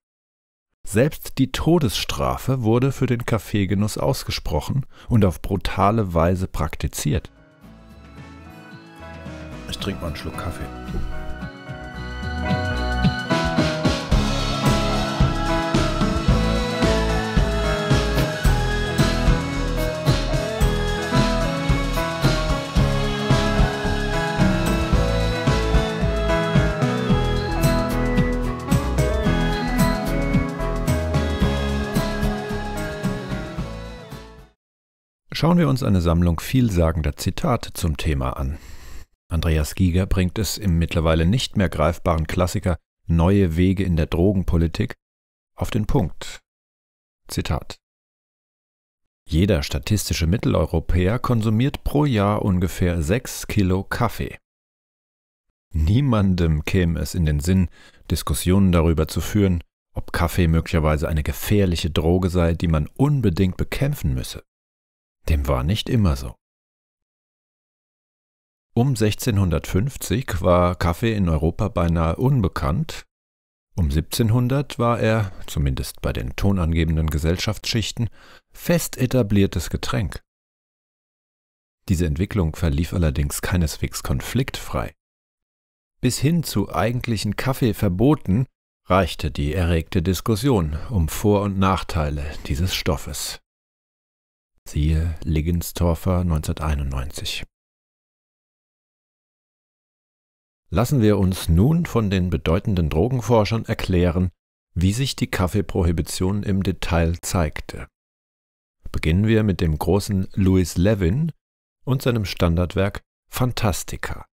Selbst die Todesstrafe wurde für den Kaffeegenuss ausgesprochen und auf brutale Weise praktiziert. Ich trinke mal einen Schluck Kaffee. Schauen wir uns eine Sammlung vielsagender Zitate zum Thema an. Andreas Giger bringt es im mittlerweile nicht mehr greifbaren Klassiker Neue Wege in der Drogenpolitik auf den Punkt. Zitat jeder statistische Mitteleuropäer konsumiert pro Jahr ungefähr 6 Kilo Kaffee. Niemandem käme es in den Sinn, Diskussionen darüber zu führen, ob Kaffee möglicherweise eine gefährliche Droge sei, die man unbedingt bekämpfen müsse. Dem war nicht immer so. Um 1650 war Kaffee in Europa beinahe unbekannt. Um 1700 war er, zumindest bei den tonangebenden Gesellschaftsschichten, fest etabliertes Getränk. Diese Entwicklung verlief allerdings keineswegs konfliktfrei. Bis hin zu eigentlichen Kaffeeverboten reichte die erregte Diskussion um Vor- und Nachteile dieses Stoffes. Siehe Ligginstorfer 1991. lassen wir uns nun von den bedeutenden Drogenforschern erklären, wie sich die Kaffeeprohibition im Detail zeigte. Beginnen wir mit dem großen Louis Levin und seinem Standardwerk Fantastica.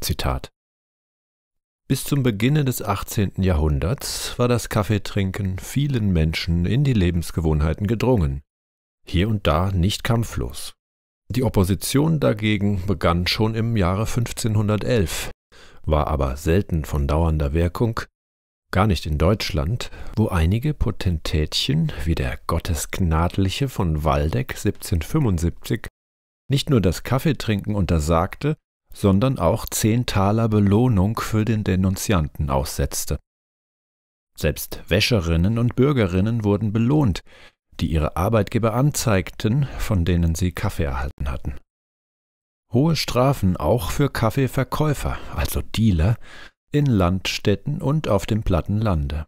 Zitat Bis zum Beginne des 18. Jahrhunderts war das Kaffeetrinken vielen Menschen in die Lebensgewohnheiten gedrungen, hier und da nicht kampflos. Die Opposition dagegen begann schon im Jahre 1511, war aber selten von dauernder Wirkung, gar nicht in Deutschland, wo einige Potentätchen wie der Gottesgnadliche von Waldeck 1775 nicht nur das Kaffeetrinken untersagte, sondern auch zehn Taler Belohnung für den Denunzianten aussetzte. Selbst Wäscherinnen und Bürgerinnen wurden belohnt, die ihre Arbeitgeber anzeigten, von denen sie Kaffee erhalten hatten. Hohe Strafen auch für Kaffeeverkäufer, also Dealer, in Landstädten und auf dem platten Lande.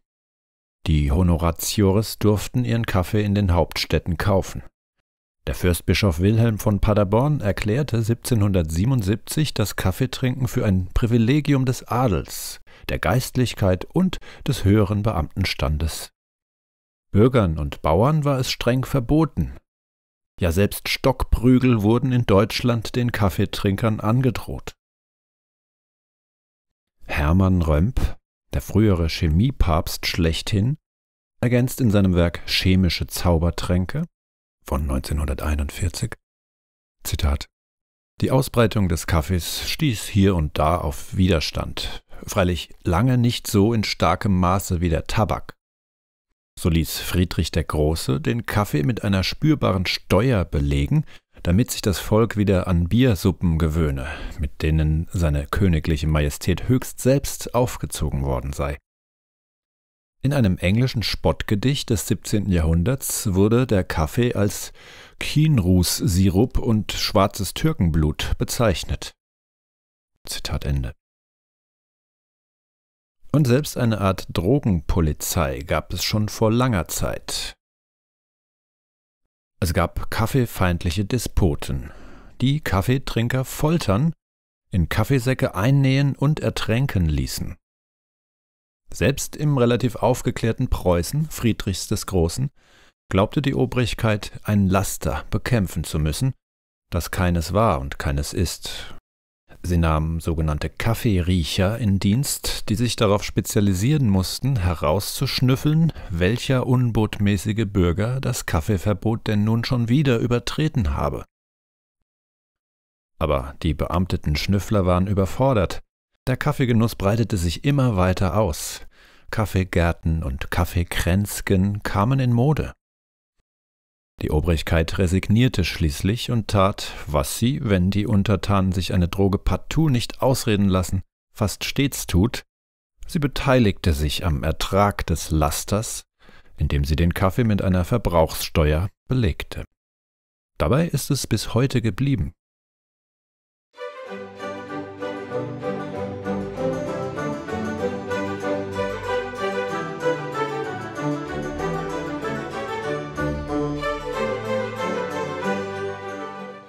Die Honoratiores durften ihren Kaffee in den Hauptstädten kaufen. Der Fürstbischof Wilhelm von Paderborn erklärte 1777 das Kaffeetrinken für ein Privilegium des Adels, der Geistlichkeit und des höheren Beamtenstandes Bürgern und Bauern war es streng verboten. Ja selbst Stockprügel wurden in Deutschland den Kaffeetrinkern angedroht. Hermann Römp, der frühere Chemiepapst schlechthin, ergänzt in seinem Werk Chemische Zaubertränke von 1941, Zitat, Die Ausbreitung des Kaffees stieß hier und da auf Widerstand, freilich lange nicht so in starkem Maße wie der Tabak. So ließ Friedrich der Große den Kaffee mit einer spürbaren Steuer belegen, damit sich das Volk wieder an Biersuppen gewöhne, mit denen seine königliche Majestät höchst selbst aufgezogen worden sei. In einem englischen Spottgedicht des 17. Jahrhunderts wurde der Kaffee als Kienruß-Sirup und schwarzes Türkenblut bezeichnet. Zitat Ende. Und selbst eine Art Drogenpolizei gab es schon vor langer Zeit. Es gab kaffeefeindliche Despoten, die Kaffeetrinker foltern, in Kaffeesäcke einnähen und ertränken ließen. Selbst im relativ aufgeklärten Preußen Friedrichs des Großen glaubte die Obrigkeit, ein Laster bekämpfen zu müssen, das keines war und keines ist. Sie nahmen sogenannte Kaffeeriecher in Dienst, die sich darauf spezialisieren mussten, herauszuschnüffeln, welcher unbotmäßige Bürger das Kaffeeverbot denn nun schon wieder übertreten habe. Aber die beamteten Schnüffler waren überfordert. Der Kaffeegenuss breitete sich immer weiter aus. Kaffeegärten und Kaffeekränzgen kamen in Mode. Die Obrigkeit resignierte schließlich und tat, was sie, wenn die Untertanen sich eine Droge partout nicht ausreden lassen, fast stets tut, sie beteiligte sich am Ertrag des Lasters, indem sie den Kaffee mit einer Verbrauchssteuer belegte. Dabei ist es bis heute geblieben.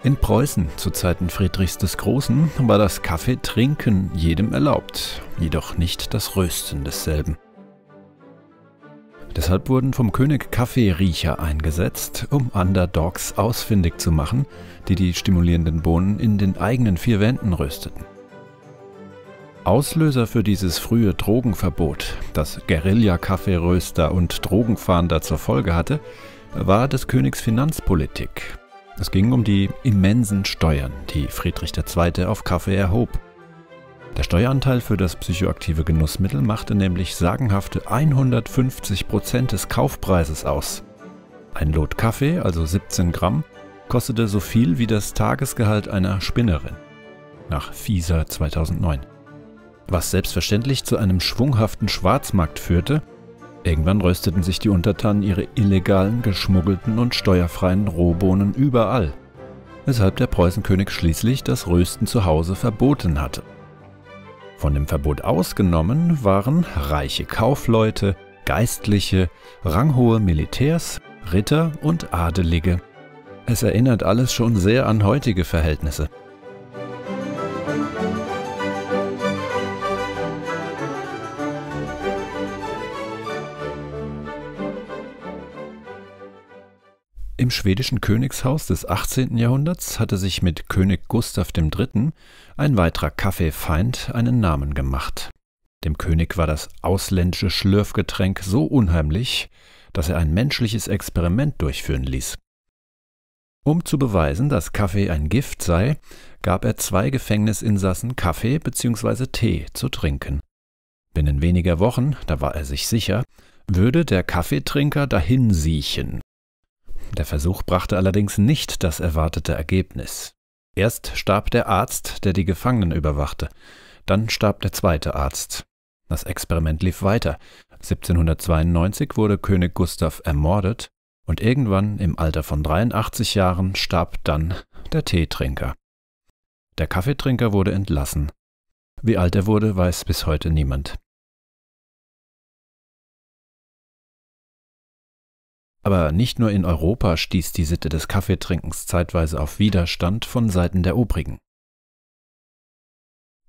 In Preußen zu Zeiten Friedrichs des Großen war das Kaffeetrinken jedem erlaubt, jedoch nicht das Rösten desselben. Deshalb wurden vom König Kaffeeriecher eingesetzt, um Underdogs ausfindig zu machen, die die stimulierenden Bohnen in den eigenen vier Wänden rösteten. Auslöser für dieses frühe Drogenverbot, das Guerilla-Kaffeeröster und Drogenfahnder zur Folge hatte, war des Königs Finanzpolitik, es ging um die immensen Steuern, die Friedrich II. auf Kaffee erhob. Der Steueranteil für das psychoaktive Genussmittel machte nämlich sagenhafte 150 Prozent des Kaufpreises aus. Ein Lot Kaffee, also 17 Gramm, kostete so viel wie das Tagesgehalt einer Spinnerin. Nach FISA 2009. Was selbstverständlich zu einem schwunghaften Schwarzmarkt führte, Irgendwann rösteten sich die Untertanen ihre illegalen, geschmuggelten und steuerfreien Rohbohnen überall, weshalb der Preußenkönig schließlich das Rösten zu Hause verboten hatte. Von dem Verbot ausgenommen waren reiche Kaufleute, Geistliche, ranghohe Militärs, Ritter und Adelige. Es erinnert alles schon sehr an heutige Verhältnisse. Im schwedischen Königshaus des 18. Jahrhunderts hatte sich mit König Gustav III. ein weiterer Kaffeefeind einen Namen gemacht. Dem König war das ausländische Schlürfgetränk so unheimlich, dass er ein menschliches Experiment durchführen ließ. Um zu beweisen, dass Kaffee ein Gift sei, gab er zwei Gefängnisinsassen Kaffee bzw. Tee zu trinken. Binnen weniger Wochen, da war er sich sicher, würde der Kaffeetrinker dahin siechen der Versuch brachte allerdings nicht das erwartete Ergebnis. Erst starb der Arzt, der die Gefangenen überwachte, dann starb der zweite Arzt. Das Experiment lief weiter. 1792 wurde König Gustav ermordet und irgendwann im Alter von 83 Jahren starb dann der Teetrinker. Der Kaffeetrinker wurde entlassen. Wie alt er wurde, weiß bis heute niemand. Aber nicht nur in Europa stieß die Sitte des Kaffeetrinkens zeitweise auf Widerstand von Seiten der Obrigen.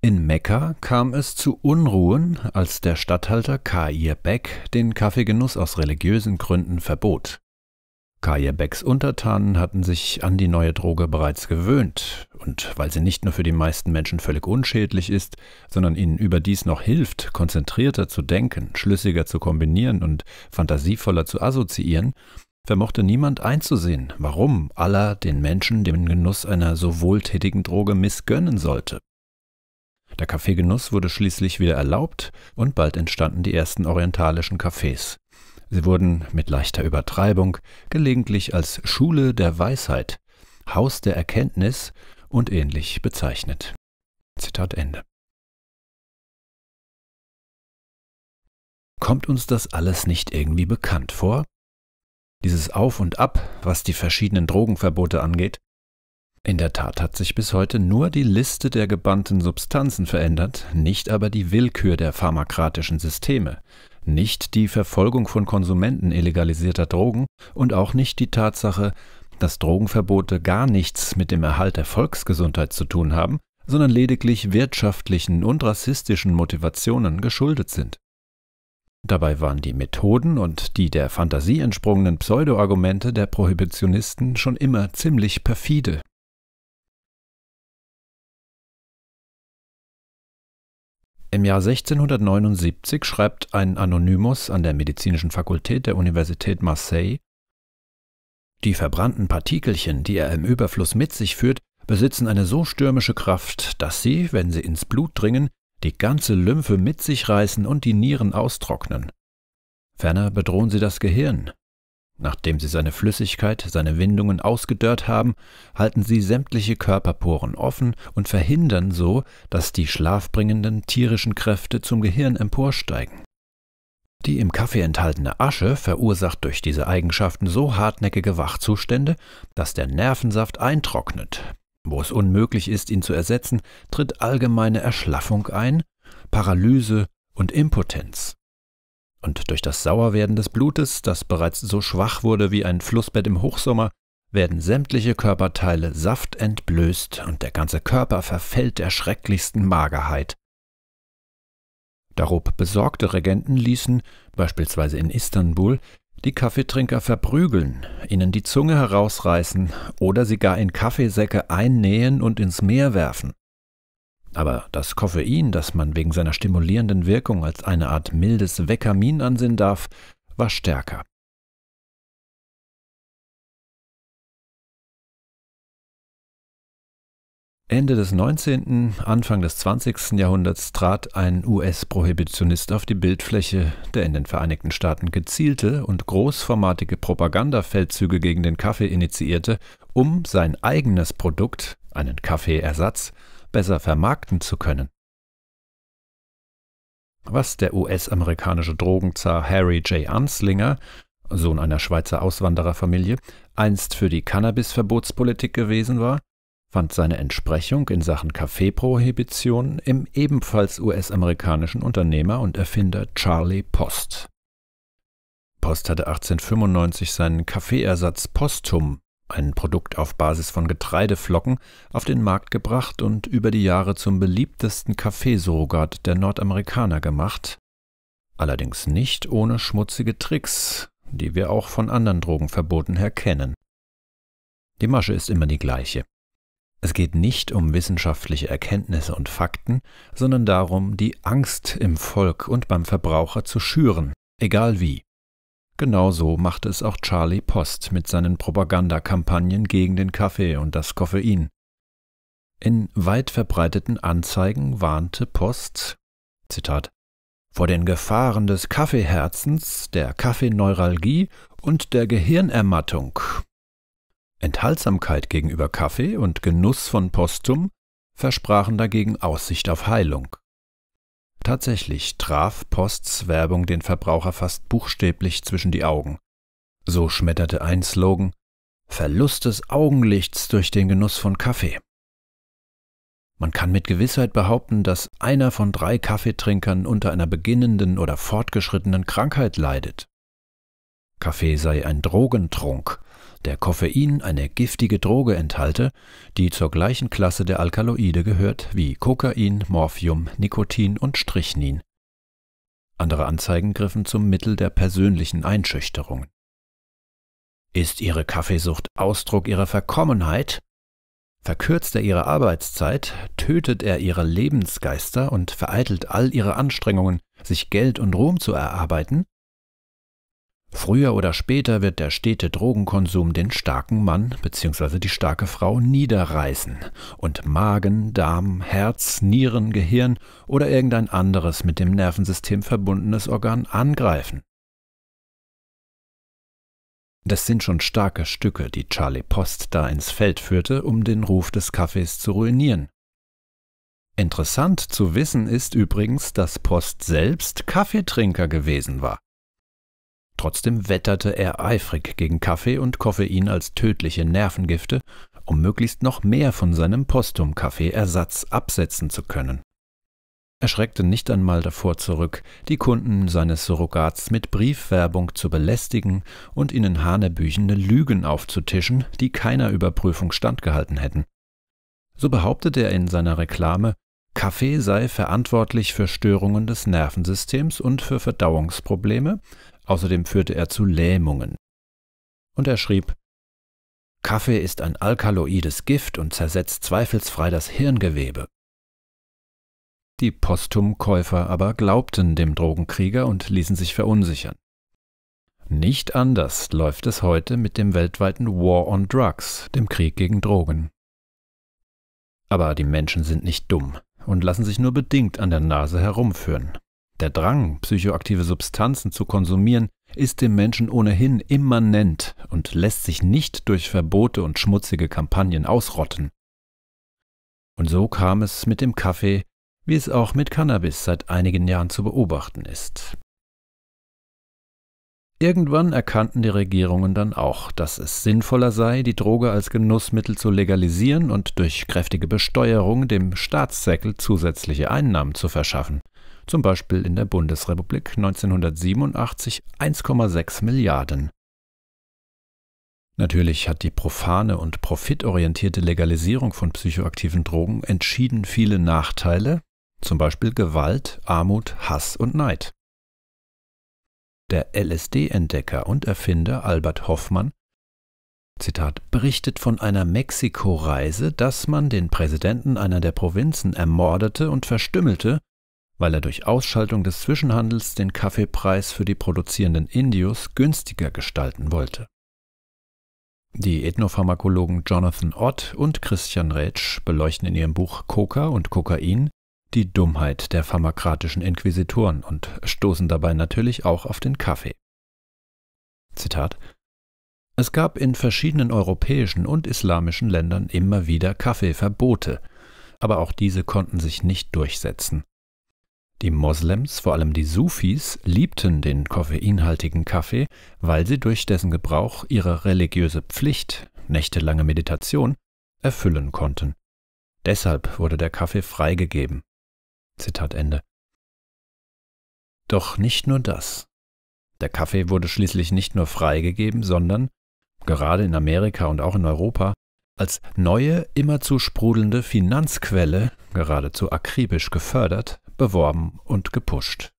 In Mekka kam es zu Unruhen, als der Statthalter Kair Beck den Kaffeegenuss aus religiösen Gründen verbot Kaya Becks Untertanen hatten sich an die neue Droge bereits gewöhnt, und weil sie nicht nur für die meisten Menschen völlig unschädlich ist, sondern ihnen überdies noch hilft, konzentrierter zu denken, schlüssiger zu kombinieren und fantasievoller zu assoziieren, vermochte niemand einzusehen, warum Allah den Menschen den Genuss einer so wohltätigen Droge missgönnen sollte. Der Kaffeegenuss wurde schließlich wieder erlaubt und bald entstanden die ersten orientalischen Cafés. Sie wurden mit leichter Übertreibung gelegentlich als Schule der Weisheit, Haus der Erkenntnis und ähnlich bezeichnet. Zitat Ende. Kommt uns das alles nicht irgendwie bekannt vor? Dieses Auf und Ab, was die verschiedenen Drogenverbote angeht? In der Tat hat sich bis heute nur die Liste der gebannten Substanzen verändert, nicht aber die Willkür der pharmakratischen Systeme, nicht die Verfolgung von Konsumenten illegalisierter Drogen und auch nicht die Tatsache, dass Drogenverbote gar nichts mit dem Erhalt der Volksgesundheit zu tun haben, sondern lediglich wirtschaftlichen und rassistischen Motivationen geschuldet sind. Dabei waren die Methoden und die der Fantasie entsprungenen Pseudo-Argumente der Prohibitionisten schon immer ziemlich perfide. Im Jahr 1679 schreibt ein Anonymus an der medizinischen Fakultät der Universität Marseille, die verbrannten Partikelchen, die er im Überfluss mit sich führt, besitzen eine so stürmische Kraft, dass sie, wenn sie ins Blut dringen, die ganze Lymphe mit sich reißen und die Nieren austrocknen. Ferner bedrohen sie das Gehirn, Nachdem sie seine Flüssigkeit, seine Windungen ausgedörrt haben, halten sie sämtliche Körperporen offen und verhindern so, dass die schlafbringenden tierischen Kräfte zum Gehirn emporsteigen. Die im Kaffee enthaltene Asche verursacht durch diese Eigenschaften so hartnäckige Wachzustände, dass der Nervensaft eintrocknet. Wo es unmöglich ist, ihn zu ersetzen, tritt allgemeine Erschlaffung ein, Paralyse und Impotenz und durch das Sauerwerden des Blutes, das bereits so schwach wurde wie ein Flussbett im Hochsommer, werden sämtliche Körperteile saftentblößt und der ganze Körper verfällt der schrecklichsten Magerheit. Darob besorgte Regenten ließen, beispielsweise in Istanbul, die Kaffeetrinker verprügeln, ihnen die Zunge herausreißen oder sie gar in Kaffeesäcke einnähen und ins Meer werfen. Aber das Koffein, das man wegen seiner stimulierenden Wirkung als eine Art mildes Weckamin ansehen darf, war stärker. Ende des 19., Anfang des 20. Jahrhunderts trat ein US-Prohibitionist auf die Bildfläche, der in den Vereinigten Staaten gezielte und großformatige Propagandafeldzüge gegen den Kaffee initiierte, um sein eigenes Produkt, einen Kaffeeersatz, besser vermarkten zu können. Was der US-amerikanische Drogenzar Harry J. Anslinger, Sohn einer Schweizer Auswandererfamilie, einst für die Cannabis-Verbotspolitik gewesen war, fand seine Entsprechung in Sachen Kaffeeprohibition im ebenfalls US-amerikanischen Unternehmer und Erfinder Charlie Post. Post hatte 1895 seinen Kaffeeersatz Posthum ein Produkt auf Basis von Getreideflocken, auf den Markt gebracht und über die Jahre zum beliebtesten Kaffeesurrogat der Nordamerikaner gemacht, allerdings nicht ohne schmutzige Tricks, die wir auch von anderen Drogenverboten her kennen. Die Masche ist immer die gleiche. Es geht nicht um wissenschaftliche Erkenntnisse und Fakten, sondern darum, die Angst im Volk und beim Verbraucher zu schüren, egal wie. Genauso machte es auch Charlie Post mit seinen Propagandakampagnen gegen den Kaffee und das Koffein. In weit verbreiteten Anzeigen warnte Post, Zitat, vor den Gefahren des Kaffeeherzens, der Kaffeeneuralgie und der Gehirnermattung. Enthaltsamkeit gegenüber Kaffee und Genuss von Postum versprachen dagegen Aussicht auf Heilung. Tatsächlich traf Posts Werbung den Verbraucher fast buchstäblich zwischen die Augen. So schmetterte ein Slogan Verlust des Augenlichts durch den Genuss von Kaffee. Man kann mit Gewissheit behaupten, dass einer von drei Kaffeetrinkern unter einer beginnenden oder fortgeschrittenen Krankheit leidet. Kaffee sei ein Drogentrunk, der Koffein eine giftige Droge enthalte, die zur gleichen Klasse der Alkaloide gehört wie Kokain, Morphium, Nikotin und Strychnin. Andere Anzeigen griffen zum Mittel der persönlichen Einschüchterung. Ist Ihre Kaffeesucht Ausdruck Ihrer Verkommenheit? Verkürzt er Ihre Arbeitszeit, tötet er Ihre Lebensgeister und vereitelt all Ihre Anstrengungen, sich Geld und Ruhm zu erarbeiten? Früher oder später wird der stete Drogenkonsum den starken Mann bzw. die starke Frau niederreißen und Magen, Darm, Herz, Nieren, Gehirn oder irgendein anderes mit dem Nervensystem verbundenes Organ angreifen. Das sind schon starke Stücke, die Charlie Post da ins Feld führte, um den Ruf des Kaffees zu ruinieren. Interessant zu wissen ist übrigens, dass Post selbst Kaffeetrinker gewesen war. Trotzdem wetterte er eifrig gegen Kaffee und Koffein als tödliche Nervengifte, um möglichst noch mehr von seinem Postum-Kaffeeersatz absetzen zu können. Er schreckte nicht einmal davor zurück, die Kunden seines Surrogats mit Briefwerbung zu belästigen und ihnen hanebüchende Lügen aufzutischen, die keiner Überprüfung standgehalten hätten. So behauptete er in seiner Reklame, Kaffee sei verantwortlich für Störungen des Nervensystems und für Verdauungsprobleme, Außerdem führte er zu Lähmungen. Und er schrieb, Kaffee ist ein alkaloides Gift und zersetzt zweifelsfrei das Hirngewebe. Die Postumkäufer aber glaubten dem Drogenkrieger und ließen sich verunsichern. Nicht anders läuft es heute mit dem weltweiten War on Drugs, dem Krieg gegen Drogen. Aber die Menschen sind nicht dumm und lassen sich nur bedingt an der Nase herumführen. Der Drang, psychoaktive Substanzen zu konsumieren, ist dem Menschen ohnehin immanent und lässt sich nicht durch Verbote und schmutzige Kampagnen ausrotten. Und so kam es mit dem Kaffee, wie es auch mit Cannabis seit einigen Jahren zu beobachten ist. Irgendwann erkannten die Regierungen dann auch, dass es sinnvoller sei, die Droge als Genussmittel zu legalisieren und durch kräftige Besteuerung dem Staatssäckel zusätzliche Einnahmen zu verschaffen zum Beispiel in der Bundesrepublik 1987 1,6 Milliarden. Natürlich hat die profane und profitorientierte Legalisierung von psychoaktiven Drogen entschieden viele Nachteile, zum Beispiel Gewalt, Armut, Hass und Neid. Der LSD-Entdecker und Erfinder Albert Hoffmann Zitat, berichtet von einer Mexiko-Reise, dass man den Präsidenten einer der Provinzen ermordete und verstümmelte, weil er durch Ausschaltung des Zwischenhandels den Kaffeepreis für die produzierenden Indios günstiger gestalten wollte. Die Ethnopharmakologen Jonathan Ott und Christian Rätsch beleuchten in ihrem Buch Coca und Kokain die Dummheit der pharmakratischen Inquisitoren und stoßen dabei natürlich auch auf den Kaffee. Zitat Es gab in verschiedenen europäischen und islamischen Ländern immer wieder Kaffeeverbote, aber auch diese konnten sich nicht durchsetzen. Die Moslems, vor allem die Sufis, liebten den koffeinhaltigen Kaffee, weil sie durch dessen Gebrauch ihre religiöse Pflicht, nächtelange Meditation, erfüllen konnten. Deshalb wurde der Kaffee freigegeben. Zitat Ende. Doch nicht nur das. Der Kaffee wurde schließlich nicht nur freigegeben, sondern, gerade in Amerika und auch in Europa, als neue, immerzu sprudelnde Finanzquelle geradezu akribisch gefördert beworben und gepusht.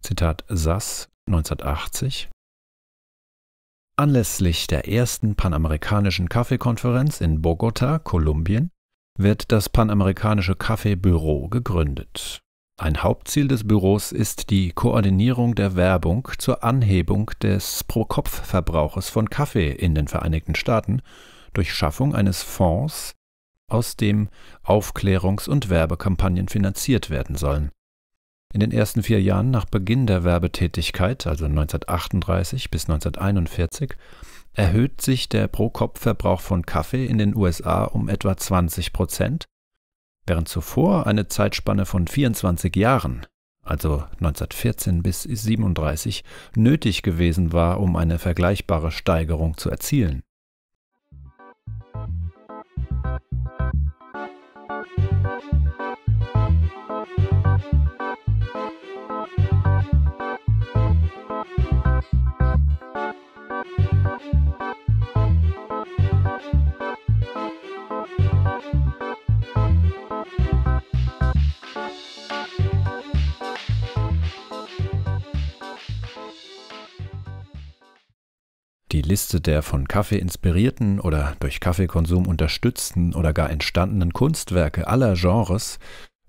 Zitat Sass 1980 Anlässlich der ersten panamerikanischen Kaffeekonferenz in Bogota, Kolumbien, wird das panamerikanische Kaffeebüro gegründet. Ein Hauptziel des Büros ist die Koordinierung der Werbung zur Anhebung des Pro-Kopf-Verbrauches von Kaffee in den Vereinigten Staaten durch Schaffung eines Fonds aus dem Aufklärungs- und Werbekampagnen finanziert werden sollen. In den ersten vier Jahren nach Beginn der Werbetätigkeit, also 1938 bis 1941, erhöht sich der Pro-Kopf-Verbrauch von Kaffee in den USA um etwa 20 Prozent, während zuvor eine Zeitspanne von 24 Jahren, also 1914 bis 1937, nötig gewesen war, um eine vergleichbare Steigerung zu erzielen. Liste der von Kaffee inspirierten oder durch Kaffeekonsum unterstützten oder gar entstandenen Kunstwerke aller Genres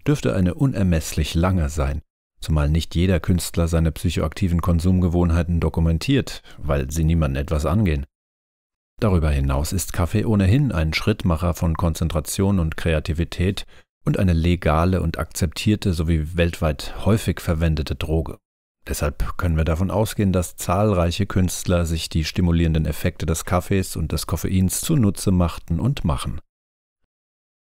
dürfte eine unermesslich lange sein, zumal nicht jeder Künstler seine psychoaktiven Konsumgewohnheiten dokumentiert, weil sie niemandem etwas angehen. Darüber hinaus ist Kaffee ohnehin ein Schrittmacher von Konzentration und Kreativität und eine legale und akzeptierte sowie weltweit häufig verwendete Droge. Deshalb können wir davon ausgehen, dass zahlreiche Künstler sich die stimulierenden Effekte des Kaffees und des Koffeins zunutze machten und machen.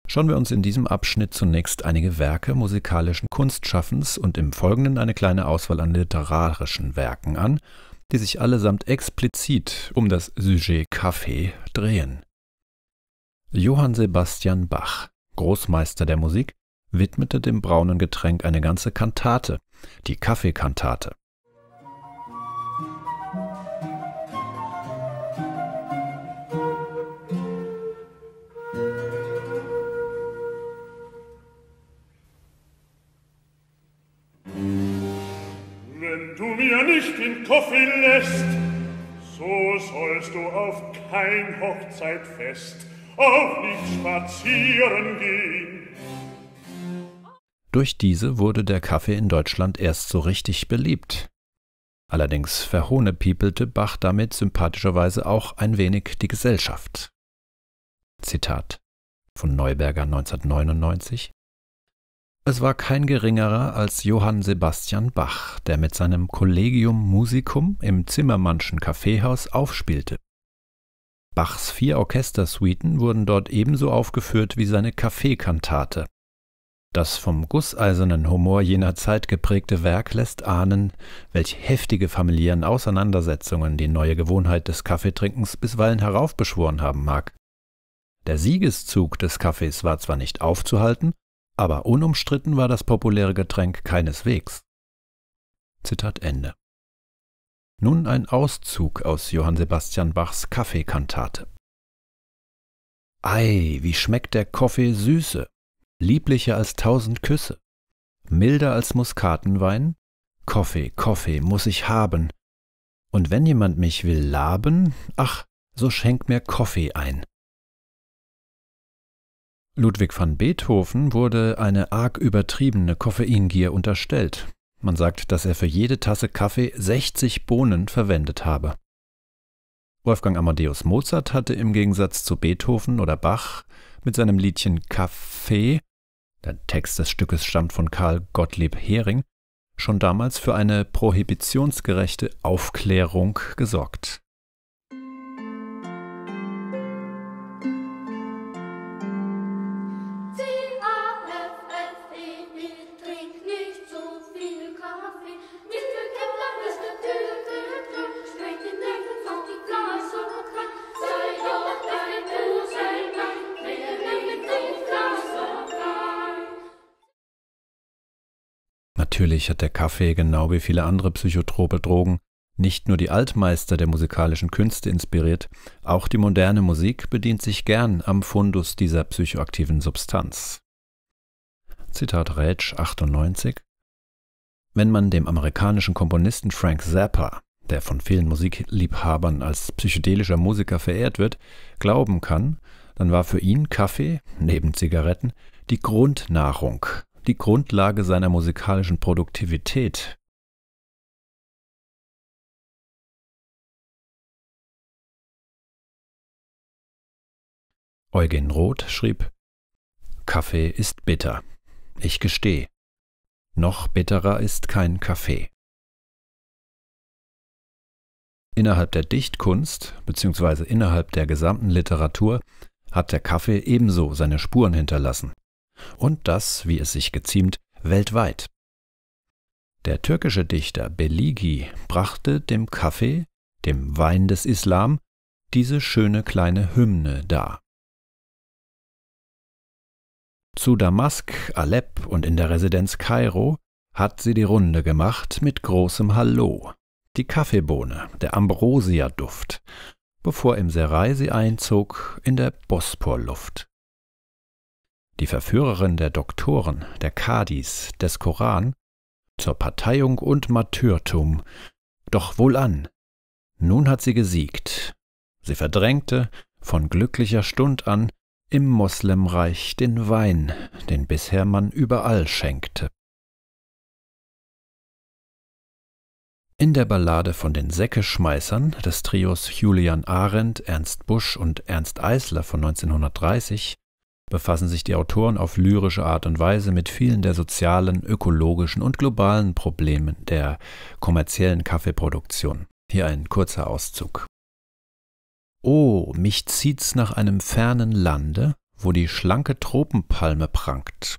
Schauen wir uns in diesem Abschnitt zunächst einige Werke musikalischen Kunstschaffens und im Folgenden eine kleine Auswahl an literarischen Werken an, die sich allesamt explizit um das Sujet Kaffee drehen. Johann Sebastian Bach, Großmeister der Musik, widmete dem braunen Getränk eine ganze Kantate, die Kaffeekantate. Wenn du mir nicht den Kaffee lässt, so sollst du auf kein Hochzeitfest auch nicht spazieren gehen. Durch diese wurde der Kaffee in Deutschland erst so richtig beliebt. Allerdings verhohnepiepelte Bach damit sympathischerweise auch ein wenig die Gesellschaft. Zitat von Neuberger 1999 es war kein geringerer als Johann Sebastian Bach, der mit seinem Collegium Musicum im Zimmermannschen Kaffeehaus aufspielte. Bachs vier Orchestersuiten wurden dort ebenso aufgeführt wie seine Kaffeekantate, das vom gusseisernen Humor jener Zeit geprägte Werk lässt ahnen, welch heftige familiären Auseinandersetzungen die neue Gewohnheit des Kaffeetrinkens bisweilen heraufbeschworen haben mag. Der Siegeszug des Kaffees war zwar nicht aufzuhalten, aber unumstritten war das populäre Getränk keineswegs. Zitat Ende. Nun ein Auszug aus Johann Sebastian Bachs Kaffeekantate. Ei, wie schmeckt der Kaffee süße, lieblicher als tausend Küsse, milder als Muskatenwein, Koffee, Koffee muss ich haben. Und wenn jemand mich will laben, ach, so schenk mir Koffee ein. Ludwig van Beethoven wurde eine arg übertriebene Koffeingier unterstellt. Man sagt, dass er für jede Tasse Kaffee 60 Bohnen verwendet habe. Wolfgang Amadeus Mozart hatte im Gegensatz zu Beethoven oder Bach mit seinem Liedchen Kaffee der Text des Stückes stammt von Karl Gottlieb Hering, schon damals für eine prohibitionsgerechte Aufklärung gesorgt Natürlich hat der Kaffee, genau wie viele andere psychotrope Drogen, nicht nur die Altmeister der musikalischen Künste inspiriert, auch die moderne Musik bedient sich gern am Fundus dieser psychoaktiven Substanz. Zitat Rätsch 98 Wenn man dem amerikanischen Komponisten Frank Zappa, der von vielen Musikliebhabern als psychedelischer Musiker verehrt wird, glauben kann, dann war für ihn Kaffee, neben Zigaretten, die Grundnahrung die Grundlage seiner musikalischen Produktivität Eugen Roth schrieb Kaffee ist bitter. Ich gestehe. Noch bitterer ist kein Kaffee. Innerhalb der Dichtkunst bzw. innerhalb der gesamten Literatur hat der Kaffee ebenso seine Spuren hinterlassen und das, wie es sich geziemt, weltweit. Der türkische Dichter Beligi brachte dem Kaffee, dem Wein des Islam, diese schöne kleine Hymne dar. Zu Damask, Alep und in der Residenz Kairo hat sie die Runde gemacht mit großem Hallo. Die Kaffeebohne, der Ambrosia-Duft, bevor im Serai sie einzog in der Bosporluft die Verführerin der Doktoren, der Kadis, des Koran, zur Parteiung und Martyrtum. Doch wohlan, nun hat sie gesiegt. Sie verdrängte, von glücklicher Stund an, im Moslemreich den Wein, den bisher man überall schenkte. In der Ballade von den Säckeschmeißern des Trios Julian Arendt, Ernst Busch und Ernst Eisler von 1930 befassen sich die Autoren auf lyrische Art und Weise mit vielen der sozialen, ökologischen und globalen Problemen der kommerziellen Kaffeeproduktion. Hier ein kurzer Auszug. Oh, mich zieht's nach einem fernen Lande, wo die schlanke Tropenpalme prangt.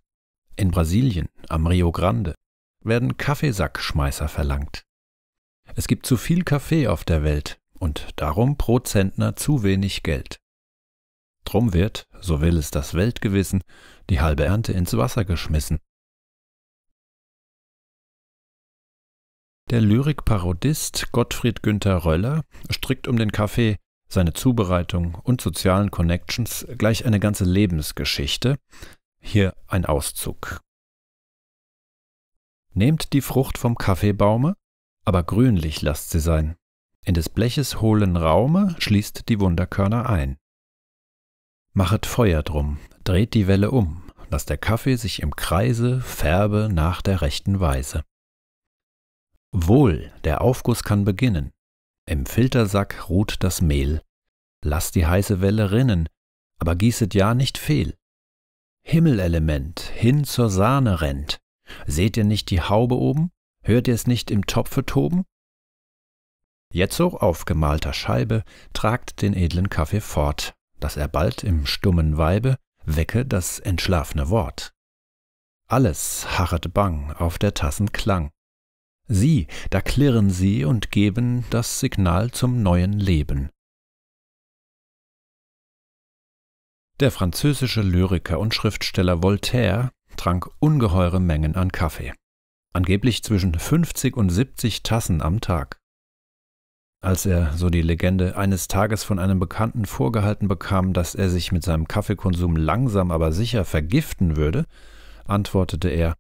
In Brasilien, am Rio Grande, werden Kaffeesackschmeißer verlangt. Es gibt zu viel Kaffee auf der Welt und darum pro Zentner zu wenig Geld. Drum wird, so will es das Weltgewissen, die halbe Ernte ins Wasser geschmissen. Der Lyrikparodist Gottfried Günther Röller strickt um den Kaffee, seine Zubereitung und sozialen Connections gleich eine ganze Lebensgeschichte. Hier ein Auszug. Nehmt die Frucht vom Kaffeebaume, aber grünlich lasst sie sein. In des Bleches hohlen Raume schließt die Wunderkörner ein. Machet Feuer drum, dreht die Welle um, dass der Kaffee sich im Kreise färbe nach der rechten Weise. Wohl, der Aufguss kann beginnen. Im Filtersack ruht das Mehl. Lass die heiße Welle rinnen, aber gießet ja nicht fehl. Himmelelement hin zur Sahne rennt. Seht ihr nicht die Haube oben? Hört ihr es nicht im Topfe toben? Jetzo auf gemalter Scheibe tragt den edlen Kaffee fort, dass er bald im stummen Weibe wecke das entschlafene Wort. Alles harret bang auf der Tassen Klang. Sieh, da klirren sie und geben das Signal zum neuen Leben. Der französische Lyriker und Schriftsteller Voltaire trank ungeheure Mengen an Kaffee, angeblich zwischen 50 und 70 Tassen am Tag. Als er, so die Legende, eines Tages von einem Bekannten vorgehalten bekam, dass er sich mit seinem Kaffeekonsum langsam aber sicher vergiften würde, antwortete er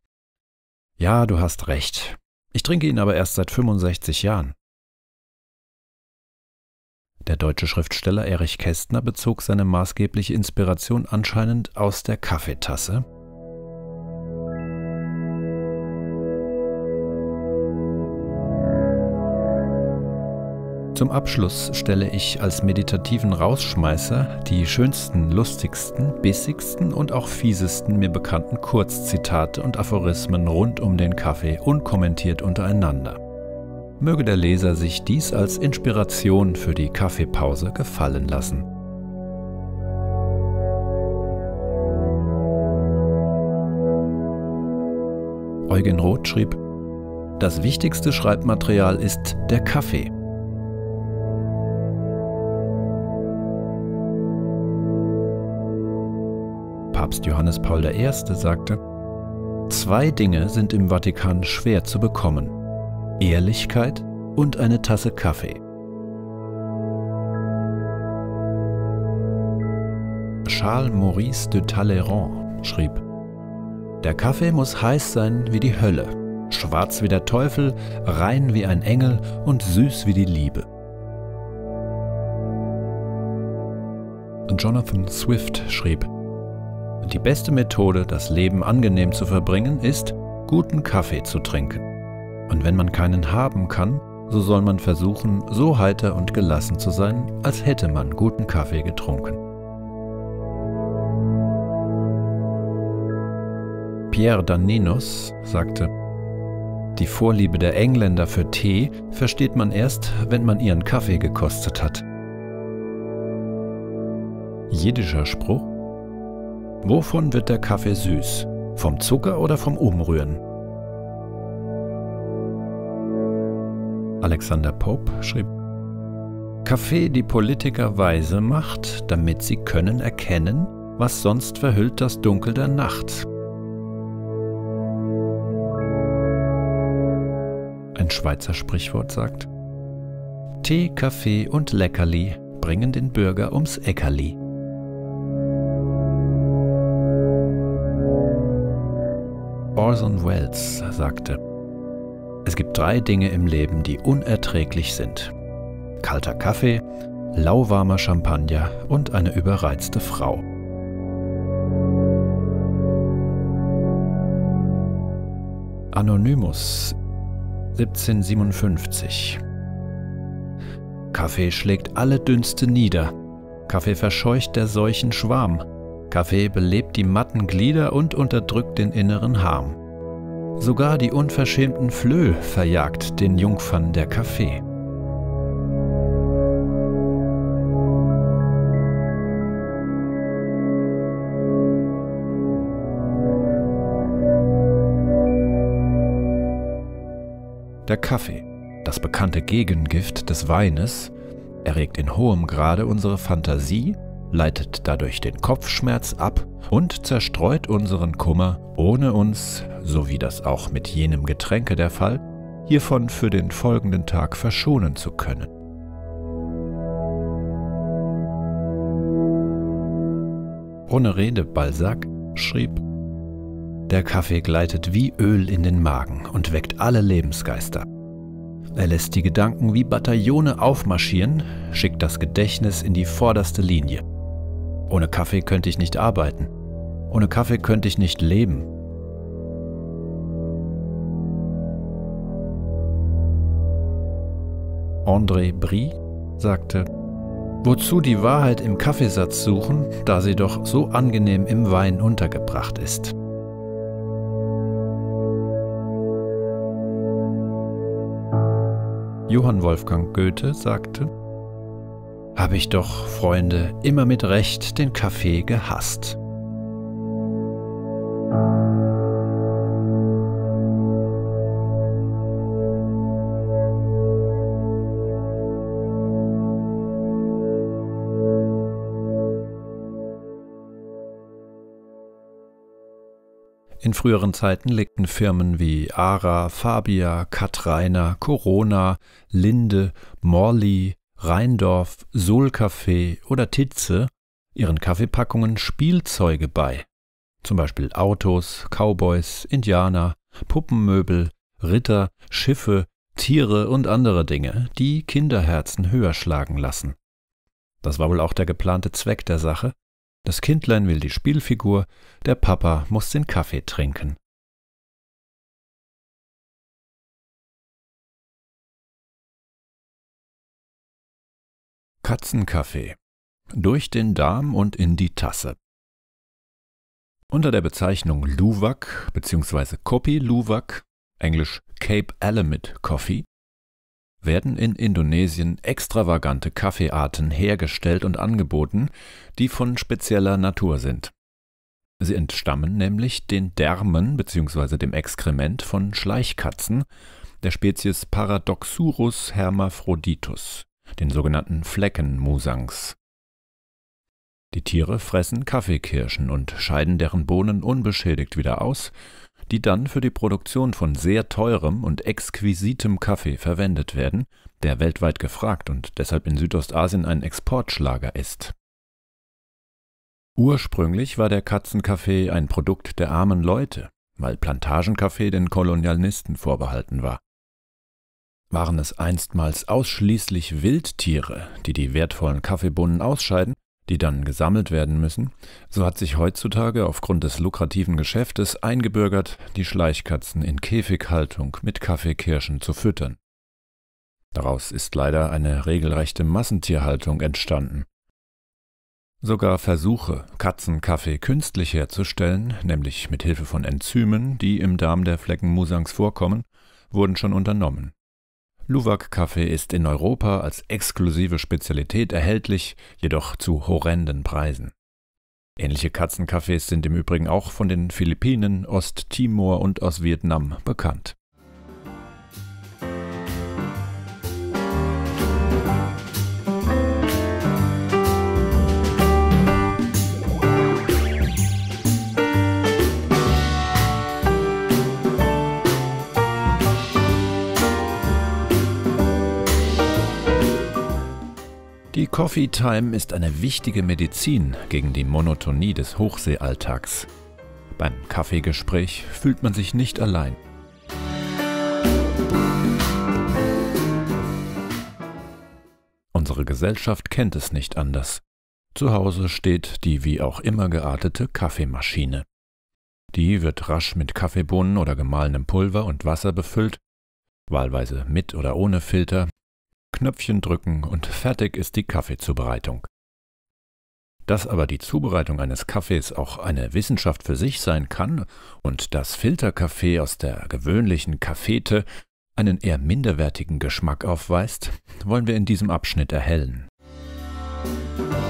Ja, du hast recht. Ich trinke ihn aber erst seit 65 Jahren. Der deutsche Schriftsteller Erich Kästner bezog seine maßgebliche Inspiration anscheinend aus der Kaffeetasse, Zum Abschluss stelle ich als meditativen Rausschmeißer die schönsten, lustigsten, bissigsten und auch fiesesten mir bekannten Kurzzitate und Aphorismen rund um den Kaffee unkommentiert untereinander. Möge der Leser sich dies als Inspiration für die Kaffeepause gefallen lassen. Eugen Roth schrieb, das wichtigste Schreibmaterial ist der Kaffee. Papst Johannes Paul I. sagte, Zwei Dinge sind im Vatikan schwer zu bekommen. Ehrlichkeit und eine Tasse Kaffee. Charles Maurice de Talleyrand schrieb, Der Kaffee muss heiß sein wie die Hölle, schwarz wie der Teufel, rein wie ein Engel und süß wie die Liebe. Jonathan Swift schrieb, die beste Methode, das Leben angenehm zu verbringen, ist, guten Kaffee zu trinken. Und wenn man keinen haben kann, so soll man versuchen, so heiter und gelassen zu sein, als hätte man guten Kaffee getrunken. Pierre Daninus sagte, die Vorliebe der Engländer für Tee versteht man erst, wenn man ihren Kaffee gekostet hat. Jiddischer Spruch Wovon wird der Kaffee süß? Vom Zucker oder vom Umrühren? Alexander Pope schrieb, Kaffee die Politiker weise macht, damit sie können erkennen, was sonst verhüllt das Dunkel der Nacht. Ein Schweizer Sprichwort sagt, Tee, Kaffee und Leckerli bringen den Bürger ums Eckerli. Orson Welles sagte, es gibt drei Dinge im Leben, die unerträglich sind. Kalter Kaffee, lauwarmer Champagner und eine überreizte Frau. Anonymous 1757 Kaffee schlägt alle Dünste nieder. Kaffee verscheucht der Seuchen Schwarm. Kaffee belebt die matten Glieder und unterdrückt den inneren Harm. Sogar die unverschämten Flöh verjagt den Jungfern der Kaffee. Der Kaffee, das bekannte Gegengift des Weines, erregt in hohem Grade unsere Fantasie, leitet dadurch den Kopfschmerz ab und zerstreut unseren Kummer ohne uns, so wie das auch mit jenem Getränke der Fall, hiervon für den folgenden Tag verschonen zu können. Ohne Rede Balzac schrieb, der Kaffee gleitet wie Öl in den Magen und weckt alle Lebensgeister. Er lässt die Gedanken wie Bataillone aufmarschieren, schickt das Gedächtnis in die vorderste Linie. Ohne Kaffee könnte ich nicht arbeiten. Ohne Kaffee könnte ich nicht leben. André Brie sagte, Wozu die Wahrheit im Kaffeesatz suchen, da sie doch so angenehm im Wein untergebracht ist. Johann Wolfgang Goethe sagte, Habe ich doch, Freunde, immer mit Recht den Kaffee gehasst. In früheren Zeiten legten Firmen wie ARA, Fabia, Katrainer, Corona, Linde, Morley, Rheindorf, Solcafé oder Titze ihren Kaffeepackungen Spielzeuge bei. Zum Beispiel Autos, Cowboys, Indianer, Puppenmöbel, Ritter, Schiffe, Tiere und andere Dinge, die Kinderherzen höher schlagen lassen. Das war wohl auch der geplante Zweck der Sache, das Kindlein will die Spielfigur, der Papa muss den Kaffee trinken. Katzenkaffee. Durch den Darm und in die Tasse. Unter der Bezeichnung Luwak bzw. Kopi Luwak, englisch Cape Alamid Coffee, werden in Indonesien extravagante Kaffeearten hergestellt und angeboten, die von spezieller Natur sind. Sie entstammen nämlich den Därmen bzw. dem Exkrement von Schleichkatzen, der Spezies Paradoxurus hermaphroditus, den sogenannten Fleckenmusangs. Die Tiere fressen Kaffeekirschen und scheiden deren Bohnen unbeschädigt wieder aus, die dann für die Produktion von sehr teurem und exquisitem Kaffee verwendet werden, der weltweit gefragt und deshalb in Südostasien ein Exportschlager ist. Ursprünglich war der Katzenkaffee ein Produkt der armen Leute, weil Plantagenkaffee den Kolonialisten vorbehalten war. Waren es einstmals ausschließlich Wildtiere, die die wertvollen Kaffeebohnen ausscheiden, die dann gesammelt werden müssen, so hat sich heutzutage aufgrund des lukrativen Geschäftes eingebürgert, die Schleichkatzen in Käfighaltung mit Kaffeekirschen zu füttern. Daraus ist leider eine regelrechte Massentierhaltung entstanden. Sogar Versuche, Katzenkaffee künstlich herzustellen, nämlich mit Hilfe von Enzymen, die im Darm der Fleckenmusangs vorkommen, wurden schon unternommen. Luwak-Kaffee ist in Europa als exklusive Spezialität erhältlich, jedoch zu horrenden Preisen. Ähnliche Katzenkaffees sind im Übrigen auch von den Philippinen, Osttimor und aus Vietnam bekannt. Die Coffee Time ist eine wichtige Medizin gegen die Monotonie des Hochseealltags. Beim Kaffeegespräch fühlt man sich nicht allein. Unsere Gesellschaft kennt es nicht anders. Zu Hause steht die wie auch immer geartete Kaffeemaschine. Die wird rasch mit Kaffeebohnen oder gemahlenem Pulver und Wasser befüllt, wahlweise mit oder ohne Filter, Knöpfchen drücken und fertig ist die Kaffeezubereitung. Dass aber die Zubereitung eines Kaffees auch eine Wissenschaft für sich sein kann und das Filterkaffee aus der gewöhnlichen Kaffete einen eher minderwertigen Geschmack aufweist, wollen wir in diesem Abschnitt erhellen. Musik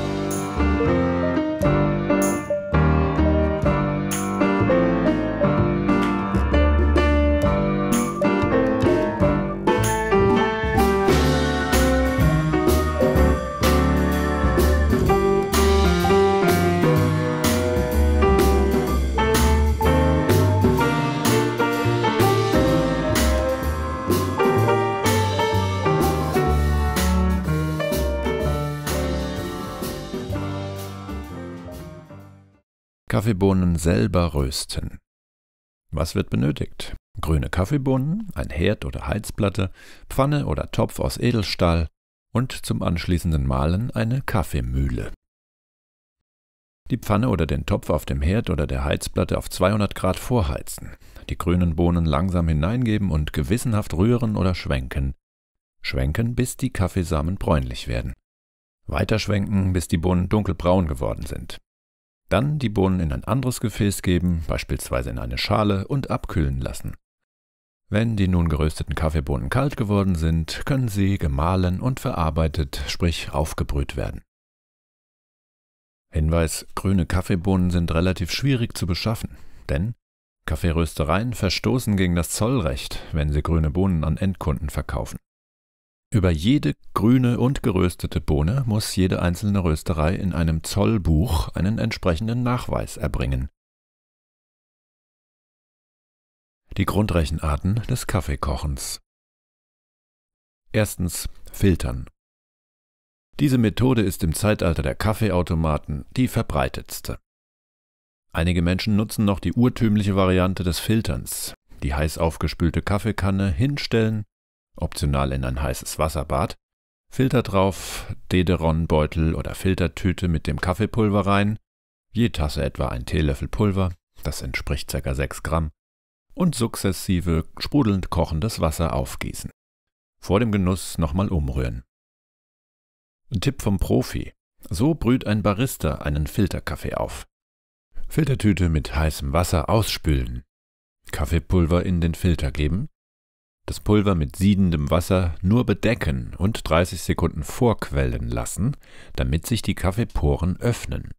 Kaffeebohnen selber rösten. Was wird benötigt? Grüne Kaffeebohnen, ein Herd oder Heizplatte, Pfanne oder Topf aus Edelstahl und zum anschließenden Mahlen eine Kaffeemühle. Die Pfanne oder den Topf auf dem Herd oder der Heizplatte auf 200 Grad vorheizen, die grünen Bohnen langsam hineingeben und gewissenhaft rühren oder schwenken. Schwenken, bis die Kaffeesamen bräunlich werden. Weiterschwenken, bis die Bohnen dunkelbraun geworden sind. Dann die Bohnen in ein anderes Gefäß geben, beispielsweise in eine Schale, und abkühlen lassen. Wenn die nun gerösteten Kaffeebohnen kalt geworden sind, können sie gemahlen und verarbeitet, sprich aufgebrüht werden. Hinweis: Grüne Kaffeebohnen sind relativ schwierig zu beschaffen, denn Kaffeeröstereien verstoßen gegen das Zollrecht, wenn sie grüne Bohnen an Endkunden verkaufen. Über jede grüne und geröstete Bohne muss jede einzelne Rösterei in einem Zollbuch einen entsprechenden Nachweis erbringen. Die Grundrechenarten des Kaffeekochens. Erstens Filtern. Diese Methode ist im Zeitalter der Kaffeeautomaten die verbreitetste. Einige Menschen nutzen noch die urtümliche Variante des Filterns, die heiß aufgespülte Kaffeekanne hinstellen optional in ein heißes Wasserbad, Filter drauf, Dederonbeutel oder Filtertüte mit dem Kaffeepulver rein, je Tasse etwa ein Teelöffel Pulver, das entspricht ca. 6 Gramm, und sukzessive sprudelnd kochendes Wasser aufgießen. Vor dem Genuss nochmal umrühren. Ein Tipp vom Profi. So brüht ein Barista einen Filterkaffee auf. Filtertüte mit heißem Wasser ausspülen. Kaffeepulver in den Filter geben, das Pulver mit siedendem Wasser nur bedecken und 30 Sekunden vorquellen lassen, damit sich die Kaffeeporen öffnen.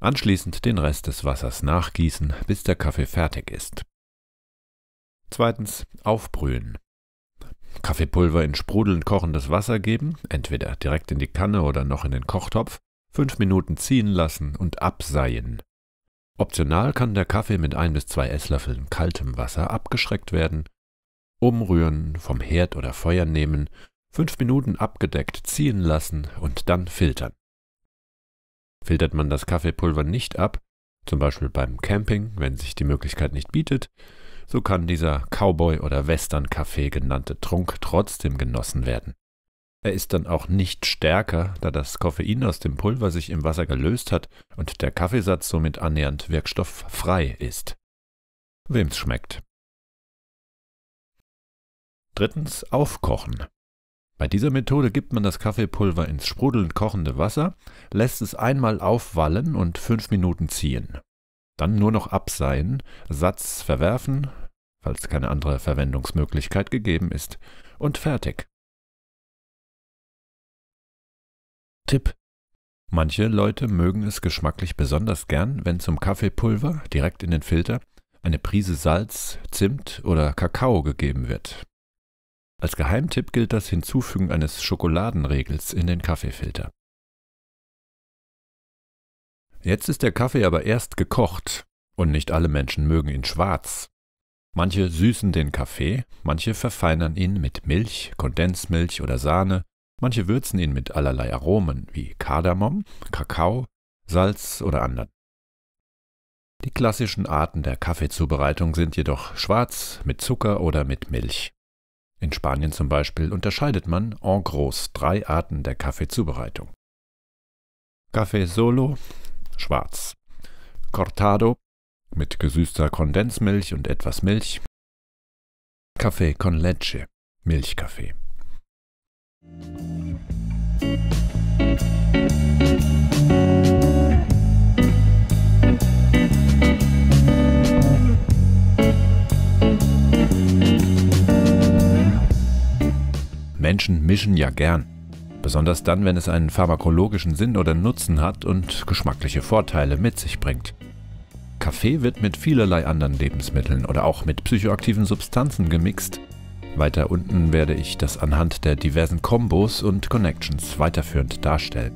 Anschließend den Rest des Wassers nachgießen, bis der Kaffee fertig ist. Zweitens aufbrühen. Kaffeepulver in sprudelnd kochendes Wasser geben, entweder direkt in die Kanne oder noch in den Kochtopf, 5 Minuten ziehen lassen und abseien. Optional kann der Kaffee mit ein bis zwei Esslöffeln kaltem Wasser abgeschreckt werden, umrühren, vom Herd oder Feuer nehmen, fünf Minuten abgedeckt ziehen lassen und dann filtern. Filtert man das Kaffeepulver nicht ab, zum Beispiel beim Camping, wenn sich die Möglichkeit nicht bietet, so kann dieser Cowboy- oder Western-Kaffee genannte Trunk trotzdem genossen werden. Er ist dann auch nicht stärker, da das Koffein aus dem Pulver sich im Wasser gelöst hat und der Kaffeesatz somit annähernd wirkstofffrei ist. Wem's schmeckt. Drittens Aufkochen. Bei dieser Methode gibt man das Kaffeepulver ins sprudelnd kochende Wasser, lässt es einmal aufwallen und fünf Minuten ziehen. Dann nur noch abseihen, Satz verwerfen, falls keine andere Verwendungsmöglichkeit gegeben ist, und fertig. Tipp. Manche Leute mögen es geschmacklich besonders gern, wenn zum Kaffeepulver direkt in den Filter eine Prise Salz, Zimt oder Kakao gegeben wird. Als Geheimtipp gilt das Hinzufügen eines Schokoladenregels in den Kaffeefilter. Jetzt ist der Kaffee aber erst gekocht und nicht alle Menschen mögen ihn schwarz. Manche süßen den Kaffee, manche verfeinern ihn mit Milch, Kondensmilch oder Sahne, Manche würzen ihn mit allerlei Aromen wie Kardamom, Kakao, Salz oder anderen. Die klassischen Arten der Kaffeezubereitung sind jedoch schwarz, mit Zucker oder mit Milch. In Spanien zum Beispiel unterscheidet man en gros drei Arten der Kaffeezubereitung. Kaffee solo, schwarz. Cortado, mit gesüßter Kondensmilch und etwas Milch. Kaffee con leche, Milchkaffee. Menschen mischen ja gern. Besonders dann, wenn es einen pharmakologischen Sinn oder Nutzen hat und geschmackliche Vorteile mit sich bringt. Kaffee wird mit vielerlei anderen Lebensmitteln oder auch mit psychoaktiven Substanzen gemixt, weiter unten werde ich das anhand der diversen Kombos und Connections weiterführend darstellen.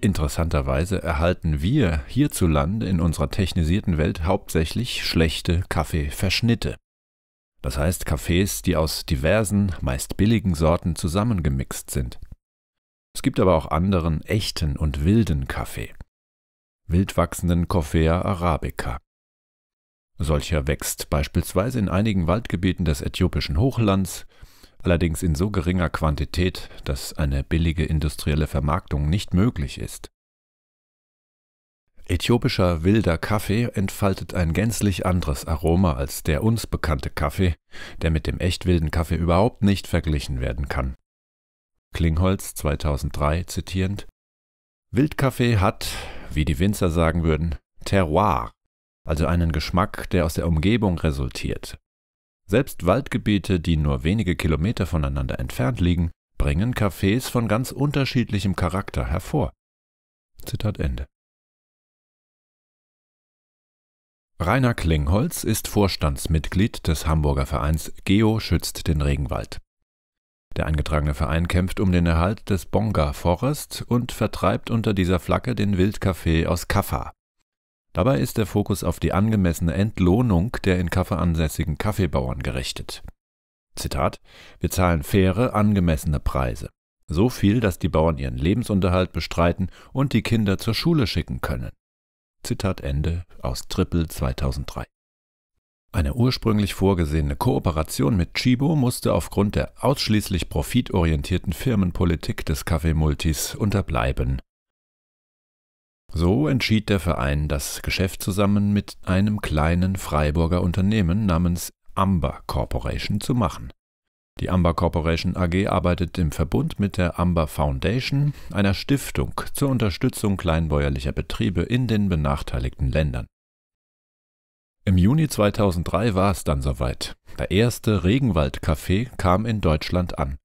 Interessanterweise erhalten wir hierzulande in unserer technisierten Welt hauptsächlich schlechte Kaffeeverschnitte. Das heißt Kaffees, die aus diversen, meist billigen Sorten zusammengemixt sind. Es gibt aber auch anderen echten und wilden Kaffee, Wildwachsenden Coffea arabica. Solcher wächst beispielsweise in einigen Waldgebieten des äthiopischen Hochlands, allerdings in so geringer Quantität, dass eine billige industrielle Vermarktung nicht möglich ist. Äthiopischer wilder Kaffee entfaltet ein gänzlich anderes Aroma als der uns bekannte Kaffee, der mit dem echt wilden Kaffee überhaupt nicht verglichen werden kann. Klingholz 2003 zitierend, Wildkaffee hat, wie die Winzer sagen würden, Terroir, also einen Geschmack, der aus der Umgebung resultiert. Selbst Waldgebiete, die nur wenige Kilometer voneinander entfernt liegen, bringen Cafés von ganz unterschiedlichem Charakter hervor. Zitat Ende. Rainer Klingholz ist Vorstandsmitglied des Hamburger Vereins Geo schützt den Regenwald. Der eingetragene Verein kämpft um den Erhalt des Bonga Forest und vertreibt unter dieser Flagge den Wildkaffee aus Kaffa. Dabei ist der Fokus auf die angemessene Entlohnung der in Kaffa ansässigen Kaffeebauern gerichtet. Zitat: Wir zahlen faire, angemessene Preise. So viel, dass die Bauern ihren Lebensunterhalt bestreiten und die Kinder zur Schule schicken können. Zitat Ende aus Trippel 2003. Eine ursprünglich vorgesehene Kooperation mit Chibo musste aufgrund der ausschließlich profitorientierten Firmenpolitik des Kaffeemultis unterbleiben. So entschied der Verein, das Geschäft zusammen mit einem kleinen Freiburger Unternehmen namens Amber Corporation zu machen. Die Amber Corporation AG arbeitet im Verbund mit der Amber Foundation, einer Stiftung zur Unterstützung kleinbäuerlicher Betriebe in den benachteiligten Ländern. Im Juni 2003 war es dann soweit. Der erste Regenwaldkaffee kam in Deutschland an.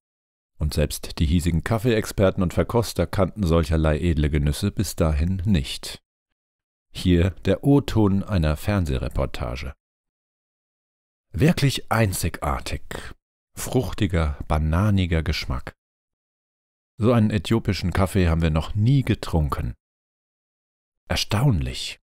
Und selbst die hiesigen Kaffeeexperten und Verkoster kannten solcherlei edle Genüsse bis dahin nicht. Hier der O-Ton einer Fernsehreportage. Wirklich einzigartig. Fruchtiger, bananiger Geschmack. So einen äthiopischen Kaffee haben wir noch nie getrunken. Erstaunlich.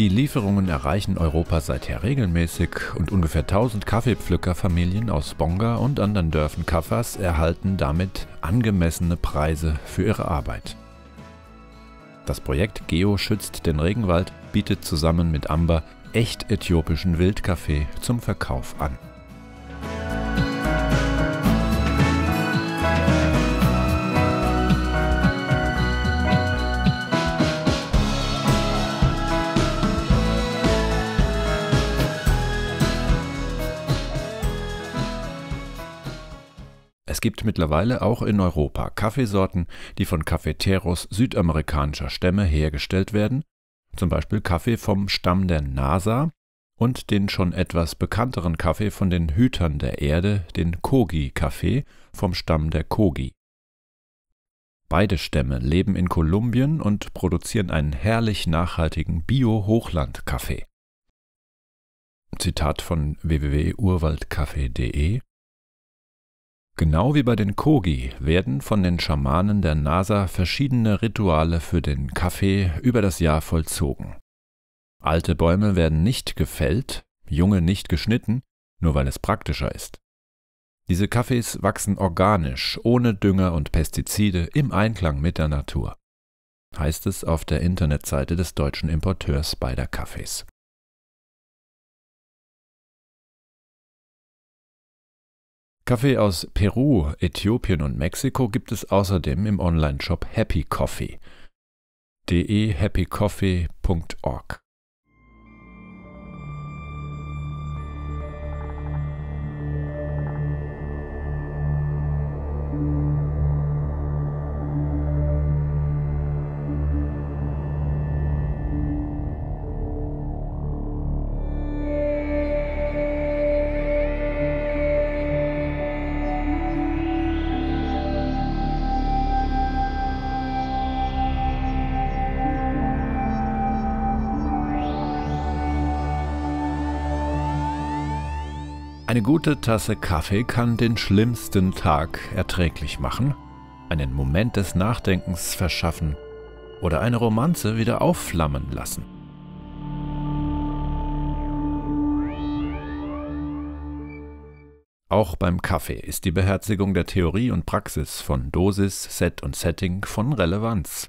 Die Lieferungen erreichen Europa seither regelmäßig und ungefähr 1000 Kaffeepflückerfamilien aus Bonga und anderen Dörfern Kaffers erhalten damit angemessene Preise für ihre Arbeit. Das Projekt Geo schützt den Regenwald bietet zusammen mit Amber echt äthiopischen Wildkaffee zum Verkauf an. Es gibt mittlerweile auch in Europa Kaffeesorten, die von Cafeteros südamerikanischer Stämme hergestellt werden, zum Beispiel Kaffee vom Stamm der Nasa und den schon etwas bekannteren Kaffee von den Hütern der Erde, den Kogi-Kaffee vom Stamm der Kogi. Beide Stämme leben in Kolumbien und produzieren einen herrlich nachhaltigen Bio-Hochland-Kaffee. Zitat von www.urwaldkaffee.de Genau wie bei den Kogi werden von den Schamanen der NASA verschiedene Rituale für den Kaffee über das Jahr vollzogen. Alte Bäume werden nicht gefällt, junge nicht geschnitten, nur weil es praktischer ist. Diese Kaffees wachsen organisch, ohne Dünger und Pestizide, im Einklang mit der Natur, heißt es auf der Internetseite des deutschen Importeurs beider Kaffees. Kaffee aus Peru, Äthiopien und Mexiko gibt es außerdem im Onlineshop Happy Coffee. de happycoffee.org Eine gute Tasse Kaffee kann den schlimmsten Tag erträglich machen, einen Moment des Nachdenkens verschaffen oder eine Romanze wieder aufflammen lassen. Auch beim Kaffee ist die Beherzigung der Theorie und Praxis von Dosis, Set und Setting von Relevanz.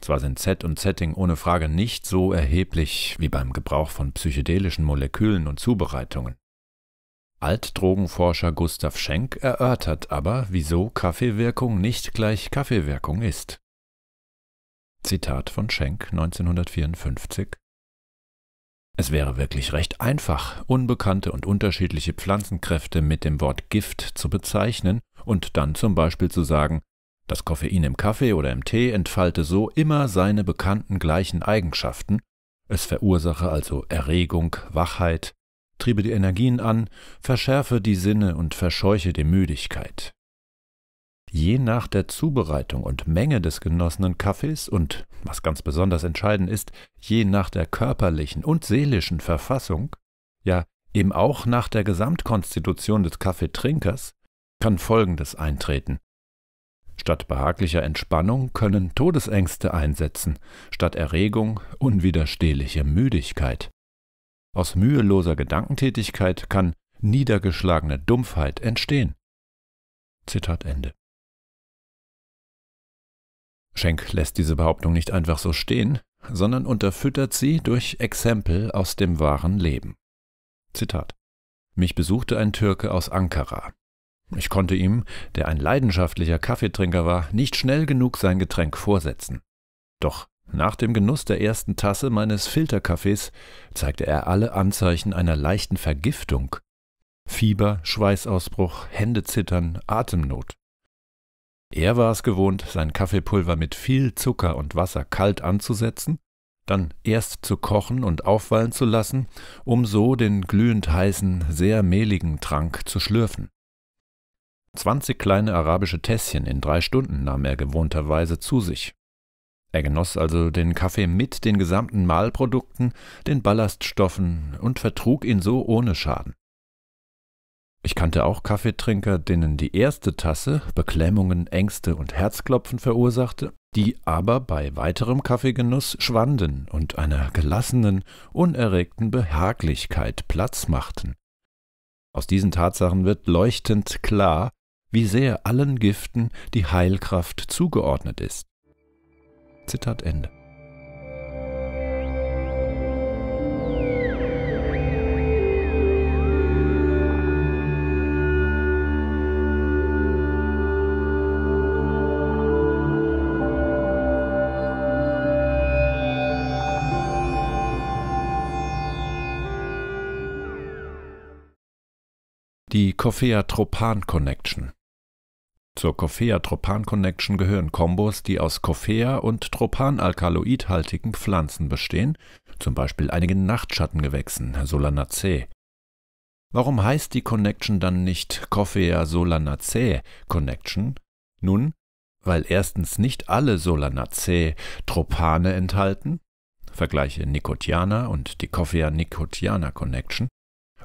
Zwar sind Set und Setting ohne Frage nicht so erheblich wie beim Gebrauch von psychedelischen Molekülen und Zubereitungen, Altdrogenforscher Gustav Schenk erörtert aber, wieso Kaffeewirkung nicht gleich Kaffeewirkung ist. Zitat von Schenk 1954 es wäre wirklich recht einfach, unbekannte und unterschiedliche Pflanzenkräfte mit dem Wort Gift zu bezeichnen und dann zum Beispiel zu sagen, das Koffein im Kaffee oder im Tee entfalte so immer seine bekannten gleichen Eigenschaften, es verursache also Erregung, Wachheit, triebe die Energien an, verschärfe die Sinne und verscheuche die Müdigkeit. Je nach der Zubereitung und Menge des genossenen Kaffees und, was ganz besonders entscheidend ist, je nach der körperlichen und seelischen Verfassung, ja eben auch nach der Gesamtkonstitution des Kaffeetrinkers, kann Folgendes eintreten. Statt behaglicher Entspannung können Todesängste einsetzen, statt Erregung unwiderstehliche Müdigkeit. Aus müheloser Gedankentätigkeit kann niedergeschlagene Dumpfheit entstehen. Zitat Ende. Schenk lässt diese Behauptung nicht einfach so stehen, sondern unterfüttert sie durch Exempel aus dem wahren Leben. Zitat. Mich besuchte ein Türke aus Ankara. Ich konnte ihm, der ein leidenschaftlicher Kaffeetrinker war, nicht schnell genug sein Getränk vorsetzen. Doch nach dem Genuss der ersten Tasse meines Filterkaffees zeigte er alle Anzeichen einer leichten Vergiftung. Fieber, Schweißausbruch, Händezittern, Atemnot. Er war es gewohnt, sein Kaffeepulver mit viel Zucker und Wasser kalt anzusetzen, dann erst zu kochen und aufwallen zu lassen, um so den glühend heißen, sehr mehligen Trank zu schlürfen. Zwanzig kleine arabische Tässchen in drei Stunden nahm er gewohnterweise zu sich. Er genoss also den Kaffee mit den gesamten Mahlprodukten, den Ballaststoffen und vertrug ihn so ohne Schaden. Ich kannte auch Kaffeetrinker, denen die erste Tasse Beklemmungen, Ängste und Herzklopfen verursachte, die aber bei weiterem Kaffeegenuss schwanden und einer gelassenen, unerregten Behaglichkeit Platz machten. Aus diesen Tatsachen wird leuchtend klar, wie sehr allen Giften die Heilkraft zugeordnet ist. Zitat Ende. die Coffea Tropan Connection. Zur Coffea-Tropan-Connection gehören Kombos, die aus Coffea- und tropan Tropanalkaloidhaltigen Pflanzen bestehen, zum Beispiel einigen Nachtschattengewächsen (Solanaceae). Warum heißt die Connection dann nicht Coffea-Solanaceae Connection? Nun, weil erstens nicht alle Solanaceae Tropane enthalten (vergleiche Nicotiana und die Coffea nicotiana Connection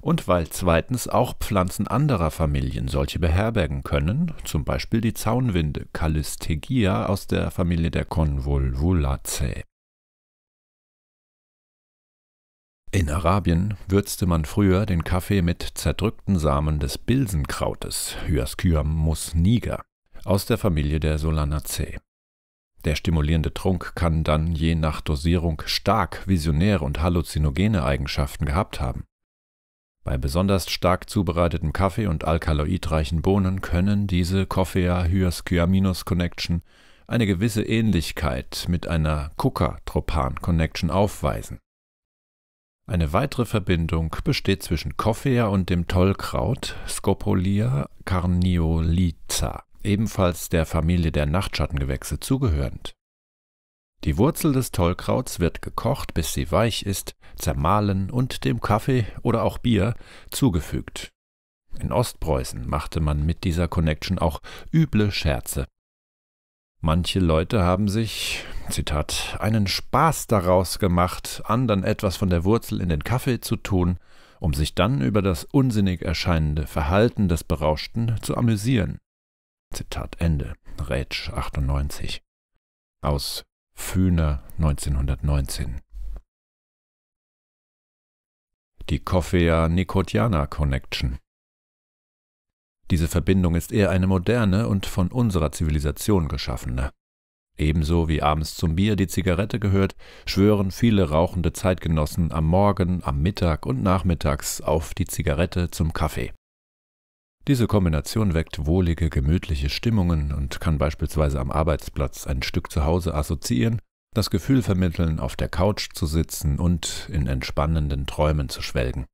und weil zweitens auch Pflanzen anderer Familien solche beherbergen können, zum Beispiel die Zaunwinde Callistegia aus der Familie der Convolvulaceae. In Arabien würzte man früher den Kaffee mit zerdrückten Samen des Bilsenkrautes Hyascyam musniger aus der Familie der Solanaceae. Der stimulierende Trunk kann dann je nach Dosierung stark visionäre und halluzinogene Eigenschaften gehabt haben. Bei besonders stark zubereitetem Kaffee und alkaloidreichen Bohnen können diese coffea hyoscyaminus connection eine gewisse Ähnlichkeit mit einer Kuka-Tropan-Connection aufweisen. Eine weitere Verbindung besteht zwischen Coffea und dem Tollkraut Scopolia carniolica, ebenfalls der Familie der Nachtschattengewächse zugehörend. Die Wurzel des Tollkrauts wird gekocht, bis sie weich ist, zermahlen und dem Kaffee oder auch Bier zugefügt. In Ostpreußen machte man mit dieser Connection auch üble Scherze. Manche Leute haben sich, Zitat, einen Spaß daraus gemacht, anderen etwas von der Wurzel in den Kaffee zu tun, um sich dann über das unsinnig erscheinende Verhalten des Berauschten zu amüsieren. Zitat Ende, Rätsch 98. Aus Föhner 1919. Die Coffea-Nicotiana-Connection. Diese Verbindung ist eher eine moderne und von unserer Zivilisation geschaffene. Ebenso wie abends zum Bier die Zigarette gehört, schwören viele rauchende Zeitgenossen am Morgen, am Mittag und nachmittags auf die Zigarette zum Kaffee. Diese Kombination weckt wohlige, gemütliche Stimmungen und kann beispielsweise am Arbeitsplatz ein Stück zu Hause assoziieren, das Gefühl vermitteln, auf der Couch zu sitzen und in entspannenden Träumen zu schwelgen.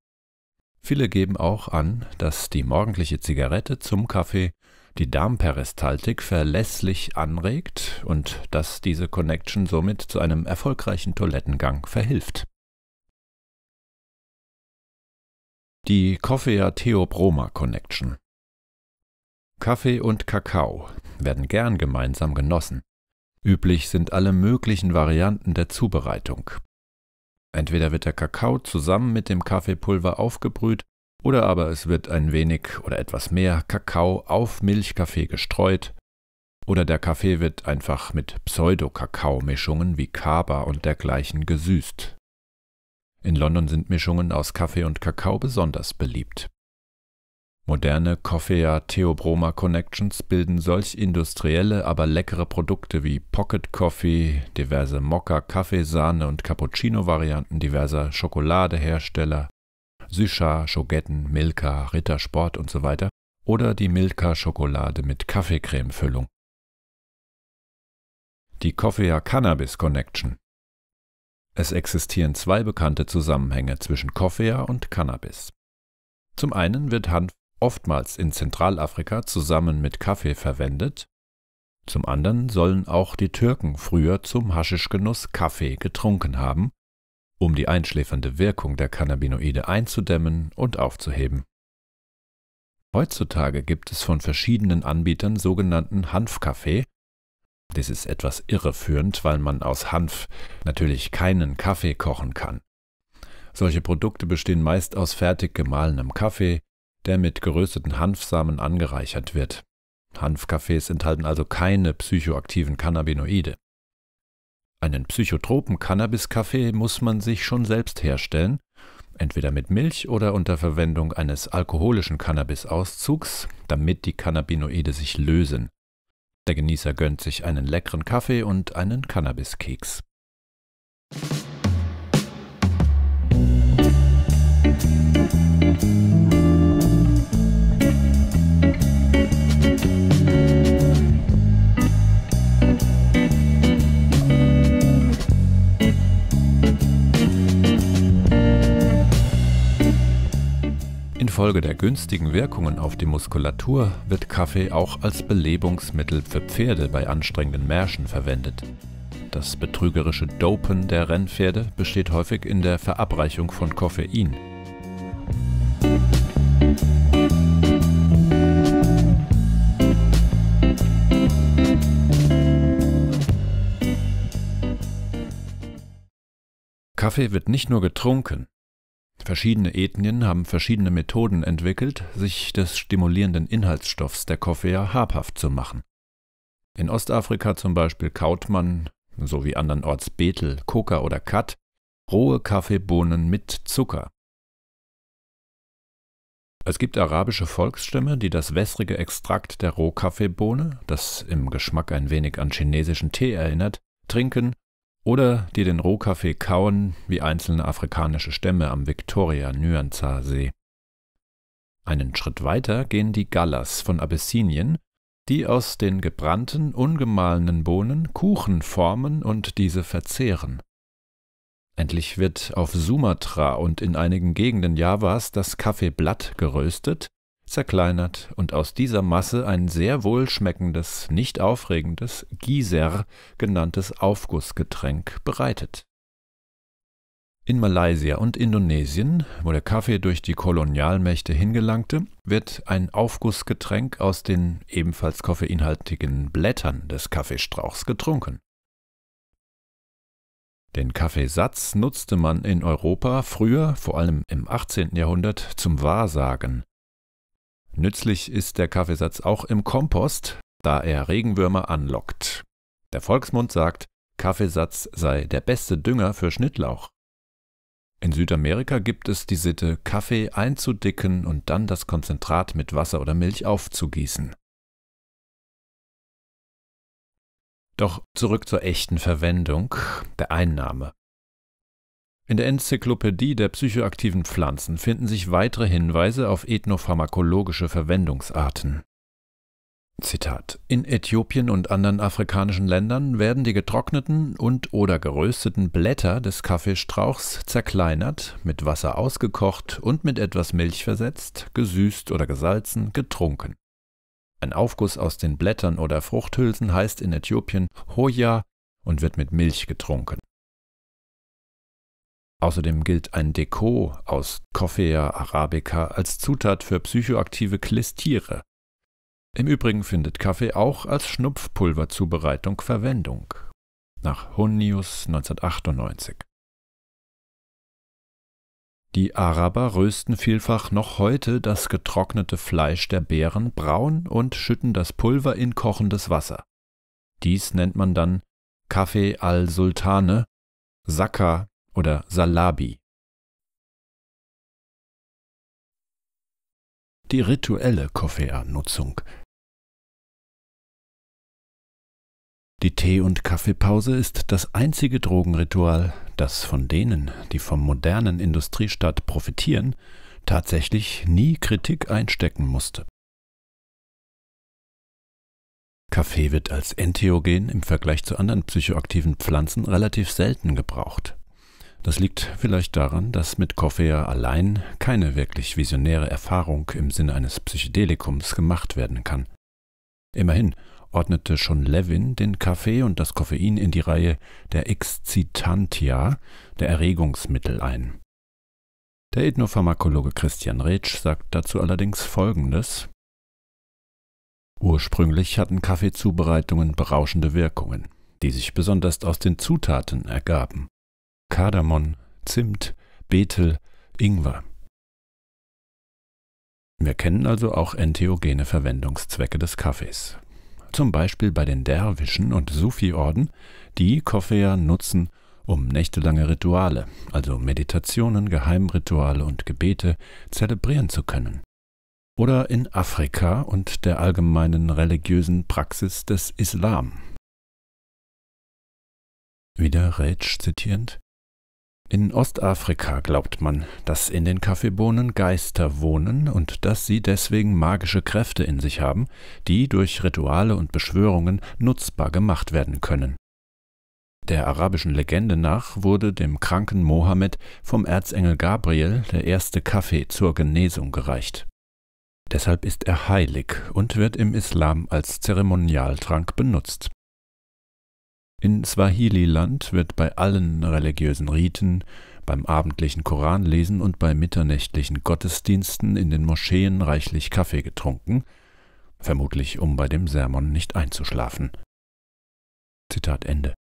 Viele geben auch an, dass die morgendliche Zigarette zum Kaffee die Darmperistaltik verlässlich anregt und dass diese Connection somit zu einem erfolgreichen Toilettengang verhilft. Die Coffea Theobroma Connection Kaffee und Kakao werden gern gemeinsam genossen. Üblich sind alle möglichen Varianten der Zubereitung. Entweder wird der Kakao zusammen mit dem Kaffeepulver aufgebrüht oder aber es wird ein wenig oder etwas mehr Kakao auf Milchkaffee gestreut oder der Kaffee wird einfach mit Pseudo-Kakao-Mischungen wie Kaba und dergleichen gesüßt. In London sind Mischungen aus Kaffee und Kakao besonders beliebt. Moderne Coffea-Theobroma-Connections bilden solch industrielle, aber leckere Produkte wie Pocket Coffee, diverse Mokka, Kaffeesahne und Cappuccino-Varianten diverser Schokoladehersteller, Süscha, Schogetten, Milka, Rittersport usw. oder die Milka-Schokolade mit Kaffeecreme-Füllung. Die Coffea Cannabis Connection Es existieren zwei bekannte Zusammenhänge zwischen Coffea und Cannabis. Zum einen wird Hanf oftmals in Zentralafrika zusammen mit Kaffee verwendet, zum anderen sollen auch die Türken früher zum Haschischgenuss Kaffee getrunken haben, um die einschläfernde Wirkung der Cannabinoide einzudämmen und aufzuheben. Heutzutage gibt es von verschiedenen Anbietern sogenannten Hanfkaffee. Das ist etwas irreführend, weil man aus Hanf natürlich keinen Kaffee kochen kann. Solche Produkte bestehen meist aus fertig gemahlenem Kaffee, der mit gerösteten Hanfsamen angereichert wird. Hanfkaffees enthalten also keine psychoaktiven Cannabinoide. Einen psychotropen Cannabis-Kaffee muss man sich schon selbst herstellen, entweder mit Milch oder unter Verwendung eines alkoholischen Cannabisauszugs, damit die Cannabinoide sich lösen. Der Genießer gönnt sich einen leckeren Kaffee und einen Cannabiskeks. Musik Infolge der günstigen Wirkungen auf die Muskulatur wird Kaffee auch als Belebungsmittel für Pferde bei anstrengenden Märschen verwendet. Das betrügerische Dopen der Rennpferde besteht häufig in der Verabreichung von Koffein. Kaffee wird nicht nur getrunken, Verschiedene Ethnien haben verschiedene Methoden entwickelt, sich des stimulierenden Inhaltsstoffs der Koffea habhaft zu machen. In Ostafrika zum Beispiel kaut man, so wie andernorts Betel, Koka oder Kat, rohe Kaffeebohnen mit Zucker. Es gibt arabische Volksstämme, die das wässrige Extrakt der Rohkaffeebohne, das im Geschmack ein wenig an chinesischen Tee erinnert, trinken oder die den Rohkaffee kauen wie einzelne afrikanische Stämme am viktoria nyanza see Einen Schritt weiter gehen die Gallas von Abessinien, die aus den gebrannten, ungemahlenen Bohnen Kuchen formen und diese verzehren. Endlich wird auf Sumatra und in einigen Gegenden Javas das Kaffeeblatt geröstet zerkleinert und aus dieser Masse ein sehr wohlschmeckendes, nicht aufregendes Geyser genanntes Aufgussgetränk bereitet. In Malaysia und Indonesien, wo der Kaffee durch die Kolonialmächte hingelangte, wird ein Aufgussgetränk aus den ebenfalls koffeinhaltigen Blättern des Kaffeestrauchs getrunken. Den Kaffeesatz nutzte man in Europa früher, vor allem im 18. Jahrhundert, zum Wahrsagen. Nützlich ist der Kaffeesatz auch im Kompost, da er Regenwürmer anlockt. Der Volksmund sagt, Kaffeesatz sei der beste Dünger für Schnittlauch. In Südamerika gibt es die Sitte, Kaffee einzudicken und dann das Konzentrat mit Wasser oder Milch aufzugießen. Doch zurück zur echten Verwendung der Einnahme. In der Enzyklopädie der psychoaktiven Pflanzen finden sich weitere Hinweise auf ethnopharmakologische Verwendungsarten. Zitat: In Äthiopien und anderen afrikanischen Ländern werden die getrockneten und oder gerösteten Blätter des Kaffeestrauchs zerkleinert, mit Wasser ausgekocht und mit etwas Milch versetzt, gesüßt oder gesalzen, getrunken. Ein Aufguss aus den Blättern oder Fruchthülsen heißt in Äthiopien Hoya und wird mit Milch getrunken. Außerdem gilt ein Deko aus Coffea arabica als Zutat für psychoaktive Klistiere. Im Übrigen findet Kaffee auch als Schnupfpulverzubereitung Verwendung. Nach Hunnius 1998. Die Araber rösten vielfach noch heute das getrocknete Fleisch der Bären braun und schütten das Pulver in kochendes Wasser. Dies nennt man dann Kaffee al-Sultane, Sakka oder Salabi. Die rituelle Koffea-Nutzung Die Tee- und Kaffeepause ist das einzige Drogenritual, das von denen, die vom modernen Industriestaat profitieren, tatsächlich nie Kritik einstecken musste. Kaffee wird als Entheogen im Vergleich zu anderen psychoaktiven Pflanzen relativ selten gebraucht. Das liegt vielleicht daran, dass mit Corfea allein keine wirklich visionäre Erfahrung im Sinne eines Psychedelikums gemacht werden kann. Immerhin ordnete schon Levin den Kaffee und das Koffein in die Reihe der Excitantia, der Erregungsmittel, ein. Der Ethnopharmakologe Christian Rätsch sagt dazu allerdings Folgendes. Ursprünglich hatten Kaffeezubereitungen berauschende Wirkungen, die sich besonders aus den Zutaten ergaben. Kardamom, Zimt, Betel, Ingwer. Wir kennen also auch entheogene Verwendungszwecke des Kaffees. Zum Beispiel bei den Derwischen und Sufi-Orden, die Koffea nutzen, um nächtelange Rituale, also Meditationen, Geheimrituale und Gebete, zelebrieren zu können. Oder in Afrika und der allgemeinen religiösen Praxis des Islam. Wieder Rätsch zitierend. In Ostafrika glaubt man, dass in den Kaffeebohnen Geister wohnen und dass sie deswegen magische Kräfte in sich haben, die durch Rituale und Beschwörungen nutzbar gemacht werden können. Der arabischen Legende nach wurde dem kranken Mohammed vom Erzengel Gabriel der erste Kaffee zur Genesung gereicht. Deshalb ist er heilig und wird im Islam als Zeremonialtrank benutzt in Swahili-Land wird bei allen religiösen Riten, beim abendlichen Koranlesen und bei mitternächtlichen Gottesdiensten in den Moscheen reichlich Kaffee getrunken, vermutlich um bei dem Sermon nicht einzuschlafen. Zitat Ende.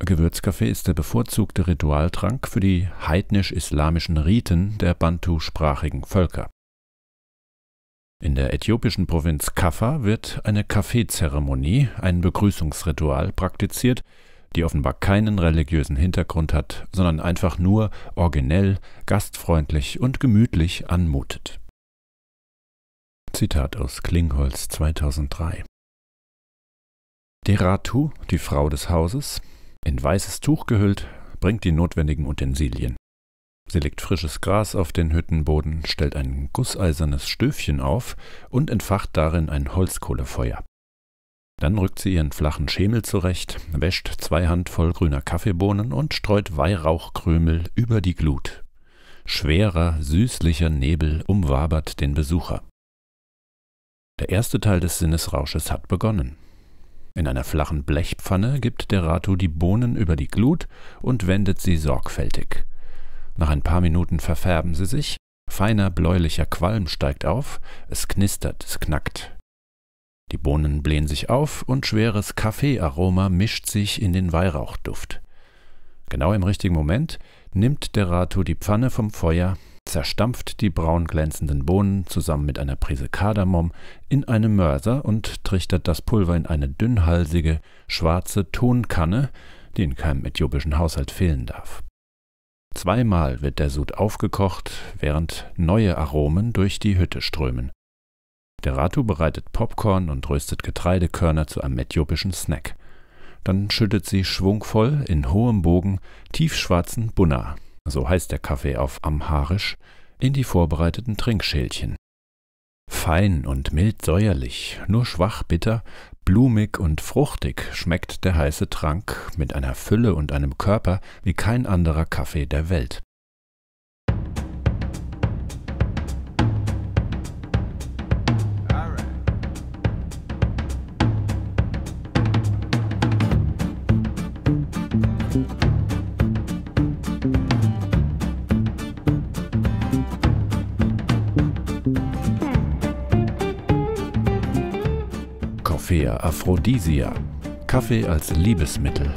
Gewürzkaffee ist der bevorzugte Ritualtrank für die heidnisch-islamischen Riten der bantusprachigen Völker. In der äthiopischen Provinz Kaffa wird eine Kaffeezeremonie, ein Begrüßungsritual, praktiziert, die offenbar keinen religiösen Hintergrund hat, sondern einfach nur originell, gastfreundlich und gemütlich anmutet. Zitat aus Klingholz 2003 Deratu, die Frau des Hauses, in weißes Tuch gehüllt, bringt die notwendigen Utensilien. Sie legt frisches Gras auf den Hüttenboden, stellt ein gusseisernes Stöfchen auf und entfacht darin ein Holzkohlefeuer. Dann rückt sie ihren flachen Schemel zurecht, wäscht zwei Handvoll grüner Kaffeebohnen und streut Weihrauchkrümel über die Glut. Schwerer, süßlicher Nebel umwabert den Besucher. Der erste Teil des Sinnesrausches hat begonnen. In einer flachen Blechpfanne gibt der Ratu die Bohnen über die Glut und wendet sie sorgfältig. Nach ein paar Minuten verfärben sie sich, feiner bläulicher Qualm steigt auf, es knistert, es knackt. Die Bohnen blähen sich auf und schweres Kaffeearoma mischt sich in den Weihrauchduft. Genau im richtigen Moment nimmt der Ratu die Pfanne vom Feuer, zerstampft die braun glänzenden Bohnen zusammen mit einer Prise Kardamom in einem Mörser und trichtert das Pulver in eine dünnhalsige, schwarze Tonkanne, die in keinem äthiopischen Haushalt fehlen darf. Zweimal wird der Sud aufgekocht, während neue Aromen durch die Hütte strömen. Der Ratu bereitet Popcorn und röstet Getreidekörner zu einem äthiopischen Snack. Dann schüttet sie schwungvoll in hohem Bogen tiefschwarzen Bunna, so heißt der Kaffee auf Amharisch, in die vorbereiteten Trinkschälchen Fein und mild säuerlich, nur schwach bitter, blumig und fruchtig schmeckt der heiße Trank mit einer Fülle und einem Körper wie kein anderer Kaffee der Welt. Koryphäe Aphrodisia. Kaffee als Liebesmittel.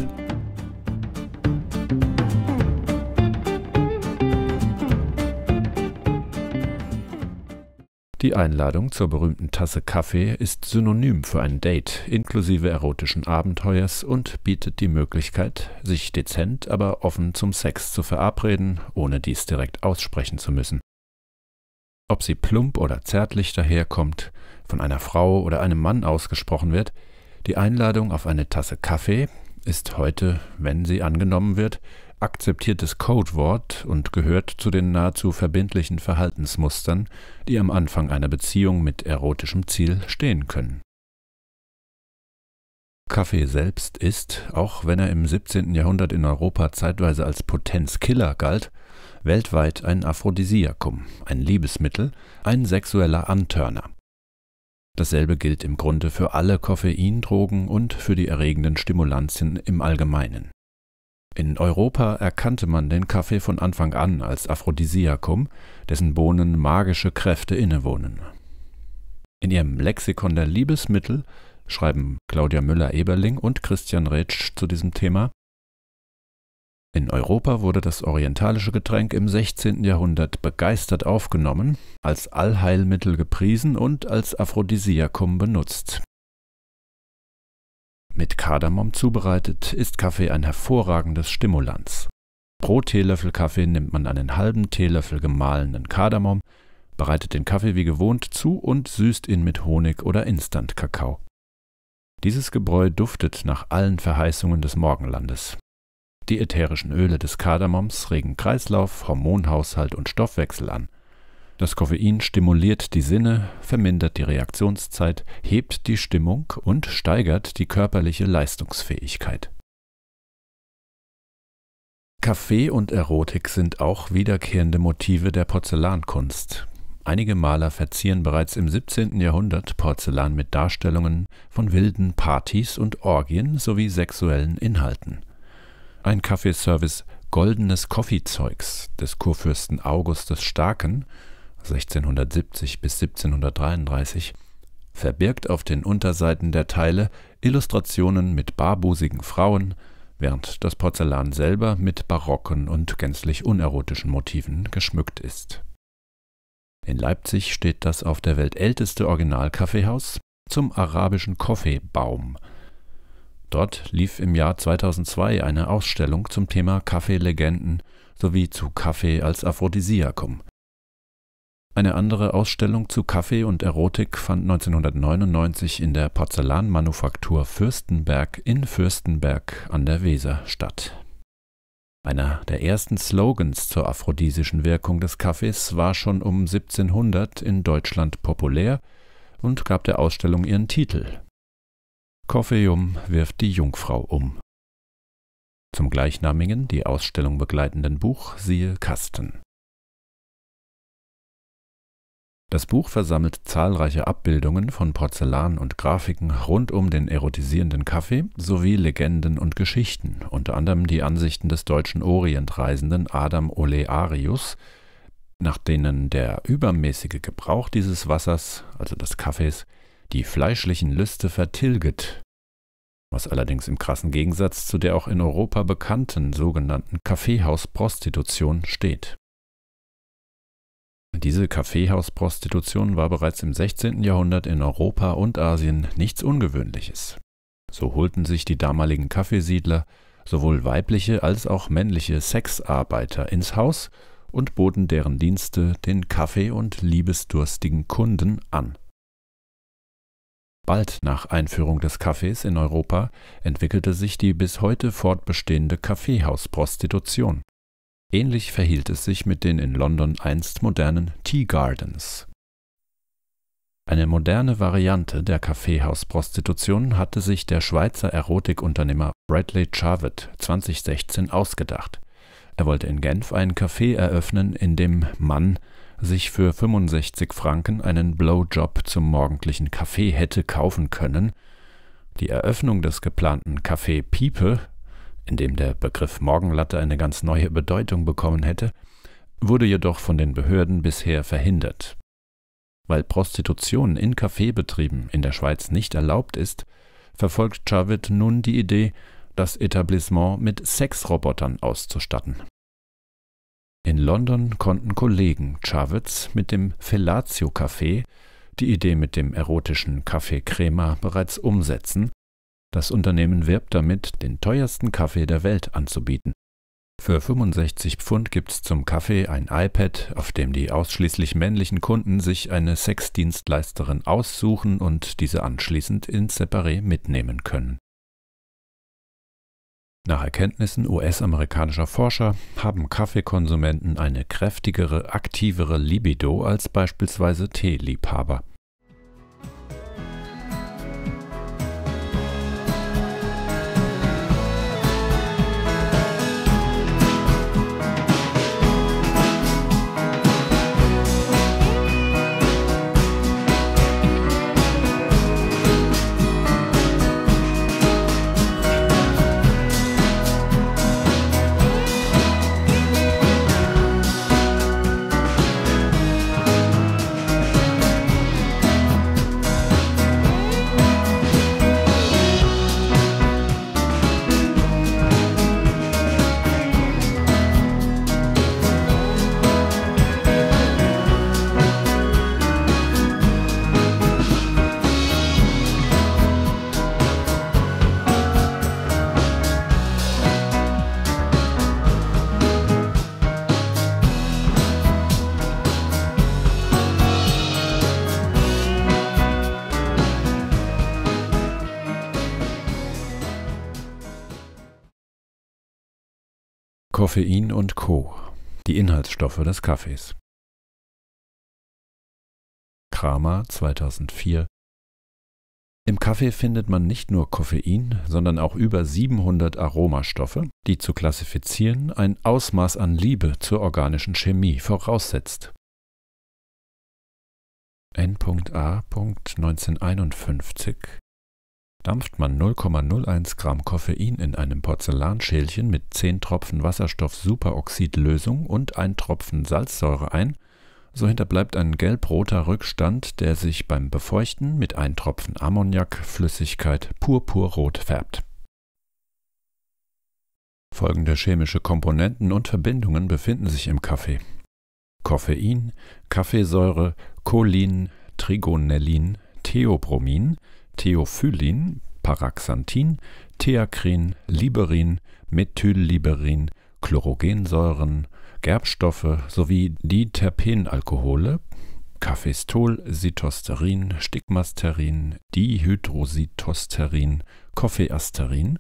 Die Einladung zur berühmten Tasse Kaffee ist synonym für ein Date inklusive erotischen Abenteuers und bietet die Möglichkeit, sich dezent, aber offen zum Sex zu verabreden, ohne dies direkt aussprechen zu müssen. Ob sie plump oder zärtlich daherkommt, von einer Frau oder einem Mann ausgesprochen wird, die Einladung auf eine Tasse Kaffee ist heute, wenn sie angenommen wird, akzeptiertes Codewort und gehört zu den nahezu verbindlichen Verhaltensmustern, die am Anfang einer Beziehung mit erotischem Ziel stehen können. Kaffee selbst ist, auch wenn er im 17. Jahrhundert in Europa zeitweise als Potenzkiller galt, weltweit ein Aphrodisiakum, ein Liebesmittel, ein sexueller Antörner. Dasselbe gilt im Grunde für alle Koffeindrogen und für die erregenden Stimulantien im Allgemeinen. In Europa erkannte man den Kaffee von Anfang an als Aphrodisiakum, dessen Bohnen magische Kräfte innewohnen. In ihrem Lexikon der Liebesmittel schreiben Claudia Müller-Eberling und Christian Rätsch zu diesem Thema, in Europa wurde das orientalische Getränk im 16. Jahrhundert begeistert aufgenommen, als Allheilmittel gepriesen und als Aphrodisiakum benutzt. Mit Kardamom zubereitet ist Kaffee ein hervorragendes Stimulanz. Pro Teelöffel Kaffee nimmt man einen halben Teelöffel gemahlenen Kardamom, bereitet den Kaffee wie gewohnt zu und süßt ihn mit Honig oder Instant-Kakao. Dieses Gebräu duftet nach allen Verheißungen des Morgenlandes die ätherischen Öle des Kardamoms regen Kreislauf, Hormonhaushalt und Stoffwechsel an. Das Koffein stimuliert die Sinne, vermindert die Reaktionszeit, hebt die Stimmung und steigert die körperliche Leistungsfähigkeit. Kaffee und Erotik sind auch wiederkehrende Motive der Porzellankunst. Einige Maler verzieren bereits im 17. Jahrhundert Porzellan mit Darstellungen von wilden Partys und Orgien sowie sexuellen Inhalten ein Kaffeeservice Goldenes Koffeezeugs des Kurfürsten August des Starken 1670 bis 1733 verbirgt auf den Unterseiten der Teile Illustrationen mit barbusigen Frauen, während das Porzellan selber mit barocken und gänzlich unerotischen Motiven geschmückt ist. In Leipzig steht das auf der Welt älteste Originalkaffeehaus zum arabischen Koffeebaum – Dort lief im Jahr 2002 eine Ausstellung zum Thema Kaffeelegenden sowie zu Kaffee als Aphrodisiakum. Eine andere Ausstellung zu Kaffee und Erotik fand 1999 in der Porzellanmanufaktur Fürstenberg in Fürstenberg an der Weser statt. Einer der ersten Slogans zur aphrodisischen Wirkung des Kaffees war schon um 1700 in Deutschland populär und gab der Ausstellung ihren Titel Coffeum wirft die Jungfrau um. Zum gleichnamigen, die Ausstellung begleitenden Buch siehe Kasten. Das Buch versammelt zahlreiche Abbildungen von Porzellan und Grafiken rund um den erotisierenden Kaffee sowie Legenden und Geschichten, unter anderem die Ansichten des deutschen Orientreisenden Adam Olearius, nach denen der übermäßige Gebrauch dieses Wassers, also des Kaffees, die fleischlichen Lüste vertilget, was allerdings im krassen Gegensatz zu der auch in Europa bekannten sogenannten Kaffeehausprostitution steht. Diese Kaffeehausprostitution war bereits im 16. Jahrhundert in Europa und Asien nichts Ungewöhnliches. So holten sich die damaligen Kaffeesiedler sowohl weibliche als auch männliche Sexarbeiter ins Haus und boten deren Dienste den Kaffee und liebesdurstigen Kunden an. Bald nach Einführung des Kaffees in Europa entwickelte sich die bis heute fortbestehende Kaffeehausprostitution. Ähnlich verhielt es sich mit den in London einst modernen Tea Gardens. Eine moderne Variante der Kaffeehausprostitution hatte sich der Schweizer Erotikunternehmer Bradley Charvet 2016 ausgedacht. Er wollte in Genf ein Café eröffnen, in dem Mann sich für 65 Franken einen Blowjob zum morgendlichen Kaffee hätte kaufen können, die Eröffnung des geplanten Café Piepe, in dem der Begriff Morgenlatte eine ganz neue Bedeutung bekommen hätte, wurde jedoch von den Behörden bisher verhindert. Weil Prostitution in Kaffeebetrieben in der Schweiz nicht erlaubt ist, verfolgt Chavit nun die Idee, das Etablissement mit Sexrobotern auszustatten. In London konnten Kollegen Chavez mit dem Fellatio Café die Idee mit dem erotischen Kaffee Crema bereits umsetzen. Das Unternehmen wirbt damit, den teuersten Kaffee der Welt anzubieten. Für 65 Pfund gibt's zum Kaffee ein iPad, auf dem die ausschließlich männlichen Kunden sich eine Sexdienstleisterin aussuchen und diese anschließend in Separé mitnehmen können. Nach Erkenntnissen US-amerikanischer Forscher haben Kaffeekonsumenten eine kräftigere, aktivere Libido als beispielsweise Teeliebhaber Koffein und Co. Die Inhaltsstoffe des Kaffees. Kramer 2004 Im Kaffee findet man nicht nur Koffein, sondern auch über 700 Aromastoffe, die zu klassifizieren ein Ausmaß an Liebe zur organischen Chemie voraussetzt. N.A. 1951 Dampft man 0,01 Gramm Koffein in einem Porzellanschälchen mit 10 Tropfen Wasserstoffsuperoxidlösung und 1 Tropfen Salzsäure ein, so hinterbleibt ein gelbroter Rückstand, der sich beim Befeuchten mit 1 Tropfen Ammoniakflüssigkeit purpurrot färbt. Folgende chemische Komponenten und Verbindungen befinden sich im Kaffee. Koffein, Kaffeesäure, Cholin, Trigonellin, Theobromin, Theophyllin, Paraxanthin, Theakrin, Liberin, Methylliberin, Chlorogensäuren, Gerbstoffe sowie die Terpenalkohole Kaffeestol, Sitosterin, Stigmasterin, Dihydrositosterin, Koffeasterin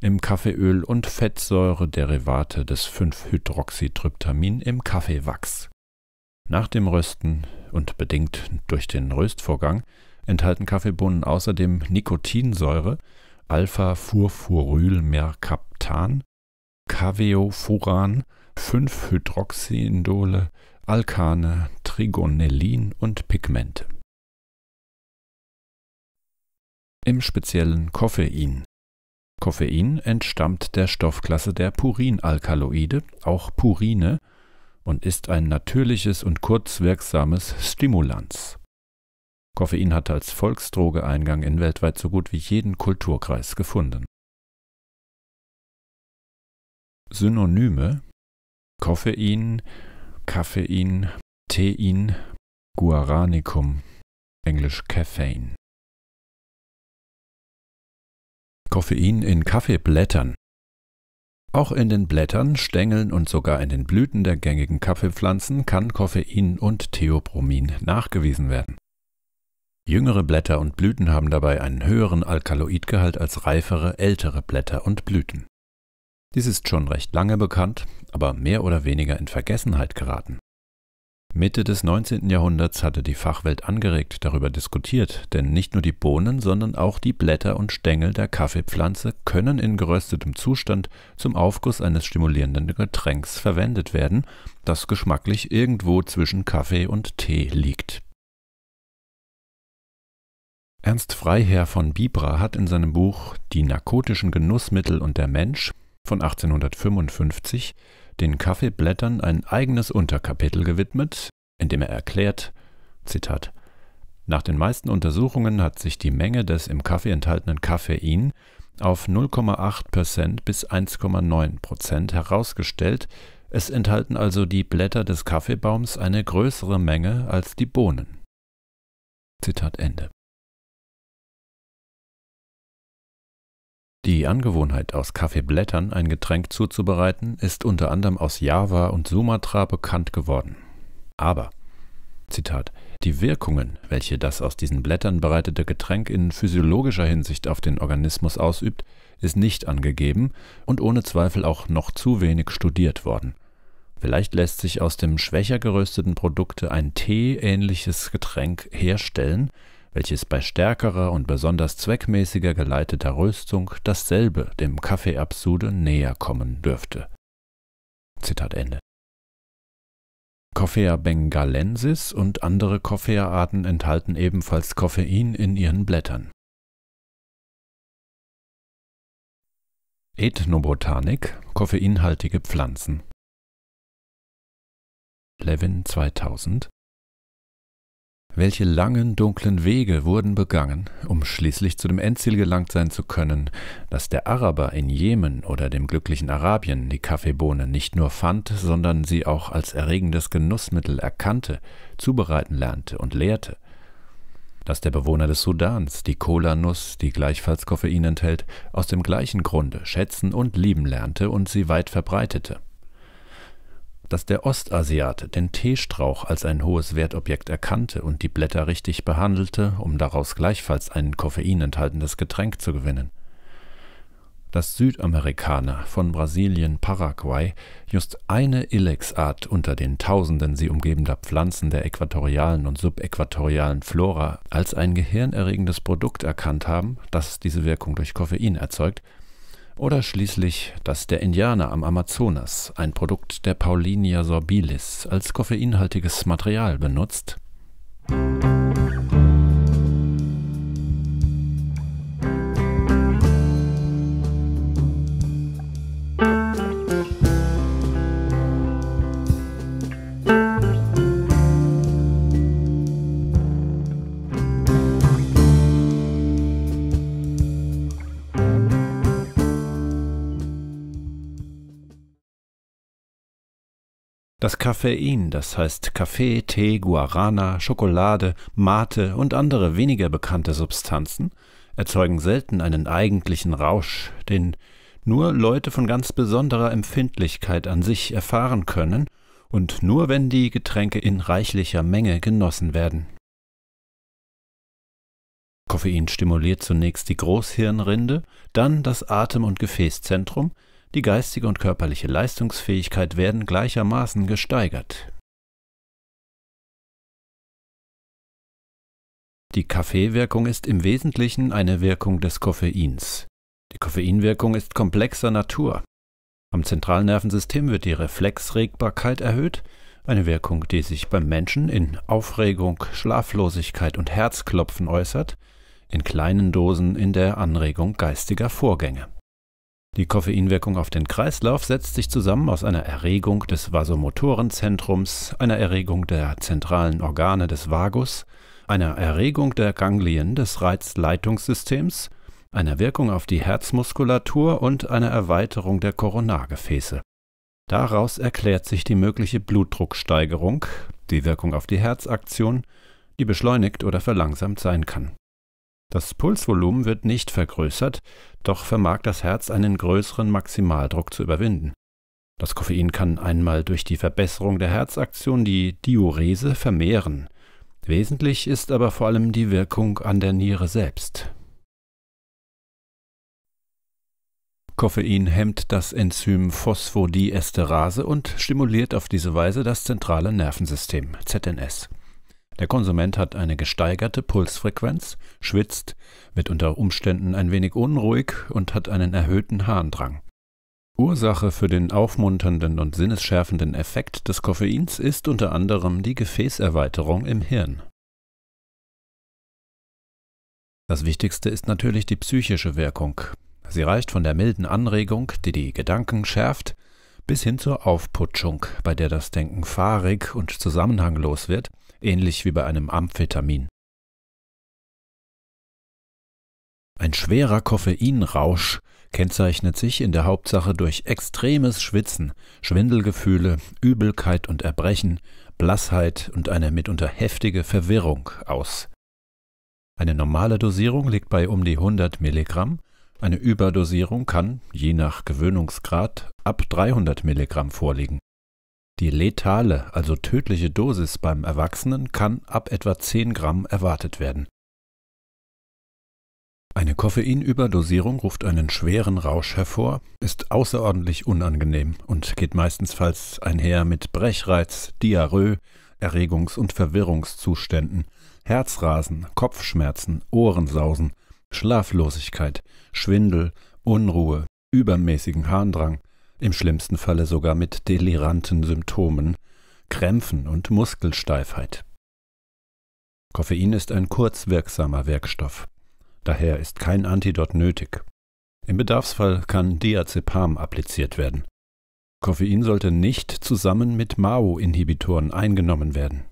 im Kaffeeöl und Fettsäurederivate des 5-Hydroxytryptamin im Kaffeewachs. Nach dem Rösten und bedingt durch den Röstvorgang enthalten Kaffeebohnen außerdem Nikotinsäure, alpha furfuryl mercaptan Caveofuran, 5-Hydroxindole, Alkane, Trigonellin und Pigmente. Im Speziellen Koffein. Koffein entstammt der Stoffklasse der Purinalkaloide, auch Purine, und ist ein natürliches und kurzwirksames Stimulans. Koffein hat als Volksdroge Eingang in weltweit so gut wie jeden Kulturkreis gefunden. Synonyme Koffein, Kaffein, Tein, Guaranicum, englisch Caffeine. Koffein in Kaffeeblättern auch in den Blättern, Stängeln und sogar in den Blüten der gängigen Kaffeepflanzen kann Koffein und Theobromin nachgewiesen werden. Jüngere Blätter und Blüten haben dabei einen höheren Alkaloidgehalt als reifere, ältere Blätter und Blüten. Dies ist schon recht lange bekannt, aber mehr oder weniger in Vergessenheit geraten. Mitte des 19. Jahrhunderts hatte die Fachwelt angeregt darüber diskutiert, denn nicht nur die Bohnen, sondern auch die Blätter und Stängel der Kaffeepflanze können in geröstetem Zustand zum Aufguss eines stimulierenden Getränks verwendet werden, das geschmacklich irgendwo zwischen Kaffee und Tee liegt. Ernst Freiherr von Bibra hat in seinem Buch Die narkotischen Genussmittel und der Mensch von 1855 den Kaffeeblättern ein eigenes Unterkapitel gewidmet, in dem er erklärt, Zitat, nach den meisten Untersuchungen hat sich die Menge des im Kaffee enthaltenen Kaffein auf 0,8% bis 1,9% herausgestellt, es enthalten also die Blätter des Kaffeebaums eine größere Menge als die Bohnen. Zitat Ende. Die Angewohnheit, aus Kaffeeblättern ein Getränk zuzubereiten, ist unter anderem aus Java und Sumatra bekannt geworden. Aber, Zitat, die Wirkungen, welche das aus diesen Blättern bereitete Getränk in physiologischer Hinsicht auf den Organismus ausübt, ist nicht angegeben und ohne Zweifel auch noch zu wenig studiert worden. Vielleicht lässt sich aus dem schwächer gerösteten Produkte ein teeähnliches Getränk herstellen, welches bei stärkerer und besonders zweckmäßiger geleiteter Röstung dasselbe dem Kaffeeabsude näher kommen dürfte. Zitat Ende. Coffea bengalensis und andere Coffea-Arten enthalten ebenfalls Koffein in ihren Blättern. Ethnobotanik, koffeinhaltige Pflanzen. Levin 2000 welche langen, dunklen Wege wurden begangen, um schließlich zu dem Endziel gelangt sein zu können, dass der Araber in Jemen oder dem glücklichen Arabien die Kaffeebohne nicht nur fand, sondern sie auch als erregendes Genussmittel erkannte, zubereiten lernte und lehrte. Dass der Bewohner des Sudans die Cola-Nuss, die gleichfalls Koffein enthält, aus dem gleichen Grunde schätzen und lieben lernte und sie weit verbreitete dass der Ostasiate den Teestrauch als ein hohes Wertobjekt erkannte und die Blätter richtig behandelte, um daraus gleichfalls ein Koffein enthaltendes Getränk zu gewinnen. Dass Südamerikaner von Brasilien, Paraguay just eine Ilex-Art unter den Tausenden sie umgebender Pflanzen der äquatorialen und subäquatorialen Flora als ein gehirnerregendes Produkt erkannt haben, das diese Wirkung durch Koffein erzeugt, oder schließlich dass der Indianer am Amazonas, ein Produkt der Paulinia sorbilis, als koffeinhaltiges Material benutzt. Musik Das Kaffein, das heißt Kaffee, Tee, Guarana, Schokolade, Mate und andere weniger bekannte Substanzen, erzeugen selten einen eigentlichen Rausch, den nur Leute von ganz besonderer Empfindlichkeit an sich erfahren können und nur wenn die Getränke in reichlicher Menge genossen werden. Koffein stimuliert zunächst die Großhirnrinde, dann das Atem- und Gefäßzentrum, die geistige und körperliche Leistungsfähigkeit werden gleichermaßen gesteigert. Die Kaffeewirkung ist im Wesentlichen eine Wirkung des Koffeins. Die Koffeinwirkung ist komplexer Natur. Am Zentralnervensystem wird die Reflexregbarkeit erhöht, eine Wirkung, die sich beim Menschen in Aufregung, Schlaflosigkeit und Herzklopfen äußert, in kleinen Dosen in der Anregung geistiger Vorgänge. Die Koffeinwirkung auf den Kreislauf setzt sich zusammen aus einer Erregung des Vasomotorenzentrums, einer Erregung der zentralen Organe des Vagus, einer Erregung der Ganglien des Reizleitungssystems, einer Wirkung auf die Herzmuskulatur und einer Erweiterung der Koronargefäße. Daraus erklärt sich die mögliche Blutdrucksteigerung, die Wirkung auf die Herzaktion, die beschleunigt oder verlangsamt sein kann das Pulsvolumen wird nicht vergrößert, doch vermag das Herz einen größeren Maximaldruck zu überwinden. Das Koffein kann einmal durch die Verbesserung der Herzaktion die Diurese vermehren. Wesentlich ist aber vor allem die Wirkung an der Niere selbst. Koffein hemmt das Enzym Phosphodiesterase und stimuliert auf diese Weise das zentrale Nervensystem ZNS. Der Konsument hat eine gesteigerte Pulsfrequenz, schwitzt, wird unter Umständen ein wenig unruhig und hat einen erhöhten Harndrang. Ursache für den aufmunternden und sinnesschärfenden Effekt des Koffeins ist unter anderem die Gefäßerweiterung im Hirn. Das Wichtigste ist natürlich die psychische Wirkung. Sie reicht von der milden Anregung, die die Gedanken schärft, bis hin zur Aufputschung, bei der das Denken fahrig und zusammenhanglos wird ähnlich wie bei einem Amphetamin. Ein schwerer Koffeinrausch kennzeichnet sich in der Hauptsache durch extremes Schwitzen, Schwindelgefühle, Übelkeit und Erbrechen, Blassheit und eine mitunter heftige Verwirrung aus. Eine normale Dosierung liegt bei um die 100 Milligramm, eine Überdosierung kann, je nach Gewöhnungsgrad, ab 300 Milligramm vorliegen. Die letale, also tödliche Dosis beim Erwachsenen kann ab etwa 10 Gramm erwartet werden. Eine Koffeinüberdosierung ruft einen schweren Rausch hervor, ist außerordentlich unangenehm und geht meistenfalls einher mit Brechreiz, Diarrhoe, Erregungs- und Verwirrungszuständen, Herzrasen, Kopfschmerzen, Ohrensausen, Schlaflosigkeit, Schwindel, Unruhe, übermäßigen Harndrang, im schlimmsten Falle sogar mit deliranten Symptomen, Krämpfen und Muskelsteifheit. Koffein ist ein kurzwirksamer Werkstoff, daher ist kein Antidot nötig. Im Bedarfsfall kann Diazepam appliziert werden. Koffein sollte nicht zusammen mit Mao-Inhibitoren eingenommen werden.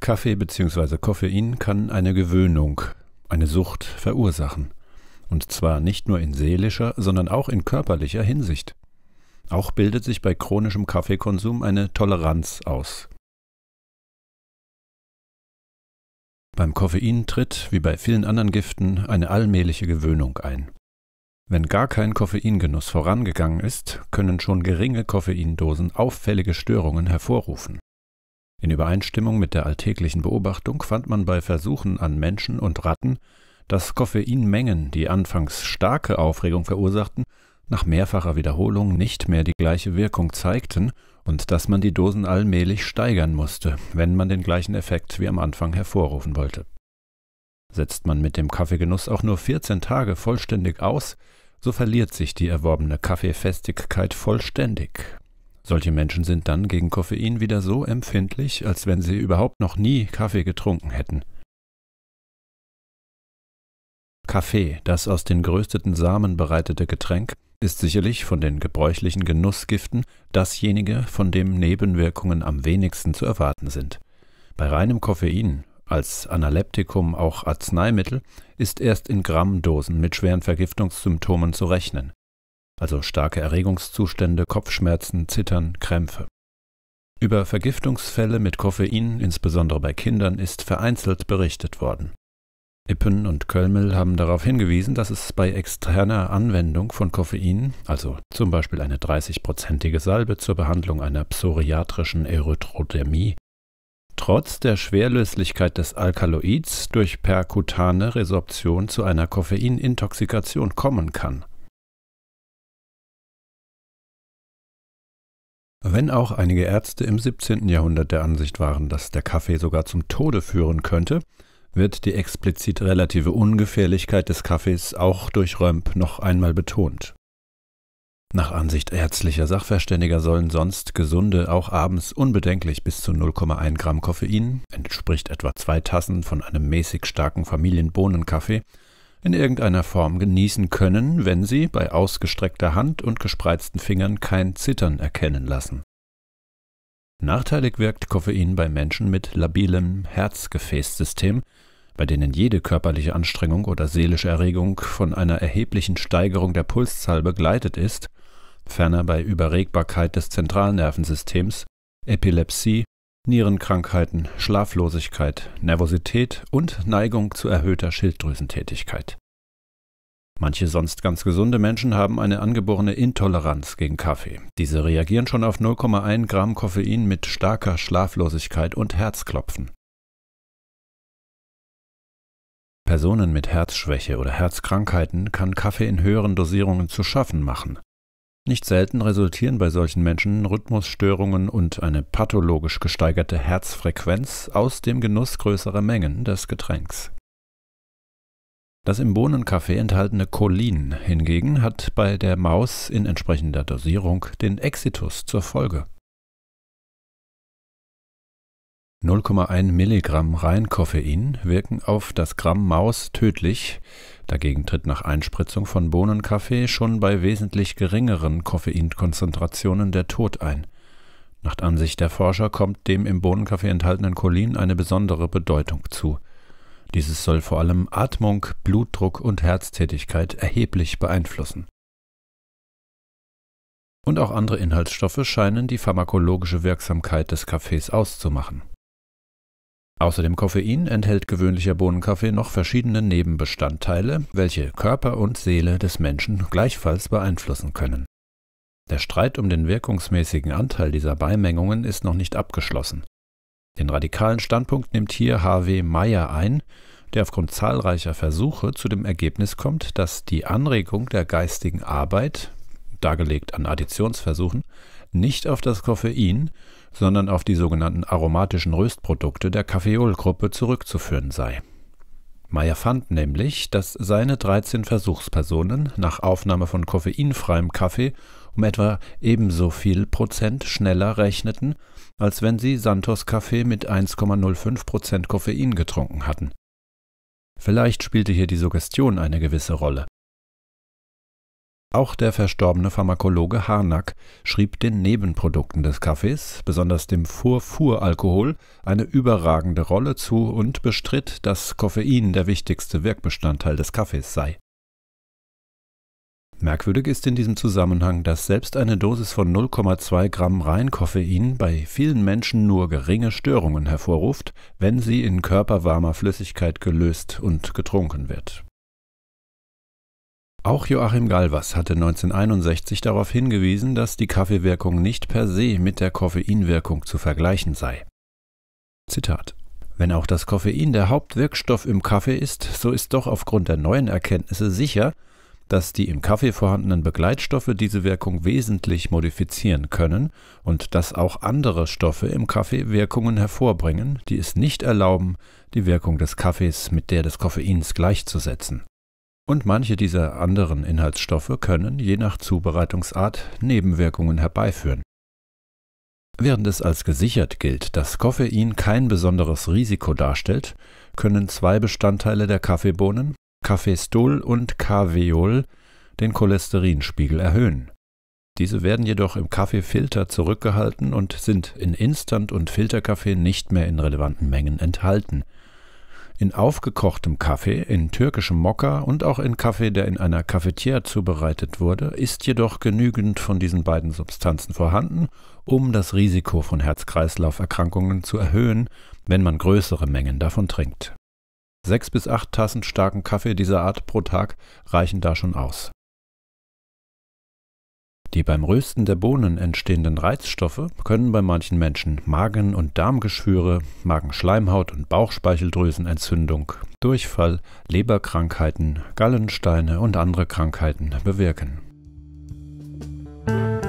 Kaffee bzw. Koffein kann eine Gewöhnung, eine Sucht verursachen und zwar nicht nur in seelischer, sondern auch in körperlicher Hinsicht. Auch bildet sich bei chronischem Kaffeekonsum eine Toleranz aus. Beim Koffein tritt, wie bei vielen anderen Giften, eine allmähliche Gewöhnung ein. Wenn gar kein Koffeingenuss vorangegangen ist, können schon geringe Koffeindosen auffällige Störungen hervorrufen. In Übereinstimmung mit der alltäglichen Beobachtung fand man bei Versuchen an Menschen und Ratten dass Koffeinmengen, die anfangs starke Aufregung verursachten, nach mehrfacher Wiederholung nicht mehr die gleiche Wirkung zeigten und dass man die Dosen allmählich steigern musste, wenn man den gleichen Effekt wie am Anfang hervorrufen wollte. Setzt man mit dem Kaffeegenuss auch nur 14 Tage vollständig aus, so verliert sich die erworbene Kaffeefestigkeit vollständig. Solche Menschen sind dann gegen Koffein wieder so empfindlich, als wenn sie überhaupt noch nie Kaffee getrunken hätten. Kaffee, das aus den gerösteten Samen bereitete Getränk, ist sicherlich von den gebräuchlichen Genussgiften dasjenige, von dem Nebenwirkungen am wenigsten zu erwarten sind. Bei reinem Koffein, als Analeptikum auch Arzneimittel, ist erst in Grammdosen mit schweren Vergiftungssymptomen zu rechnen, also starke Erregungszustände, Kopfschmerzen, Zittern, Krämpfe. Über Vergiftungsfälle mit Koffein, insbesondere bei Kindern, ist vereinzelt berichtet worden. Ippen und Kölmel haben darauf hingewiesen, dass es bei externer Anwendung von Koffein, also zum Beispiel eine 30-prozentige Salbe zur Behandlung einer psoriatrischen Erythrodermie, trotz der Schwerlöslichkeit des Alkaloids durch perkutane Resorption zu einer Koffeinintoxikation kommen kann. Wenn auch einige Ärzte im 17. Jahrhundert der Ansicht waren, dass der Kaffee sogar zum Tode führen könnte, wird die explizit relative Ungefährlichkeit des Kaffees auch durch Römp noch einmal betont. Nach Ansicht ärztlicher Sachverständiger sollen sonst Gesunde auch abends unbedenklich bis zu 0,1 Gramm Koffein, entspricht etwa zwei Tassen von einem mäßig starken Familienbohnenkaffee, in irgendeiner Form genießen können, wenn sie bei ausgestreckter Hand und gespreizten Fingern kein Zittern erkennen lassen. Nachteilig wirkt Koffein bei Menschen mit labilem Herzgefäßsystem, bei denen jede körperliche Anstrengung oder seelische Erregung von einer erheblichen Steigerung der Pulszahl begleitet ist, ferner bei Überregbarkeit des Zentralnervensystems, Epilepsie, Nierenkrankheiten, Schlaflosigkeit, Nervosität und Neigung zu erhöhter Schilddrüsentätigkeit. Manche sonst ganz gesunde Menschen haben eine angeborene Intoleranz gegen Kaffee. Diese reagieren schon auf 0,1 Gramm Koffein mit starker Schlaflosigkeit und Herzklopfen. Personen mit Herzschwäche oder Herzkrankheiten kann Kaffee in höheren Dosierungen zu schaffen machen. Nicht selten resultieren bei solchen Menschen Rhythmusstörungen und eine pathologisch gesteigerte Herzfrequenz aus dem Genuss größerer Mengen des Getränks. Das im Bohnenkaffee enthaltene Cholin hingegen hat bei der Maus in entsprechender Dosierung den Exitus zur Folge. 0,1 Milligramm Reinkoffein wirken auf das Gramm Maus tödlich. Dagegen tritt nach Einspritzung von Bohnenkaffee schon bei wesentlich geringeren Koffeinkonzentrationen der Tod ein. Nach Ansicht der Forscher kommt dem im Bohnenkaffee enthaltenen Cholin eine besondere Bedeutung zu. Dieses soll vor allem Atmung, Blutdruck und Herztätigkeit erheblich beeinflussen. Und auch andere Inhaltsstoffe scheinen die pharmakologische Wirksamkeit des Kaffees auszumachen. Außerdem Koffein enthält gewöhnlicher Bohnenkaffee noch verschiedene Nebenbestandteile, welche Körper und Seele des Menschen gleichfalls beeinflussen können. Der Streit um den wirkungsmäßigen Anteil dieser Beimengungen ist noch nicht abgeschlossen. Den radikalen Standpunkt nimmt hier H.W. Meyer ein, der aufgrund zahlreicher Versuche zu dem Ergebnis kommt, dass die Anregung der geistigen Arbeit, dargelegt an Additionsversuchen, nicht auf das Koffein, sondern auf die sogenannten aromatischen Röstprodukte der Kaffeolgruppe zurückzuführen sei. Meyer fand nämlich, dass seine 13 Versuchspersonen nach Aufnahme von koffeinfreiem Kaffee um etwa ebenso viel Prozent schneller rechneten, als wenn sie Santos Kaffee mit 1,05 Prozent Koffein getrunken hatten. Vielleicht spielte hier die Suggestion eine gewisse Rolle. Auch der verstorbene Pharmakologe Harnack schrieb den Nebenprodukten des Kaffees, besonders dem Furfuralkohol, eine überragende Rolle zu und bestritt, dass Koffein der wichtigste Wirkbestandteil des Kaffees sei. Merkwürdig ist in diesem Zusammenhang, dass selbst eine Dosis von 0,2 Gramm Reinkoffein bei vielen Menschen nur geringe Störungen hervorruft, wenn sie in körperwarmer Flüssigkeit gelöst und getrunken wird. Auch Joachim Galvas hatte 1961 darauf hingewiesen, dass die Kaffeewirkung nicht per se mit der Koffeinwirkung zu vergleichen sei. Zitat wenn auch das Koffein der Hauptwirkstoff im Kaffee ist, so ist doch aufgrund der neuen Erkenntnisse sicher, dass die im Kaffee vorhandenen Begleitstoffe diese Wirkung wesentlich modifizieren können und dass auch andere Stoffe im Kaffee Wirkungen hervorbringen, die es nicht erlauben, die Wirkung des Kaffees mit der des Koffeins gleichzusetzen. Und manche dieser anderen Inhaltsstoffe können, je nach Zubereitungsart, Nebenwirkungen herbeiführen. Während es als gesichert gilt, dass Koffein kein besonderes Risiko darstellt, können zwei Bestandteile der Kaffeebohnen, Kaffeestol und Kaveol, den Cholesterinspiegel erhöhen. Diese werden jedoch im Kaffeefilter zurückgehalten und sind in Instant- und Filterkaffee nicht mehr in relevanten Mengen enthalten – in aufgekochtem Kaffee, in türkischem Mokka und auch in Kaffee, der in einer Cafetière zubereitet wurde, ist jedoch genügend von diesen beiden Substanzen vorhanden, um das Risiko von Herz-Kreislauf-Erkrankungen zu erhöhen, wenn man größere Mengen davon trinkt. Sechs bis acht Tassen starken Kaffee dieser Art pro Tag reichen da schon aus. Die beim Rösten der Bohnen entstehenden Reizstoffe können bei manchen Menschen Magen- und Darmgeschwüre, Magenschleimhaut- und Bauchspeicheldrüsenentzündung, Durchfall, Leberkrankheiten, Gallensteine und andere Krankheiten bewirken. Musik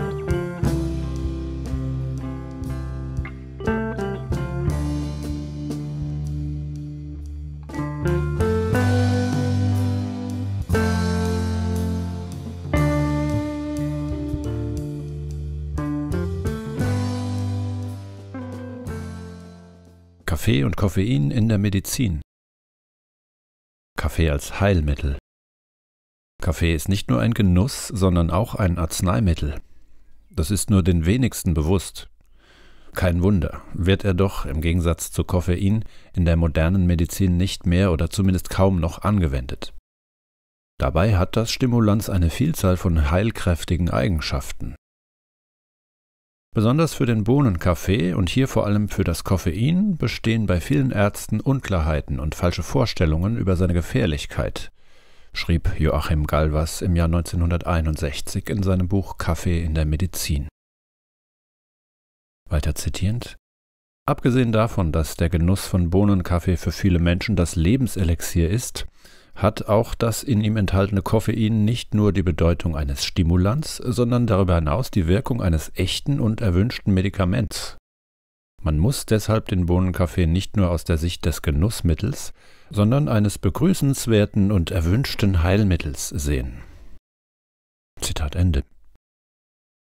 Kaffee und Koffein in der Medizin. Kaffee als Heilmittel. Kaffee ist nicht nur ein Genuss, sondern auch ein Arzneimittel. Das ist nur den wenigsten bewusst. Kein Wunder, wird er doch im Gegensatz zu Koffein in der modernen Medizin nicht mehr oder zumindest kaum noch angewendet. Dabei hat das Stimulanz eine Vielzahl von heilkräftigen Eigenschaften. Besonders für den Bohnenkaffee und hier vor allem für das Koffein bestehen bei vielen Ärzten Unklarheiten und falsche Vorstellungen über seine Gefährlichkeit, schrieb Joachim Galvas im Jahr 1961 in seinem Buch Kaffee in der Medizin. Weiter zitierend Abgesehen davon, dass der Genuss von Bohnenkaffee für viele Menschen das Lebenselixier ist, hat auch das in ihm enthaltene Koffein nicht nur die Bedeutung eines Stimulants, sondern darüber hinaus die Wirkung eines echten und erwünschten Medikaments. Man muss deshalb den Bohnenkaffee nicht nur aus der Sicht des Genussmittels, sondern eines begrüßenswerten und erwünschten Heilmittels sehen. Zitat Ende.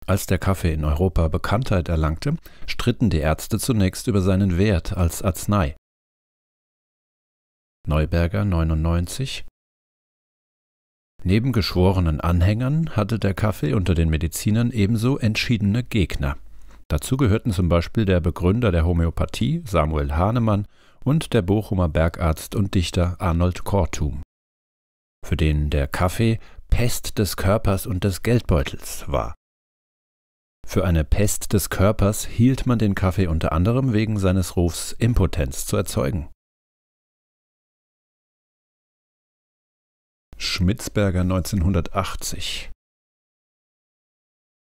Als der Kaffee in Europa Bekanntheit erlangte, stritten die Ärzte zunächst über seinen Wert als Arznei. Neuberger 99. Neben geschworenen Anhängern hatte der Kaffee unter den Medizinern ebenso entschiedene Gegner. Dazu gehörten zum Beispiel der Begründer der Homöopathie Samuel Hahnemann und der Bochumer Bergarzt und Dichter Arnold Kortum, für den der Kaffee Pest des Körpers und des Geldbeutels war. Für eine Pest des Körpers hielt man den Kaffee unter anderem wegen seines Rufs, Impotenz zu erzeugen. Schmitzberger 1980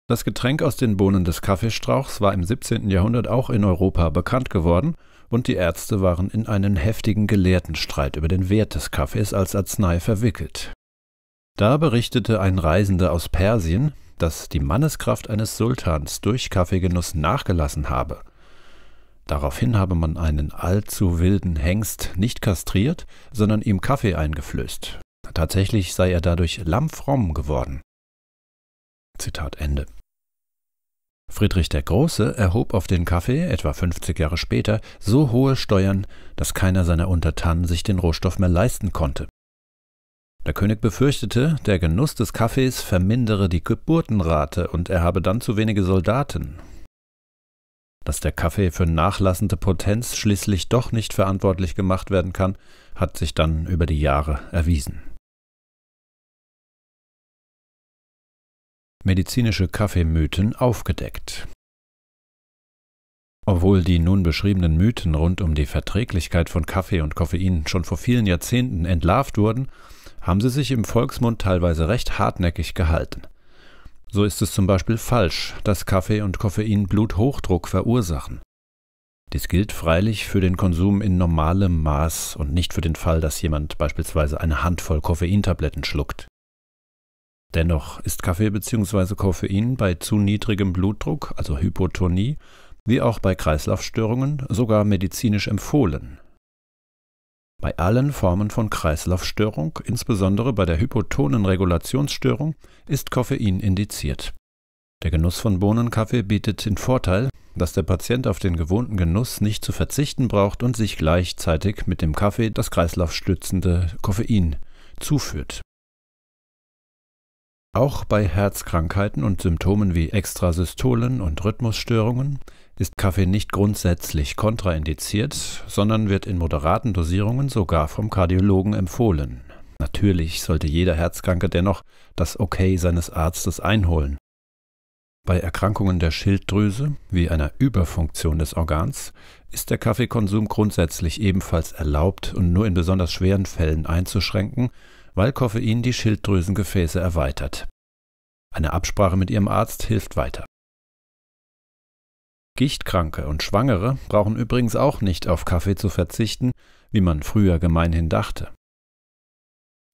Das Getränk aus den Bohnen des Kaffeestrauchs war im 17. Jahrhundert auch in Europa bekannt geworden und die Ärzte waren in einen heftigen Gelehrtenstreit über den Wert des Kaffees als Arznei verwickelt. Da berichtete ein Reisender aus Persien, dass die Manneskraft eines Sultans durch Kaffeegenuss nachgelassen habe. Daraufhin habe man einen allzu wilden Hengst nicht kastriert, sondern ihm Kaffee eingeflößt, Tatsächlich sei er dadurch lammfromm geworden. Zitat Ende. Friedrich der Große erhob auf den Kaffee etwa 50 Jahre später so hohe Steuern, dass keiner seiner Untertanen sich den Rohstoff mehr leisten konnte. Der König befürchtete, der Genuss des Kaffees vermindere die Geburtenrate und er habe dann zu wenige Soldaten. Dass der Kaffee für nachlassende Potenz schließlich doch nicht verantwortlich gemacht werden kann, hat sich dann über die Jahre erwiesen. medizinische Kaffeemythen aufgedeckt. Obwohl die nun beschriebenen Mythen rund um die Verträglichkeit von Kaffee und Koffein schon vor vielen Jahrzehnten entlarvt wurden, haben sie sich im Volksmund teilweise recht hartnäckig gehalten. So ist es zum Beispiel falsch, dass Kaffee und Koffein Bluthochdruck verursachen. Dies gilt freilich für den Konsum in normalem Maß und nicht für den Fall, dass jemand beispielsweise eine Handvoll Koffeintabletten schluckt. Dennoch ist Kaffee bzw. Koffein bei zu niedrigem Blutdruck, also Hypotonie, wie auch bei Kreislaufstörungen sogar medizinisch empfohlen. Bei allen Formen von Kreislaufstörung, insbesondere bei der hypotonen Regulationsstörung, ist Koffein indiziert. Der Genuss von Bohnenkaffee bietet den Vorteil, dass der Patient auf den gewohnten Genuss nicht zu verzichten braucht und sich gleichzeitig mit dem Kaffee das kreislaufstützende Koffein zuführt. Auch bei Herzkrankheiten und Symptomen wie Extrasystolen und Rhythmusstörungen ist Kaffee nicht grundsätzlich kontraindiziert, sondern wird in moderaten Dosierungen sogar vom Kardiologen empfohlen. Natürlich sollte jeder Herzkranke dennoch das Okay seines Arztes einholen. Bei Erkrankungen der Schilddrüse, wie einer Überfunktion des Organs, ist der Kaffeekonsum grundsätzlich ebenfalls erlaubt und nur in besonders schweren Fällen einzuschränken weil Koffein die Schilddrüsengefäße erweitert. Eine Absprache mit ihrem Arzt hilft weiter. Gichtkranke und Schwangere brauchen übrigens auch nicht auf Kaffee zu verzichten, wie man früher gemeinhin dachte.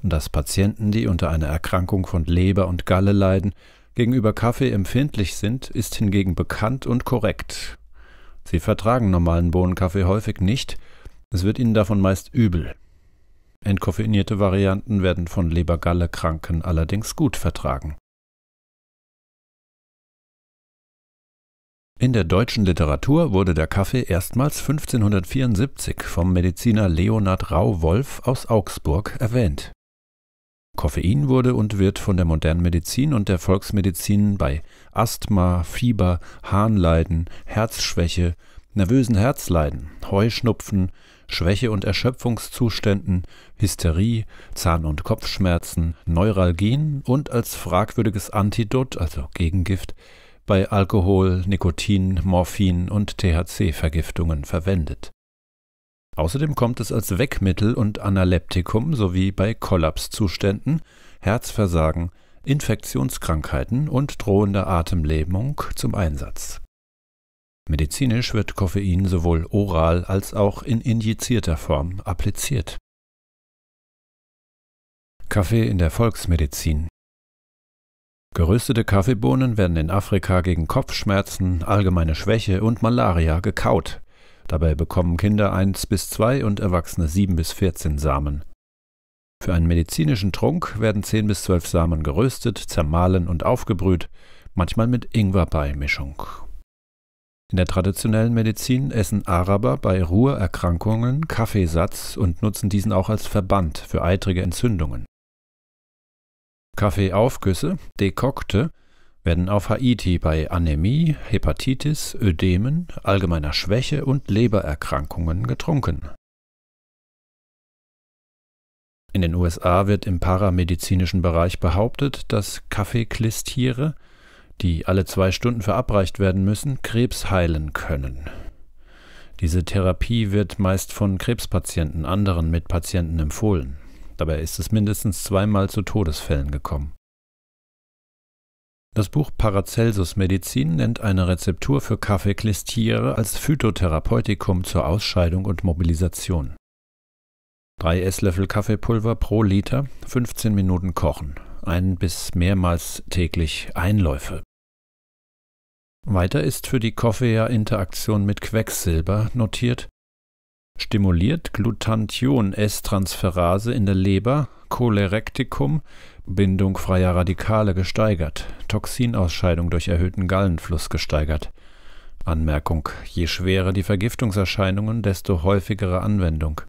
dass Patienten, die unter einer Erkrankung von Leber und Galle leiden, gegenüber Kaffee empfindlich sind, ist hingegen bekannt und korrekt. Sie vertragen normalen Bohnenkaffee häufig nicht, es wird ihnen davon meist übel. Entkoffeinierte Varianten werden von Lebergalle-Kranken allerdings gut vertragen. In der deutschen Literatur wurde der Kaffee erstmals 1574 vom Mediziner Leonhard Rau-Wolf aus Augsburg erwähnt. Koffein wurde und wird von der modernen Medizin und der Volksmedizin bei Asthma, Fieber, Harnleiden, Herzschwäche, nervösen Herzleiden, Heuschnupfen, Schwäche- und Erschöpfungszuständen, Hysterie, Zahn- und Kopfschmerzen, Neuralgien und als fragwürdiges Antidot, also Gegengift, bei Alkohol, Nikotin, Morphin und THC-Vergiftungen verwendet. Außerdem kommt es als Weckmittel und Analeptikum sowie bei Kollapszuständen, Herzversagen, Infektionskrankheiten und drohender Atemlähmung zum Einsatz. Medizinisch wird Koffein sowohl oral als auch in injizierter Form appliziert. Kaffee in der Volksmedizin Geröstete Kaffeebohnen werden in Afrika gegen Kopfschmerzen, allgemeine Schwäche und Malaria gekaut. Dabei bekommen Kinder 1 bis 2 und Erwachsene 7 bis 14 Samen. Für einen medizinischen Trunk werden 10 bis 12 Samen geröstet, zermahlen und aufgebrüht, manchmal mit Ingwerbeimischung. In der traditionellen Medizin essen Araber bei Ruhrerkrankungen Kaffeesatz und nutzen diesen auch als Verband für eitrige Entzündungen. Kaffeeaufgüsse, Dekokte, werden auf Haiti bei Anämie, Hepatitis, Ödemen, allgemeiner Schwäche und Lebererkrankungen getrunken. In den USA wird im paramedizinischen Bereich behauptet, dass Kaffeeklistiere, die alle zwei Stunden verabreicht werden müssen, Krebs heilen können. Diese Therapie wird meist von Krebspatienten anderen Mitpatienten empfohlen. Dabei ist es mindestens zweimal zu Todesfällen gekommen. Das Buch Paracelsus Medizin nennt eine Rezeptur für Kaffeeklistiere als Phytotherapeutikum zur Ausscheidung und Mobilisation. Drei Esslöffel Kaffeepulver pro Liter, 15 Minuten kochen, ein bis mehrmals täglich Einläufe. Weiter ist für die koffea interaktion mit Quecksilber notiert, stimuliert Glutathion-S-Transferase in der Leber, Cholerektikum, Bindung freier Radikale gesteigert, Toxinausscheidung durch erhöhten Gallenfluss gesteigert. Anmerkung: Je schwerer die Vergiftungserscheinungen, desto häufigere Anwendung.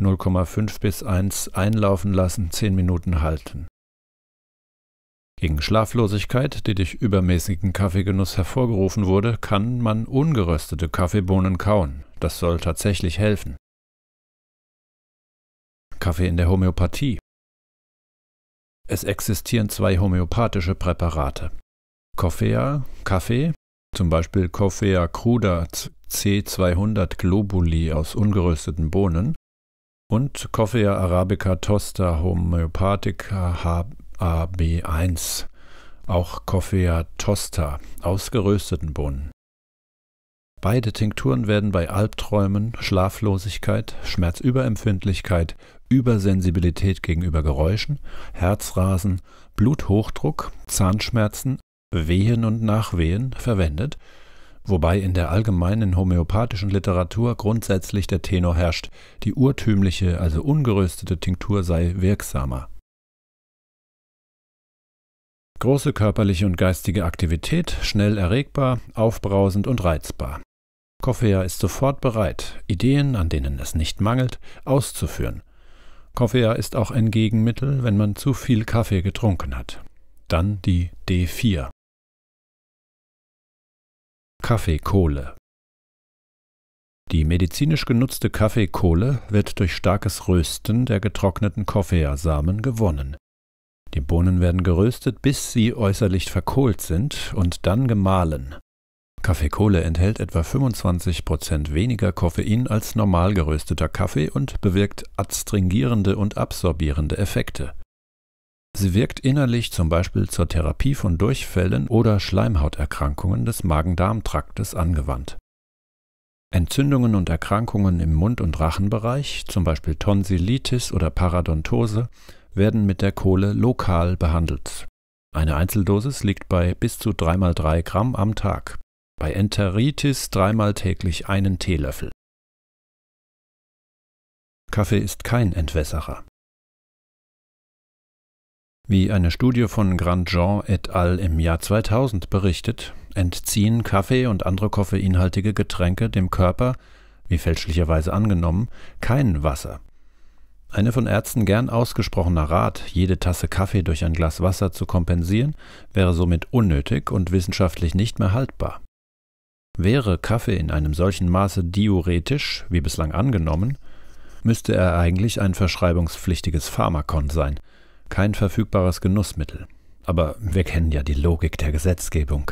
0,5 bis 1 einlaufen lassen, 10 Minuten halten. Gegen Schlaflosigkeit, die durch übermäßigen Kaffeegenuss hervorgerufen wurde, kann man ungeröstete Kaffeebohnen kauen. Das soll tatsächlich helfen. Kaffee in der Homöopathie. Es existieren zwei homöopathische Präparate. Coffea, Kaffee, zum Beispiel Coffea cruda C200 Globuli aus ungerösteten Bohnen und Coffea arabica tosta homöopathica ab 1 auch Coffea tosta, aus gerösteten Bohnen. Beide Tinkturen werden bei Albträumen, Schlaflosigkeit, Schmerzüberempfindlichkeit, Übersensibilität gegenüber Geräuschen, Herzrasen, Bluthochdruck, Zahnschmerzen, Wehen und Nachwehen verwendet, wobei in der allgemeinen homöopathischen Literatur grundsätzlich der Tenor herrscht, die urtümliche, also ungeröstete Tinktur sei wirksamer. Große körperliche und geistige Aktivität, schnell erregbar, aufbrausend und reizbar. Koffea ist sofort bereit, Ideen, an denen es nicht mangelt, auszuführen. Koffea ist auch ein Gegenmittel, wenn man zu viel Kaffee getrunken hat. Dann die D4. Kaffeekohle. Die medizinisch genutzte Kaffeekohle wird durch starkes Rösten der getrockneten Koffeasamen gewonnen. Die Bohnen werden geröstet, bis sie äußerlich verkohlt sind und dann gemahlen. Kaffeekohle enthält etwa 25% weniger Koffein als normal gerösteter Kaffee und bewirkt adstringierende und absorbierende Effekte. Sie wirkt innerlich zum Beispiel zur Therapie von Durchfällen oder Schleimhauterkrankungen des Magen-Darm-Traktes angewandt. Entzündungen und Erkrankungen im Mund- und Rachenbereich, zum Beispiel Tonsillitis oder Paradontose, werden mit der Kohle lokal behandelt. Eine Einzeldosis liegt bei bis zu 3x3 Gramm am Tag, bei Enteritis dreimal täglich einen Teelöffel. Kaffee ist kein Entwässerer. Wie eine Studie von Grandjean et al. im Jahr 2000 berichtet, entziehen Kaffee und andere koffeinhaltige Getränke dem Körper, wie fälschlicherweise angenommen, kein Wasser, eine von Ärzten gern ausgesprochener Rat, jede Tasse Kaffee durch ein Glas Wasser zu kompensieren, wäre somit unnötig und wissenschaftlich nicht mehr haltbar. Wäre Kaffee in einem solchen Maße diuretisch, wie bislang angenommen, müsste er eigentlich ein verschreibungspflichtiges Pharmakon sein, kein verfügbares Genussmittel. Aber wir kennen ja die Logik der Gesetzgebung.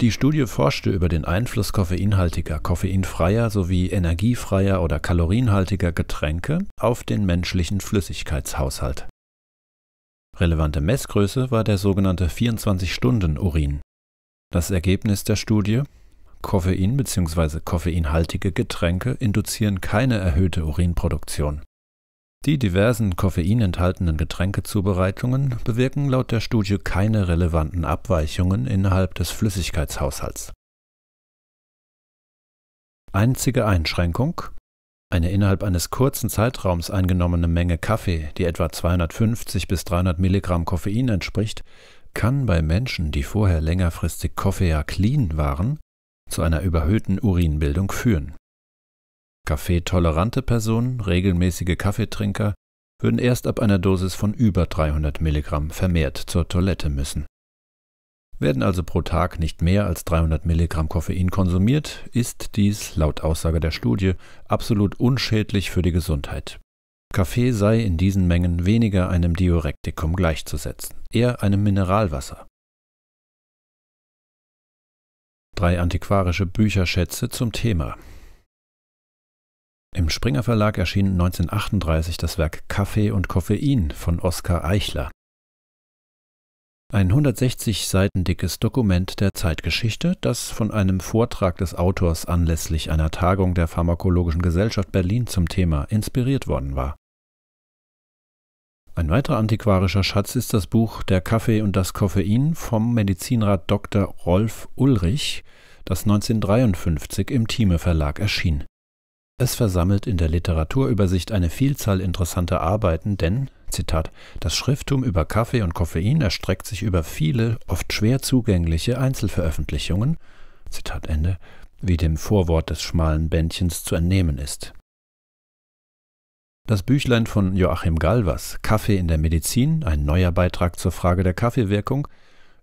Die Studie forschte über den Einfluss koffeinhaltiger, koffeinfreier sowie energiefreier oder kalorienhaltiger Getränke auf den menschlichen Flüssigkeitshaushalt. Relevante Messgröße war der sogenannte 24-Stunden-Urin. Das Ergebnis der Studie Koffein bzw. koffeinhaltige Getränke induzieren keine erhöhte Urinproduktion. Die diversen Koffein enthaltenen Getränkezubereitungen bewirken laut der Studie keine relevanten Abweichungen innerhalb des Flüssigkeitshaushalts. Einzige Einschränkung eine innerhalb eines kurzen Zeitraums eingenommene Menge Kaffee, die etwa 250 bis 300 Milligramm Koffein entspricht, kann bei Menschen, die vorher längerfristig Koffea clean waren, zu einer überhöhten Urinbildung führen Kaffeetolerante Personen, regelmäßige Kaffeetrinker, würden erst ab einer Dosis von über 300 Milligramm vermehrt zur Toilette müssen. Werden also pro Tag nicht mehr als 300 Milligramm Koffein konsumiert, ist dies, laut Aussage der Studie, absolut unschädlich für die Gesundheit. Kaffee sei in diesen Mengen weniger einem Diurektikum gleichzusetzen, eher einem Mineralwasser. Drei antiquarische Bücherschätze zum Thema im Springer Verlag erschien 1938 das Werk Kaffee und Koffein von Oskar Eichler. Ein 160 Seiten dickes Dokument der Zeitgeschichte, das von einem Vortrag des Autors anlässlich einer Tagung der Pharmakologischen Gesellschaft Berlin zum Thema inspiriert worden war. Ein weiterer antiquarischer Schatz ist das Buch Der Kaffee und das Koffein vom Medizinrat Dr. Rolf Ulrich, das 1953 im Thieme Verlag erschien es versammelt in der Literaturübersicht eine Vielzahl interessanter Arbeiten, denn Zitat, das Schrifttum über Kaffee und Koffein erstreckt sich über viele, oft schwer zugängliche Einzelveröffentlichungen, Zitat Ende, wie dem Vorwort des schmalen Bändchens zu entnehmen ist. Das Büchlein von Joachim Galvas, Kaffee in der Medizin, ein neuer Beitrag zur Frage der Kaffeewirkung,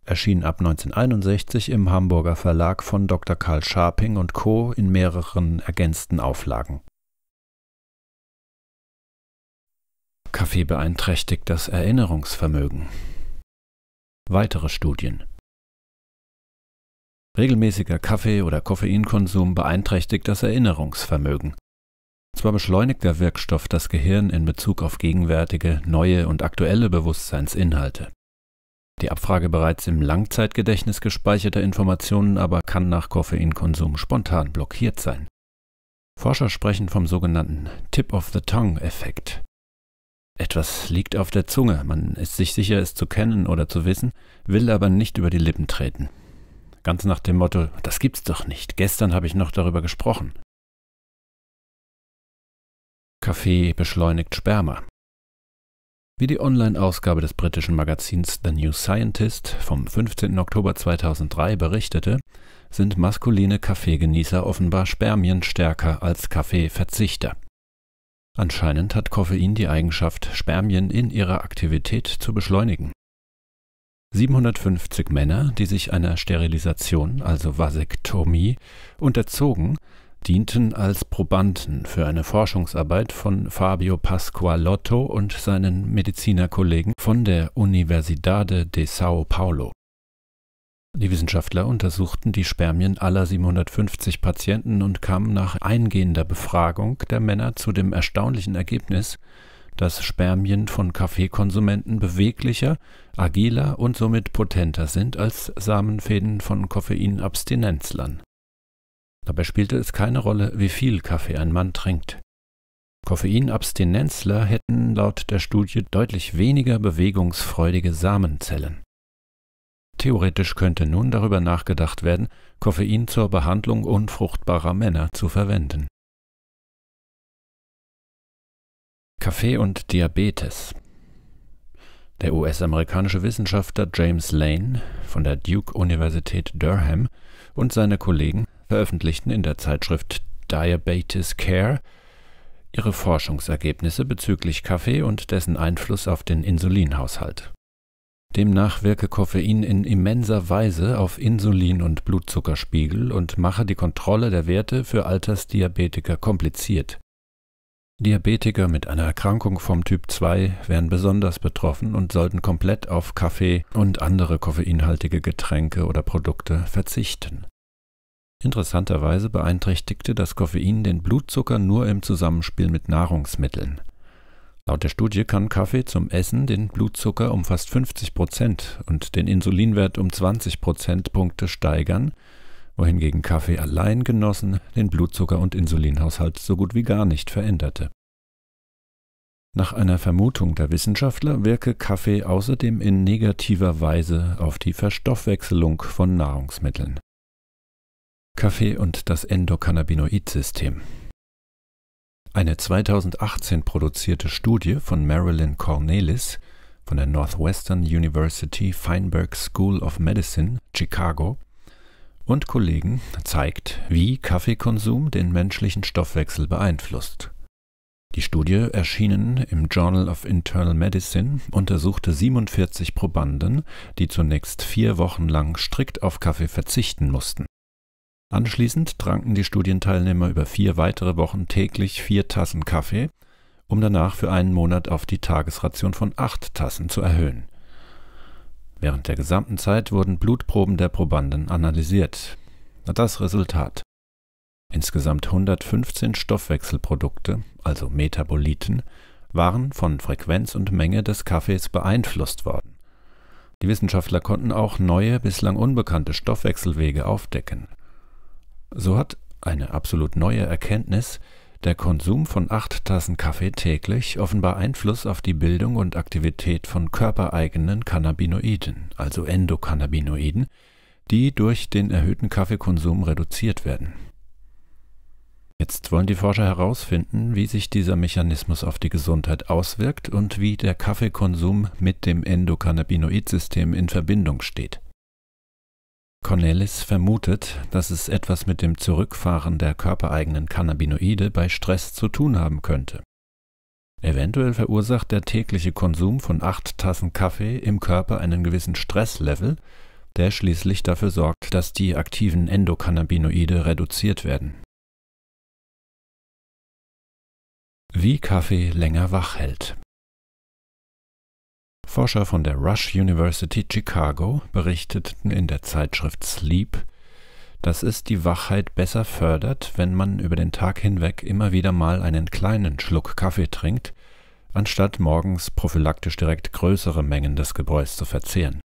erschien ab 1961 im Hamburger Verlag von Dr. Karl Scharping und Co. in mehreren ergänzten Auflagen. Kaffee beeinträchtigt das Erinnerungsvermögen. Weitere Studien Regelmäßiger Kaffee- oder Koffeinkonsum beeinträchtigt das Erinnerungsvermögen. Zwar beschleunigt der Wirkstoff das Gehirn in Bezug auf gegenwärtige, neue und aktuelle Bewusstseinsinhalte. Die Abfrage bereits im Langzeitgedächtnis gespeicherter Informationen aber kann nach Koffeinkonsum spontan blockiert sein. Forscher sprechen vom sogenannten Tip-of-the-Tongue-Effekt. Etwas liegt auf der Zunge, man ist sich sicher, es zu kennen oder zu wissen, will aber nicht über die Lippen treten. Ganz nach dem Motto, das gibt's doch nicht, gestern habe ich noch darüber gesprochen. Kaffee beschleunigt Sperma. Wie die Online-Ausgabe des britischen Magazins The New Scientist vom 15. Oktober 2003 berichtete, sind maskuline Kaffeegenießer offenbar spermienstärker als Kaffeeverzichter. Anscheinend hat Koffein die Eigenschaft, Spermien in ihrer Aktivität zu beschleunigen. 750 Männer, die sich einer Sterilisation, also Vasektomie, unterzogen, dienten als Probanden für eine Forschungsarbeit von Fabio Pasqualotto und seinen Medizinerkollegen von der Universidade de São Paulo. Die Wissenschaftler untersuchten die Spermien aller 750 Patienten und kamen nach eingehender Befragung der Männer zu dem erstaunlichen Ergebnis, dass Spermien von Kaffeekonsumenten beweglicher, agiler und somit potenter sind als Samenfäden von Koffeinabstinenzlern Dabei spielte es keine Rolle, wie viel Kaffee ein Mann trinkt. Koffeinabstinenzler hätten laut der Studie deutlich weniger bewegungsfreudige Samenzellen. Theoretisch könnte nun darüber nachgedacht werden, Koffein zur Behandlung unfruchtbarer Männer zu verwenden. Kaffee und Diabetes Der US-amerikanische Wissenschaftler James Lane von der Duke Universität Durham und seine Kollegen veröffentlichten in der Zeitschrift Diabetes Care ihre Forschungsergebnisse bezüglich Kaffee und dessen Einfluss auf den Insulinhaushalt. Demnach wirke Koffein in immenser Weise auf Insulin- und Blutzuckerspiegel und mache die Kontrolle der Werte für Altersdiabetiker kompliziert. Diabetiker mit einer Erkrankung vom Typ 2 wären besonders betroffen und sollten komplett auf Kaffee und andere koffeinhaltige Getränke oder Produkte verzichten. Interessanterweise beeinträchtigte das Koffein den Blutzucker nur im Zusammenspiel mit Nahrungsmitteln. Laut der Studie kann Kaffee zum Essen den Blutzucker um fast 50 Prozent und den Insulinwert um 20 Prozentpunkte steigern, wohingegen Kaffee allein genossen den Blutzucker- und Insulinhaushalt so gut wie gar nicht veränderte. Nach einer Vermutung der Wissenschaftler wirke Kaffee außerdem in negativer Weise auf die Verstoffwechselung von Nahrungsmitteln. Kaffee und das Endokannabinoid-System. Eine 2018 produzierte Studie von Marilyn Cornelis von der Northwestern University Feinberg School of Medicine, Chicago, und Kollegen zeigt, wie Kaffeekonsum den menschlichen Stoffwechsel beeinflusst. Die Studie, erschienen im Journal of Internal Medicine, untersuchte 47 Probanden, die zunächst vier Wochen lang strikt auf Kaffee verzichten mussten. Anschließend tranken die Studienteilnehmer über vier weitere Wochen täglich vier Tassen Kaffee, um danach für einen Monat auf die Tagesration von acht Tassen zu erhöhen. Während der gesamten Zeit wurden Blutproben der Probanden analysiert. Das Resultat. Insgesamt 115 Stoffwechselprodukte, also Metaboliten, waren von Frequenz und Menge des Kaffees beeinflusst worden. Die Wissenschaftler konnten auch neue, bislang unbekannte Stoffwechselwege aufdecken. So hat eine absolut neue Erkenntnis der Konsum von acht Tassen Kaffee täglich offenbar Einfluss auf die Bildung und Aktivität von körpereigenen Cannabinoiden, also Endokannabinoiden, die durch den erhöhten Kaffeekonsum reduziert werden. Jetzt wollen die Forscher herausfinden, wie sich dieser Mechanismus auf die Gesundheit auswirkt und wie der Kaffeekonsum mit dem Endokannabinoidsystem in Verbindung steht. Cornelis vermutet, dass es etwas mit dem Zurückfahren der körpereigenen Cannabinoide bei Stress zu tun haben könnte. Eventuell verursacht der tägliche Konsum von acht Tassen Kaffee im Körper einen gewissen Stresslevel, der schließlich dafür sorgt, dass die aktiven Endokannabinoide reduziert werden. Wie Kaffee länger wach hält. Forscher von der Rush University Chicago berichteten in der Zeitschrift Sleep, dass es die Wachheit besser fördert, wenn man über den Tag hinweg immer wieder mal einen kleinen Schluck Kaffee trinkt, anstatt morgens prophylaktisch direkt größere Mengen des Gebräus zu verzehren.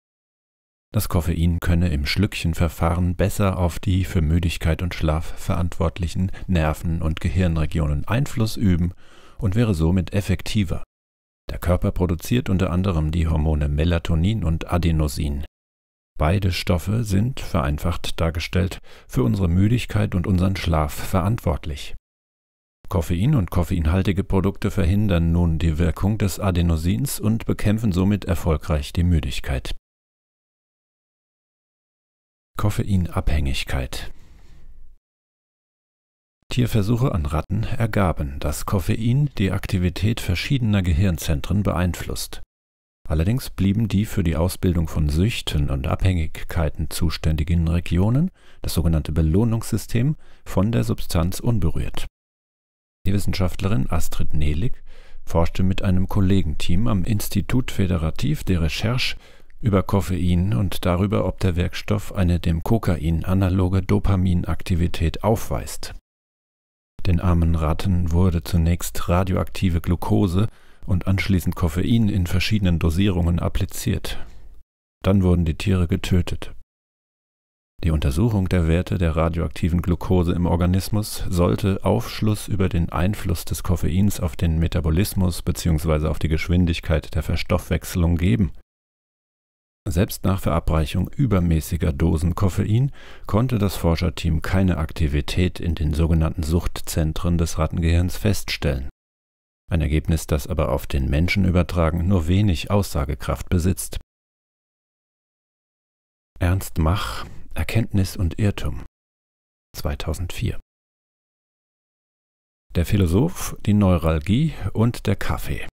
Das Koffein könne im Schlückchenverfahren besser auf die für Müdigkeit und Schlaf verantwortlichen Nerven- und Gehirnregionen Einfluss üben und wäre somit effektiver. Der Körper produziert unter anderem die Hormone Melatonin und Adenosin. Beide Stoffe sind, vereinfacht dargestellt, für unsere Müdigkeit und unseren Schlaf verantwortlich. Koffein und koffeinhaltige Produkte verhindern nun die Wirkung des Adenosins und bekämpfen somit erfolgreich die Müdigkeit. Koffeinabhängigkeit Tierversuche an Ratten ergaben, dass Koffein die Aktivität verschiedener Gehirnzentren beeinflusst. Allerdings blieben die für die Ausbildung von Süchten und Abhängigkeiten zuständigen Regionen, das sogenannte Belohnungssystem, von der Substanz unberührt. Die Wissenschaftlerin Astrid Nelig forschte mit einem Kollegenteam am Institut Federativ der Recherche über Koffein und darüber, ob der Werkstoff eine dem Kokain analoge Dopaminaktivität aufweist den armen Ratten wurde zunächst radioaktive Glucose und anschließend Koffein in verschiedenen Dosierungen appliziert. Dann wurden die Tiere getötet. Die Untersuchung der Werte der radioaktiven Glucose im Organismus sollte Aufschluss über den Einfluss des Koffeins auf den Metabolismus bzw. auf die Geschwindigkeit der Verstoffwechselung geben. Selbst nach Verabreichung übermäßiger Dosen Koffein konnte das Forscherteam keine Aktivität in den sogenannten Suchtzentren des Rattengehirns feststellen, ein Ergebnis, das aber auf den Menschen übertragen nur wenig Aussagekraft besitzt. Ernst Mach Erkenntnis und Irrtum 2004 Der Philosoph, die Neuralgie und der Kaffee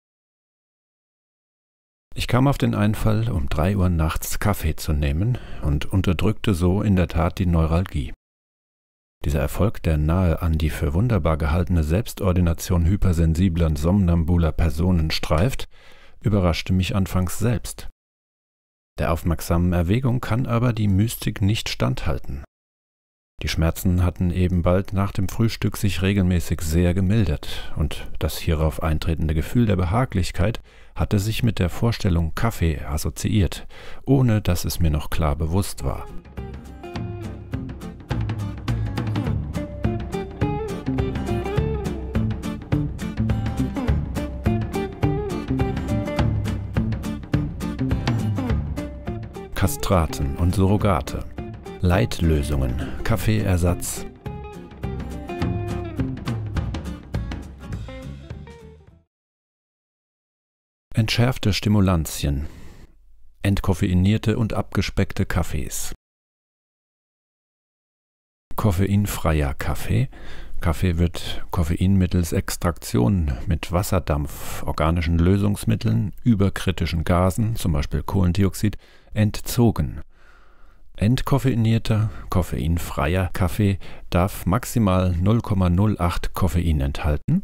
ich kam auf den Einfall, um drei Uhr nachts Kaffee zu nehmen und unterdrückte so in der Tat die Neuralgie. Dieser Erfolg der nahe an die für wunderbar gehaltene Selbstordination hypersensibler und somnambuler Personen streift, überraschte mich anfangs selbst. Der aufmerksamen Erwägung kann aber die Mystik nicht standhalten. Die Schmerzen hatten eben bald nach dem Frühstück sich regelmäßig sehr gemildert, und das hierauf eintretende Gefühl der Behaglichkeit hatte sich mit der Vorstellung Kaffee assoziiert, ohne dass es mir noch klar bewusst war. Kastraten und Surrogate. Leitlösungen, Kaffeeersatz, Entschärfte Stimulantien. Entkoffeinierte und abgespeckte Kaffees. Koffeinfreier Kaffee. Kaffee wird Koffein mittels Extraktion mit Wasserdampf, organischen Lösungsmitteln, überkritischen Gasen, zum Beispiel Kohlendioxid, entzogen. Entkoffeinierter, koffeinfreier Kaffee darf maximal 0,08 Koffein enthalten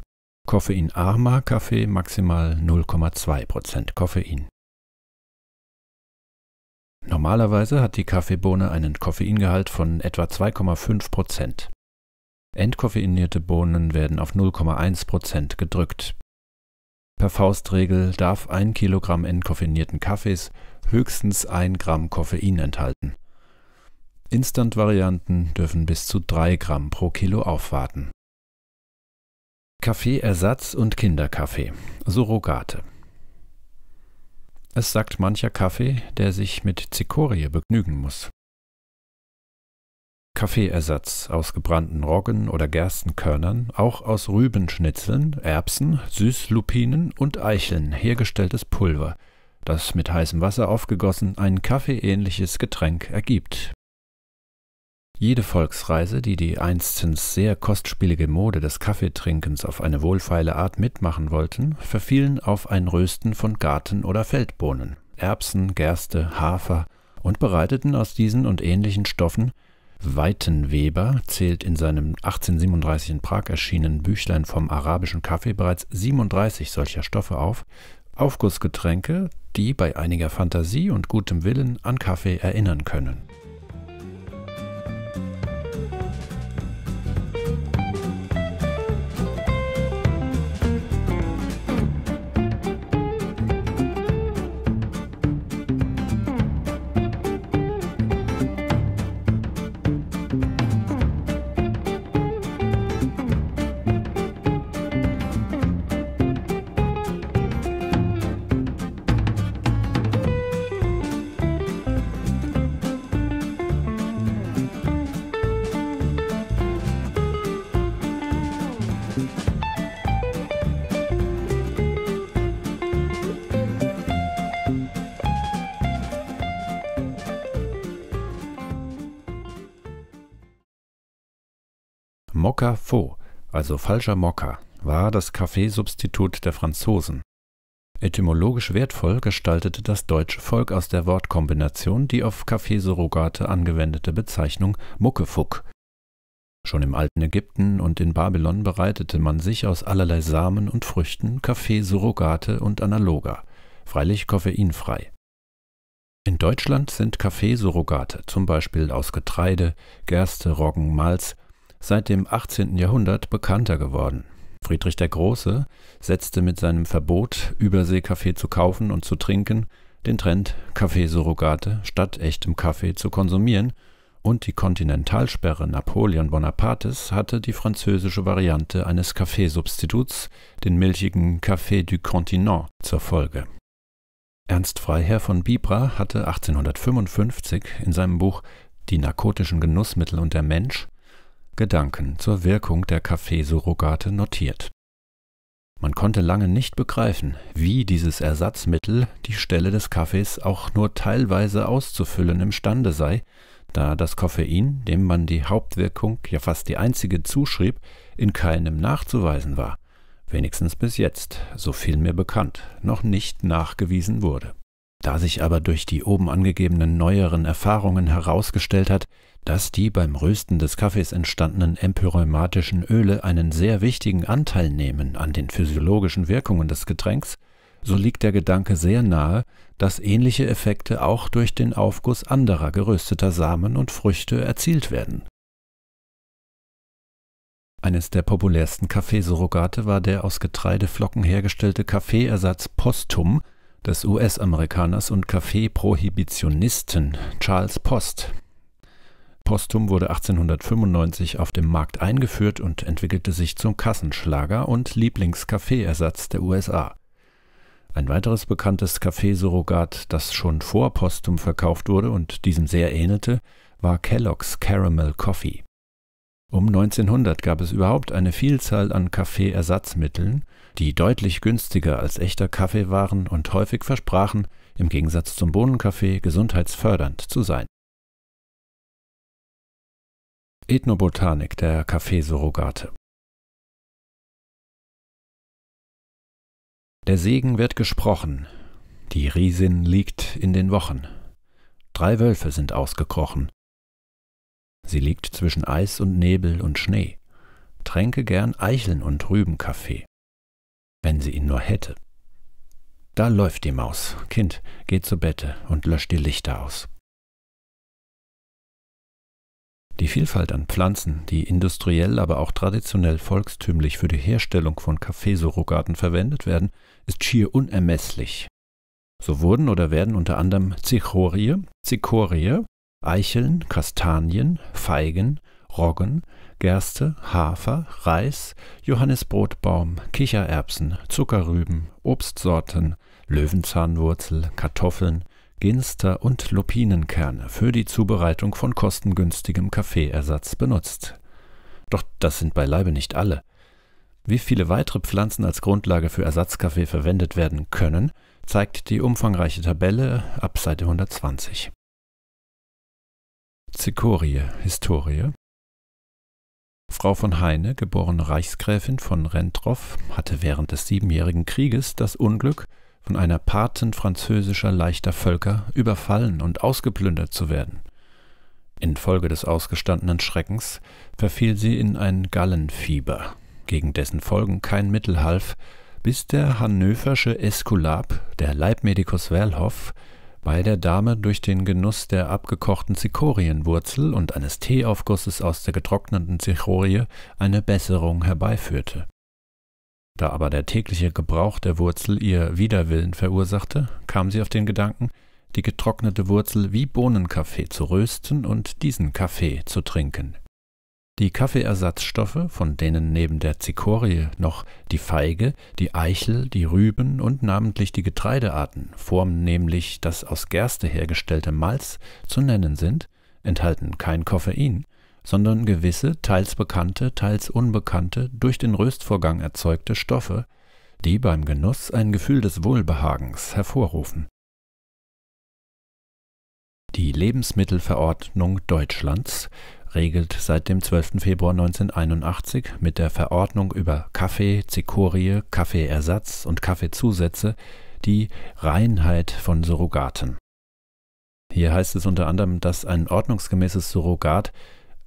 koffeinarmer Kaffee maximal 0,2% Koffein. Normalerweise hat die Kaffeebohne einen Koffeingehalt von etwa 2,5%. Entkoffeinierte Bohnen werden auf 0,1% gedrückt. Per Faustregel darf 1 Kilogramm entkoffeinierten Kaffees höchstens 1 Gramm Koffein enthalten. Instant-Varianten dürfen bis zu 3 Gramm pro Kilo aufwarten. Kaffeeersatz und Kinderkaffee. Surrogate. Es sagt mancher Kaffee, der sich mit Zikorie begnügen muss. Kaffeeersatz aus gebrannten Roggen- oder Gerstenkörnern, auch aus Rübenschnitzeln, Erbsen, Süßlupinen und Eicheln hergestelltes Pulver, das mit heißem Wasser aufgegossen ein kaffeeähnliches Getränk ergibt jede Volksreise, die die einstens sehr kostspielige Mode des Kaffeetrinkens auf eine wohlfeile Art mitmachen wollten, verfielen auf ein Rösten von Garten- oder Feldbohnen, Erbsen, Gerste, Hafer und bereiteten aus diesen und ähnlichen Stoffen Weitenweber zählt in seinem 1837 in Prag erschienenen Büchlein vom arabischen Kaffee bereits 37 solcher Stoffe auf, Aufgussgetränke, die bei einiger Fantasie und gutem Willen an Kaffee erinnern können. Mokka Faux, also falscher Mokka, war das Kaffeesubstitut der Franzosen. Etymologisch wertvoll gestaltete das deutsche Volk aus der Wortkombination die auf Kaffeesurrogate angewendete Bezeichnung Muckefuck. Schon im alten Ägypten und in Babylon bereitete man sich aus allerlei Samen und Früchten Kaffeesurrogate und Analoga, freilich koffeinfrei. In Deutschland sind Kaffeesurrogate, zum Beispiel aus Getreide, Gerste, Roggen, Malz, seit dem 18. Jahrhundert bekannter geworden. Friedrich der Große setzte mit seinem Verbot, Überseekaffee zu kaufen und zu trinken, den Trend, Kaffeesurrogate statt echtem Kaffee zu konsumieren, und die Kontinentalsperre Napoleon Bonapartes hatte die französische Variante eines Kaffeesubstituts, den milchigen Café du Continent, zur Folge. Ernst Freiherr von Bibra hatte 1855 in seinem Buch Die narkotischen Genussmittel und der Mensch Gedanken zur Wirkung der Kaffeesurrogate notiert. Man konnte lange nicht begreifen, wie dieses Ersatzmittel, die Stelle des Kaffees auch nur teilweise auszufüllen imstande sei, da das Koffein, dem man die Hauptwirkung, ja fast die einzige zuschrieb, in keinem nachzuweisen war, wenigstens bis jetzt, so viel mir bekannt, noch nicht nachgewiesen wurde. Da sich aber durch die oben angegebenen neueren Erfahrungen herausgestellt hat, dass die beim Rösten des Kaffees entstandenen empyreumatischen Öle einen sehr wichtigen Anteil nehmen an den physiologischen Wirkungen des Getränks, so liegt der Gedanke sehr nahe, dass ähnliche Effekte auch durch den Aufguss anderer gerösteter Samen und Früchte erzielt werden. Eines der populärsten Kaffeesurrogate war der aus Getreideflocken hergestellte Kaffeeersatz Postum des US-Amerikaners und Kaffeeprohibitionisten Charles Post, Postum wurde 1895 auf dem Markt eingeführt und entwickelte sich zum Kassenschlager und Lieblingskaffeeersatz der USA. Ein weiteres bekanntes Kaffeesurrogat, das schon vor Postum verkauft wurde und diesem sehr ähnelte, war Kellogg's Caramel Coffee. Um 1900 gab es überhaupt eine Vielzahl an Kaffeeersatzmitteln, die deutlich günstiger als echter Kaffee waren und häufig versprachen, im Gegensatz zum Bohnenkaffee gesundheitsfördernd zu sein. Ethnobotanik der Kaffeesurrogate. Der Segen wird gesprochen, die Riesin liegt in den Wochen. Drei Wölfe sind ausgekrochen. Sie liegt zwischen Eis und Nebel und Schnee. Tränke gern Eicheln und Rübenkaffee. Wenn sie ihn nur hätte. Da läuft die Maus. Kind, geh zu Bette und lösch die Lichter aus. Die Vielfalt an Pflanzen, die industriell, aber auch traditionell volkstümlich für die Herstellung von Kaffeesurrogaten verwendet werden, ist schier unermesslich. So wurden oder werden unter anderem Zichorie, Zikorie, Eicheln, Kastanien, Feigen, Roggen, Gerste, Hafer, Reis, Johannisbrotbaum, Kichererbsen, Zuckerrüben, Obstsorten, Löwenzahnwurzel, Kartoffeln, Ginster und Lupinenkerne für die Zubereitung von kostengünstigem Kaffeeersatz benutzt. Doch das sind beileibe nicht alle. Wie viele weitere Pflanzen als Grundlage für Ersatzkaffee verwendet werden können, zeigt die umfangreiche Tabelle ab Seite 120. Zikorie Historie Frau von Heine, geborene Reichsgräfin von Rentroff, hatte während des Siebenjährigen Krieges das Unglück, von einer Paten französischer leichter Völker überfallen und ausgeplündert zu werden. Infolge des ausgestandenen Schreckens verfiel sie in ein Gallenfieber, gegen dessen Folgen kein Mittel half, bis der hannöversche Eskulap, der Leibmedikus Werlhoff, bei der Dame durch den Genuss der abgekochten Zikorienwurzel und eines Teeaufgusses aus der getrockneten Zikorie eine Besserung herbeiführte da aber der tägliche Gebrauch der Wurzel ihr Widerwillen verursachte, kam sie auf den Gedanken, die getrocknete Wurzel wie Bohnenkaffee zu rösten und diesen Kaffee zu trinken. Die Kaffeeersatzstoffe, von denen neben der Zikorie noch die Feige, die Eichel, die Rüben und namentlich die Getreidearten, formen nämlich das aus Gerste hergestellte Malz, zu nennen sind, enthalten kein Koffein, sondern gewisse, teils bekannte, teils unbekannte, durch den Röstvorgang erzeugte Stoffe, die beim Genuss ein Gefühl des Wohlbehagens hervorrufen. Die Lebensmittelverordnung Deutschlands regelt seit dem 12. Februar 1981 mit der Verordnung über Kaffee, Zikorie, Kaffeeersatz und Kaffeezusätze die Reinheit von Surrogaten. Hier heißt es unter anderem, dass ein ordnungsgemäßes Surrogat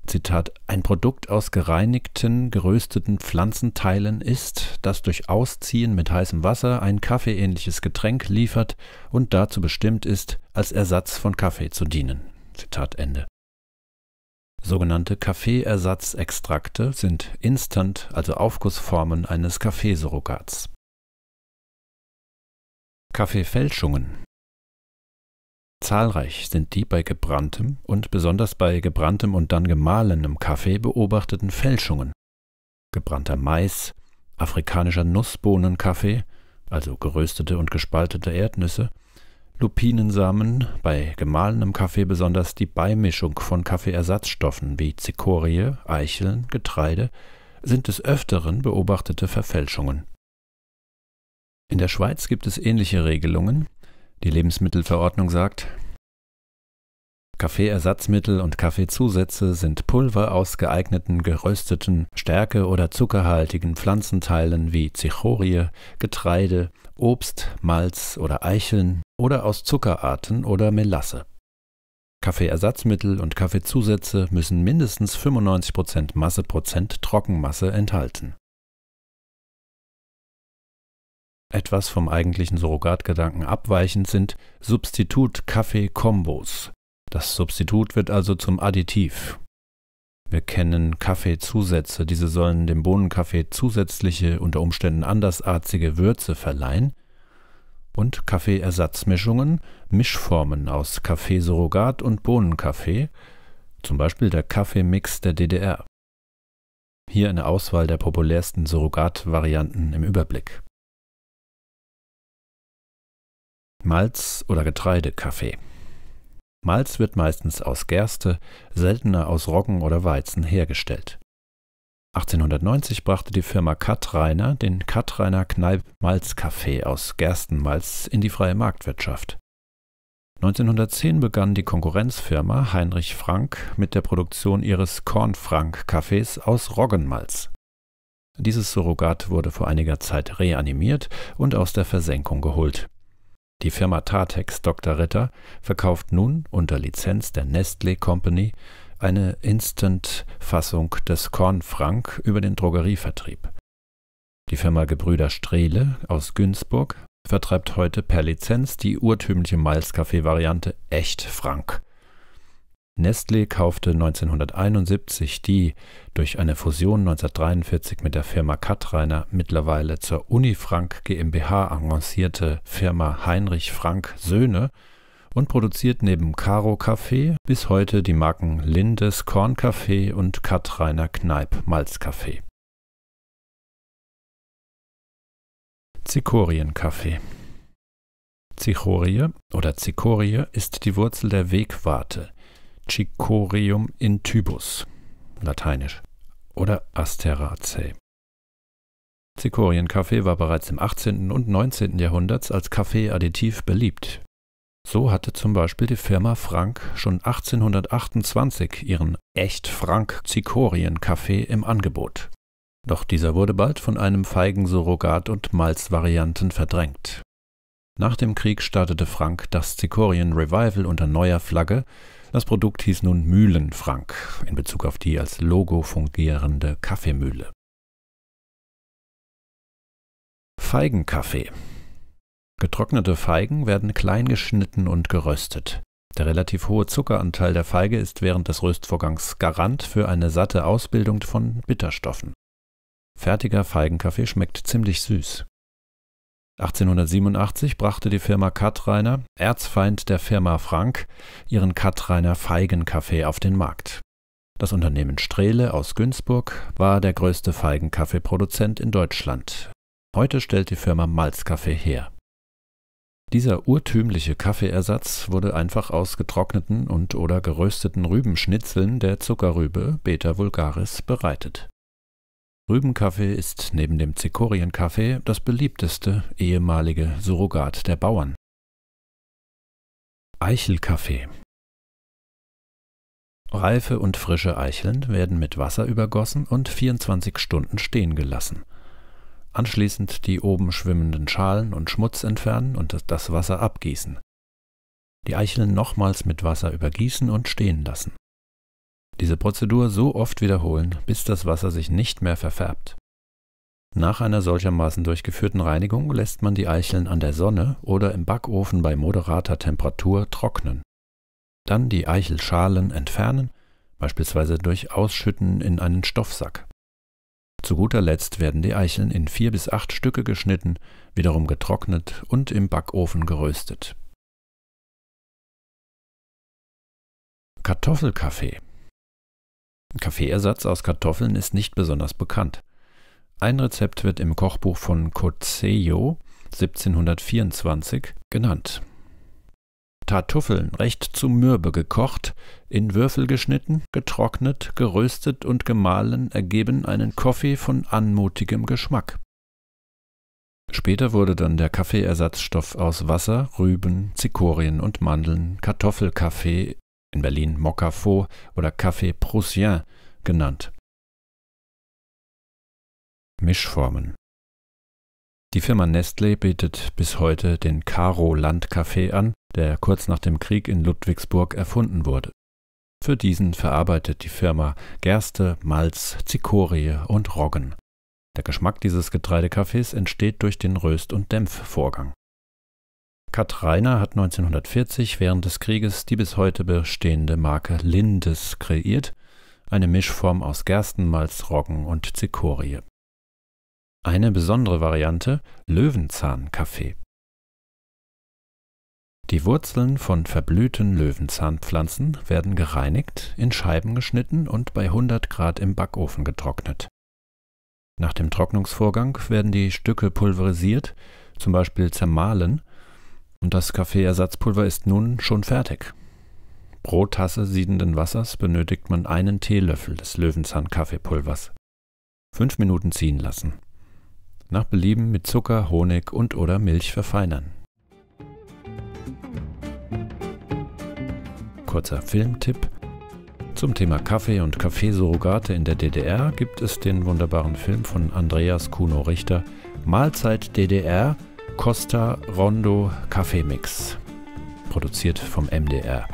Zitat, ein Produkt aus gereinigten, gerösteten Pflanzenteilen ist, das durch Ausziehen mit heißem Wasser ein kaffeeähnliches Getränk liefert und dazu bestimmt ist, als Ersatz von Kaffee zu dienen. Zitat Ende. Sogenannte Kaffeeersatzextrakte sind Instant, also Aufgussformen eines Kaffeesurrogats. Kaffeefälschungen Zahlreich sind die bei gebranntem und besonders bei gebranntem und dann gemahlenem Kaffee beobachteten Fälschungen. Gebrannter Mais, afrikanischer Nussbohnenkaffee, also geröstete und gespaltete Erdnüsse, Lupinensamen, bei gemahlenem Kaffee besonders die Beimischung von Kaffeeersatzstoffen wie Zikorie, Eicheln, Getreide, sind des Öfteren beobachtete Verfälschungen. In der Schweiz gibt es ähnliche Regelungen, die Lebensmittelverordnung sagt, Kaffeeersatzmittel und Kaffeezusätze sind Pulver aus geeigneten gerösteten, stärke- oder zuckerhaltigen Pflanzenteilen wie Zichorie, Getreide, Obst, Malz oder Eicheln oder aus Zuckerarten oder Melasse. Kaffeeersatzmittel und Kaffeezusätze müssen mindestens 95% Masseprozent Trockenmasse enthalten. etwas vom eigentlichen Surrogatgedanken abweichend sind Substitut-Kaffee-Kombos. Das Substitut wird also zum Additiv. Wir kennen Kaffeezusätze, diese sollen dem Bohnenkaffee zusätzliche, unter Umständen andersartige Würze verleihen. Und Kaffeeersatzmischungen, Mischformen aus Kaffeesurrogat und Bohnenkaffee, zum Beispiel der Kaffeemix der DDR. Hier eine Auswahl der populärsten Surrogatvarianten im Überblick. Malz- oder Getreidekaffee. Malz wird meistens aus Gerste, seltener aus Roggen oder Weizen hergestellt. 1890 brachte die Firma Kattreiner den Kattreiner Kneipp Malzkaffee aus Gerstenmalz in die freie Marktwirtschaft. 1910 begann die Konkurrenzfirma Heinrich Frank mit der Produktion ihres Kornfrank-Kaffees aus Roggenmalz. Dieses Surrogat wurde vor einiger Zeit reanimiert und aus der Versenkung geholt. Die Firma Tartex Dr. Ritter verkauft nun unter Lizenz der Nestlé Company eine Instant-Fassung des Cornfrank über den Drogerievertrieb. Die Firma Gebrüder Strehle aus Günzburg vertreibt heute per Lizenz die urtümliche Malzkaffee-Variante Echt Frank Nestlé kaufte 1971 die durch eine Fusion 1943 mit der Firma Kathreiner mittlerweile zur Unifrank GmbH avancierte Firma Heinrich Frank Söhne und produziert neben Caro Kaffee bis heute die Marken Lindes Kornkaffee und Kathreiner Kneip Malzkaffee. Zikorienkaffee Zichorie oder Zikorie ist die Wurzel der Wegwarte, Trichorium intybus, lateinisch, oder Asteraceae. Zikorienkaffee war bereits im 18. und 19. Jahrhunderts als Kaffeeadditiv beliebt. So hatte zum Beispiel die Firma Frank schon 1828 ihren Echt Frank Zikorienkaffee im Angebot. Doch dieser wurde bald von einem feigen Surrogat- und Malzvarianten verdrängt. Nach dem Krieg startete Frank das Zikorien Revival unter neuer Flagge das Produkt hieß nun Mühlenfrank in Bezug auf die als Logo fungierende Kaffeemühle. Feigenkaffee. Getrocknete Feigen werden klein geschnitten und geröstet. Der relativ hohe Zuckeranteil der Feige ist während des Röstvorgangs Garant für eine satte Ausbildung von Bitterstoffen. Fertiger Feigenkaffee schmeckt ziemlich süß. 1887 brachte die Firma Kattreiner, Erzfeind der Firma Frank, ihren Kattreiner Feigenkaffee auf den Markt. Das Unternehmen Strehle aus Günzburg war der größte Feigenkaffeeproduzent in Deutschland. Heute stellt die Firma Malzkaffee her. Dieser urtümliche Kaffeeersatz wurde einfach aus getrockneten und oder gerösteten Rübenschnitzeln der Zuckerrübe Beta vulgaris bereitet. Rübenkaffee ist neben dem Zikorienkaffee das beliebteste ehemalige Surrogat der Bauern. Eichelkaffee Reife und frische Eicheln werden mit Wasser übergossen und 24 Stunden stehen gelassen. Anschließend die oben schwimmenden Schalen und Schmutz entfernen und das Wasser abgießen. Die Eicheln nochmals mit Wasser übergießen und stehen lassen. Diese Prozedur so oft wiederholen, bis das Wasser sich nicht mehr verfärbt. Nach einer solchermaßen durchgeführten Reinigung lässt man die Eicheln an der Sonne oder im Backofen bei moderater Temperatur trocknen. Dann die Eichelschalen entfernen, beispielsweise durch Ausschütten in einen Stoffsack. Zu guter Letzt werden die Eicheln in vier bis acht Stücke geschnitten, wiederum getrocknet und im Backofen geröstet. Kartoffelkaffee Kaffeeersatz aus Kartoffeln ist nicht besonders bekannt. Ein Rezept wird im Kochbuch von Cozzeio 1724 genannt. Kartoffeln recht zu mürbe gekocht, in Würfel geschnitten, getrocknet, geröstet und gemahlen ergeben einen Kaffee von anmutigem Geschmack. Später wurde dann der Kaffeeersatzstoff aus Wasser, Rüben, Zikorien und Mandeln Kartoffelkaffee in Berlin Mokafo oder Café Prussien genannt. Mischformen Die Firma Nestlé bietet bis heute den Karo-Landkaffee an, der kurz nach dem Krieg in Ludwigsburg erfunden wurde. Für diesen verarbeitet die Firma Gerste, Malz, Zikorie und Roggen. Der Geschmack dieses Getreidekaffees entsteht durch den Röst- und Dämpfvorgang. Kat Reiner hat 1940 während des Krieges die bis heute bestehende Marke Lindes kreiert, eine Mischform aus Gerstenmalz, Roggen und Zikorie. Eine besondere Variante Löwenzahnkaffee. Die Wurzeln von verblühten Löwenzahnpflanzen werden gereinigt, in Scheiben geschnitten und bei 100 Grad im Backofen getrocknet. Nach dem Trocknungsvorgang werden die Stücke pulverisiert, zum Beispiel zermahlen, und das Kaffeeersatzpulver ist nun schon fertig. Pro Tasse siedenden Wassers benötigt man einen Teelöffel des Löwenzahn-Kaffeepulvers. Fünf Minuten ziehen lassen. Nach Belieben mit Zucker, Honig und oder Milch verfeinern. Kurzer Filmtipp. Zum Thema Kaffee und Kaffeesurrogate in der DDR gibt es den wunderbaren Film von Andreas Kuno Richter Mahlzeit DDR – Costa Rondo Kaffeemix, produziert vom MDR.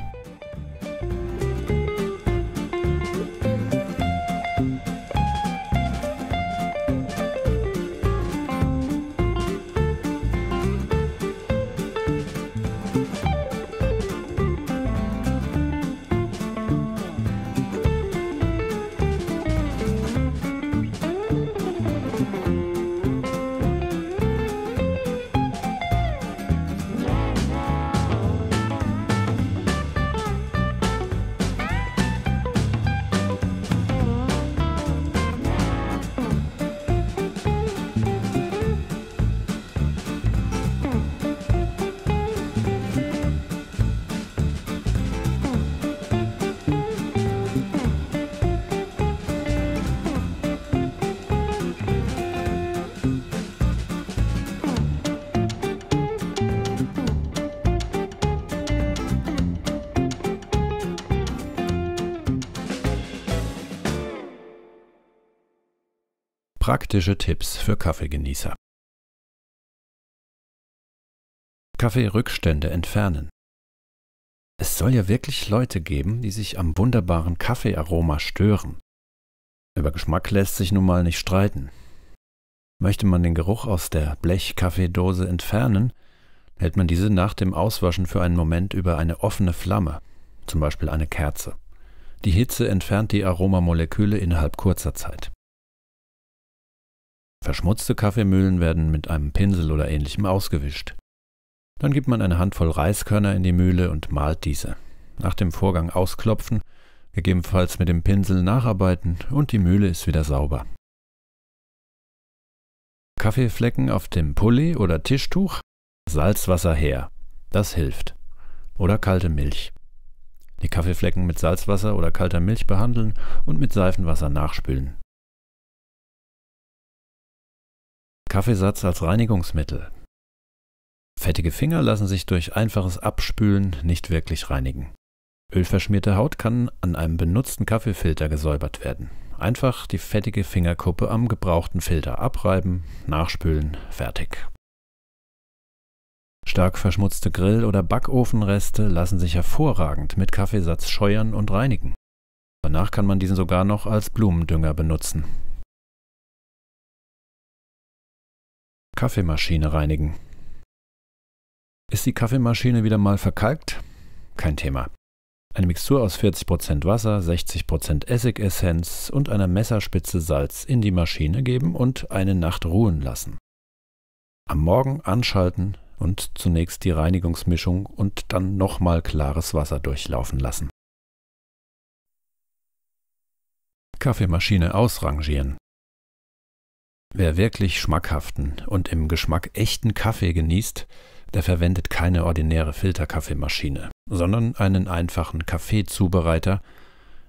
praktische Tipps für Kaffeegenießer. Kaffeerückstände entfernen. Es soll ja wirklich Leute geben, die sich am wunderbaren Kaffeearoma stören. Über Geschmack lässt sich nun mal nicht streiten. Möchte man den Geruch aus der Blechkaffeedose entfernen, hält man diese nach dem Auswaschen für einen Moment über eine offene Flamme, zum Beispiel eine Kerze. Die Hitze entfernt die Aromamoleküle innerhalb kurzer Zeit. Verschmutzte Kaffeemühlen werden mit einem Pinsel oder ähnlichem ausgewischt. Dann gibt man eine Handvoll Reiskörner in die Mühle und malt diese. Nach dem Vorgang ausklopfen, gegebenenfalls mit dem Pinsel nacharbeiten und die Mühle ist wieder sauber. Kaffeeflecken auf dem Pulli oder Tischtuch, Salzwasser her. Das hilft. Oder kalte Milch. Die Kaffeeflecken mit Salzwasser oder kalter Milch behandeln und mit Seifenwasser nachspülen. Kaffeesatz als Reinigungsmittel. Fettige Finger lassen sich durch einfaches Abspülen nicht wirklich reinigen. Ölverschmierte Haut kann an einem benutzten Kaffeefilter gesäubert werden. Einfach die fettige Fingerkuppe am gebrauchten Filter abreiben, nachspülen, fertig. Stark verschmutzte Grill- oder Backofenreste lassen sich hervorragend mit Kaffeesatz scheuern und reinigen. Danach kann man diesen sogar noch als Blumendünger benutzen. Kaffeemaschine reinigen. Ist die Kaffeemaschine wieder mal verkalkt? Kein Thema. Eine Mixtur aus 40% Wasser, 60% Essigessenz und einer Messerspitze Salz in die Maschine geben und eine Nacht ruhen lassen. Am Morgen anschalten und zunächst die Reinigungsmischung und dann nochmal klares Wasser durchlaufen lassen. Kaffeemaschine ausrangieren. Wer wirklich schmackhaften und im Geschmack echten Kaffee genießt, der verwendet keine ordinäre Filterkaffeemaschine, sondern einen einfachen Kaffeezubereiter,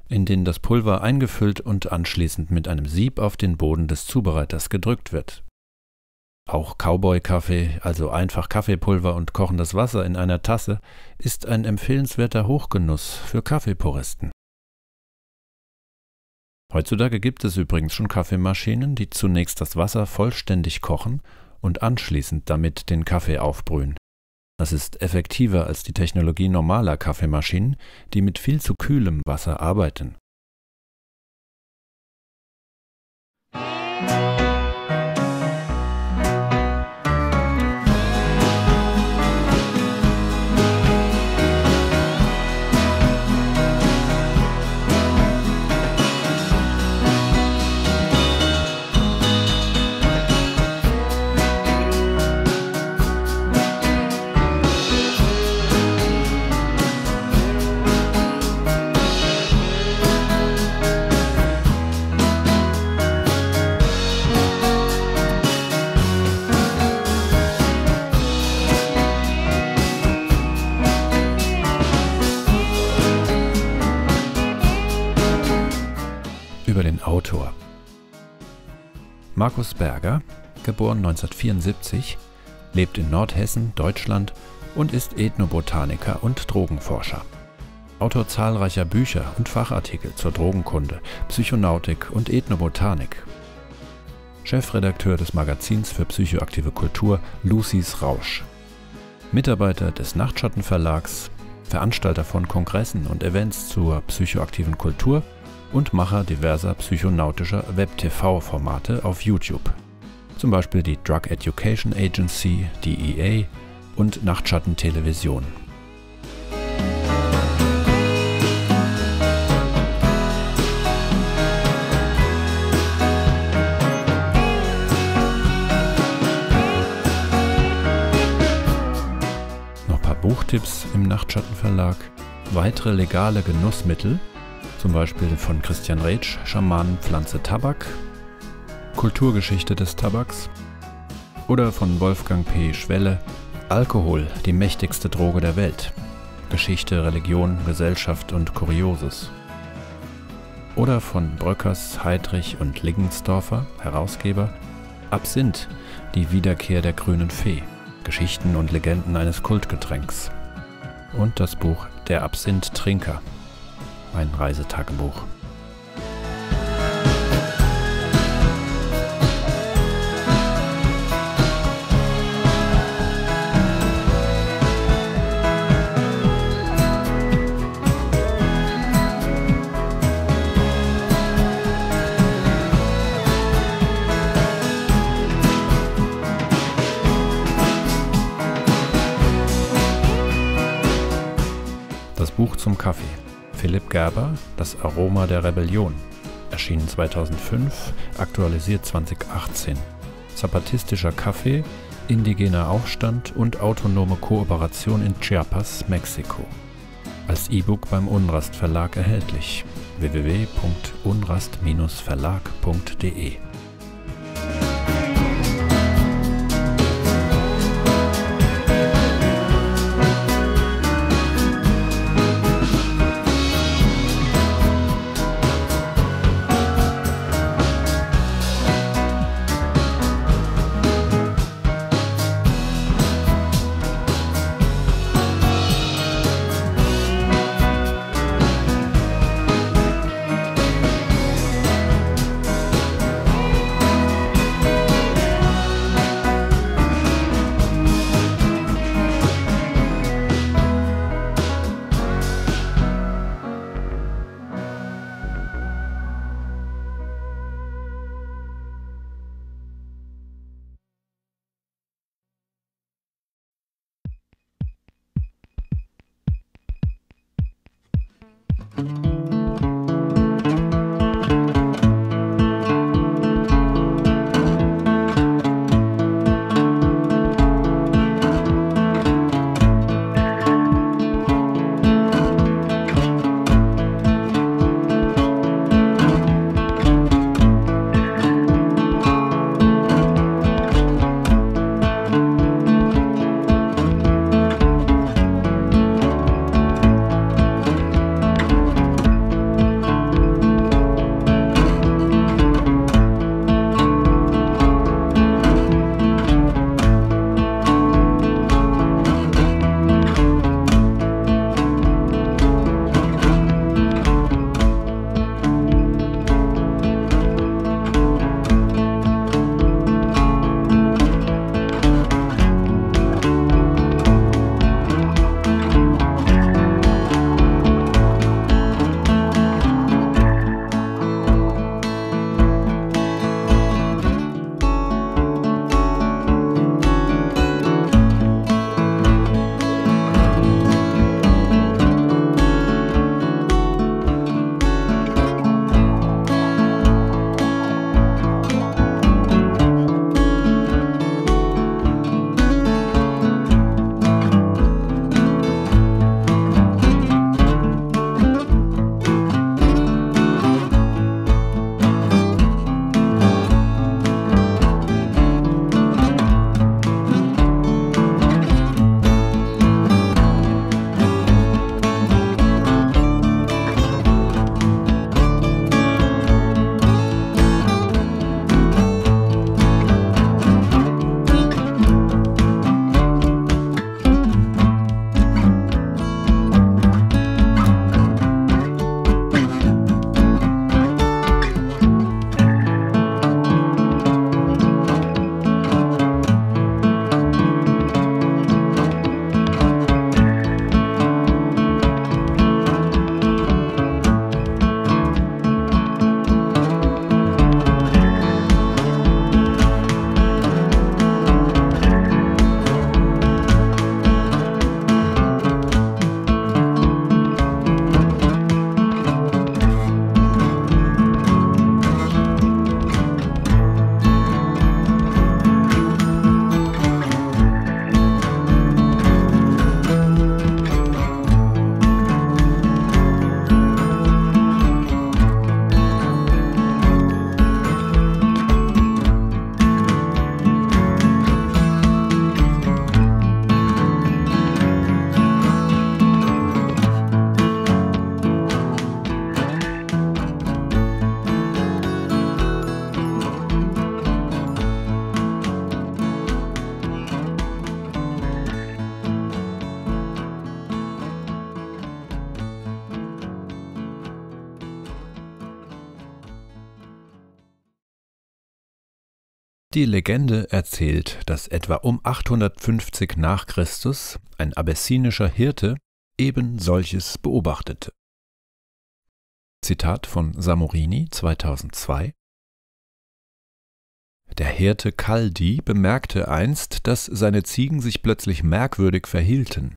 in den das Pulver eingefüllt und anschließend mit einem Sieb auf den Boden des Zubereiters gedrückt wird. Auch Cowboy-Kaffee, also einfach Kaffeepulver und kochendes Wasser in einer Tasse, ist ein empfehlenswerter Hochgenuss für Kaffeepuristen. Heutzutage gibt es übrigens schon Kaffeemaschinen, die zunächst das Wasser vollständig kochen und anschließend damit den Kaffee aufbrühen. Das ist effektiver als die Technologie normaler Kaffeemaschinen, die mit viel zu kühlem Wasser arbeiten Autor. Markus Berger, geboren 1974, lebt in Nordhessen, Deutschland und ist Ethnobotaniker und Drogenforscher. Autor zahlreicher Bücher und Fachartikel zur Drogenkunde, Psychonautik und Ethnobotanik. Chefredakteur des Magazins für psychoaktive Kultur Lucy's Rausch. Mitarbeiter des Nachtschattenverlags, Veranstalter von Kongressen und Events zur psychoaktiven Kultur und Macher diverser psychonautischer Web-TV-Formate auf YouTube. Zum Beispiel die Drug Education Agency, DEA e EA und Nachtschatten Television. Buchtipps im Nachtschattenverlag, weitere legale Genussmittel zum Beispiel von Christian Rätsch, Schamanen Pflanze Tabak, Kulturgeschichte des Tabaks oder von Wolfgang P. Schwelle, Alkohol, die mächtigste Droge der Welt, Geschichte, Religion, Gesellschaft und Kurioses. Oder von Bröckers, Heidrich und Liggensdorfer, Herausgeber, Absinth, die Wiederkehr der grünen Fee, Geschichten und Legenden eines Kultgetränks. Und das Buch Der Absinth-Trinker mein Reisetagebuch. Gerber, Das Aroma der Rebellion, erschienen 2005, aktualisiert 2018. Zapatistischer Kaffee, indigener Aufstand und autonome Kooperation in Chiapas, Mexiko. Als E-Book beim Unrast Verlag erhältlich www.unrast-verlag.de Die Legende erzählt, dass etwa um 850 nach Christus ein abessinischer Hirte eben solches beobachtete. Zitat von Samorini 2002 Der Hirte Kaldi bemerkte einst, dass seine Ziegen sich plötzlich merkwürdig verhielten.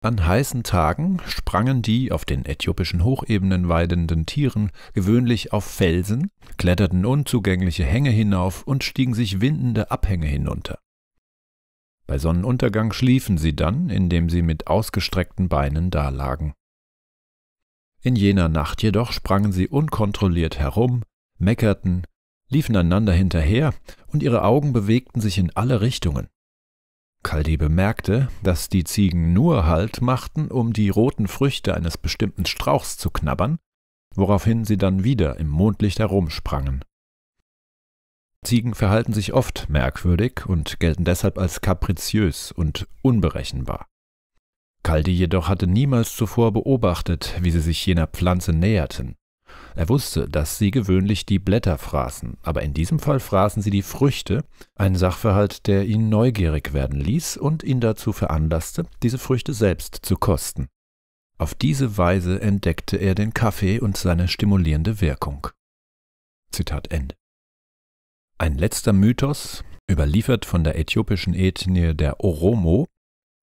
An heißen Tagen sprangen die auf den äthiopischen Hochebenen weidenden Tieren gewöhnlich auf Felsen, kletterten unzugängliche Hänge hinauf und stiegen sich windende Abhänge hinunter. Bei Sonnenuntergang schliefen sie dann, indem sie mit ausgestreckten Beinen dalagen. In jener Nacht jedoch sprangen sie unkontrolliert herum, meckerten, liefen einander hinterher, und ihre Augen bewegten sich in alle Richtungen. Kaldi bemerkte, dass die Ziegen nur Halt machten, um die roten Früchte eines bestimmten Strauchs zu knabbern, woraufhin sie dann wieder im Mondlicht herumsprangen. Ziegen verhalten sich oft merkwürdig und gelten deshalb als kapriziös und unberechenbar. Kaldi jedoch hatte niemals zuvor beobachtet, wie sie sich jener Pflanze näherten er wusste, dass sie gewöhnlich die Blätter fraßen, aber in diesem Fall fraßen sie die Früchte, ein Sachverhalt, der ihn neugierig werden ließ und ihn dazu veranlasste, diese Früchte selbst zu kosten. Auf diese Weise entdeckte er den Kaffee und seine stimulierende Wirkung. Zitat Ende. Ein letzter Mythos, überliefert von der äthiopischen Ethnie der Oromo,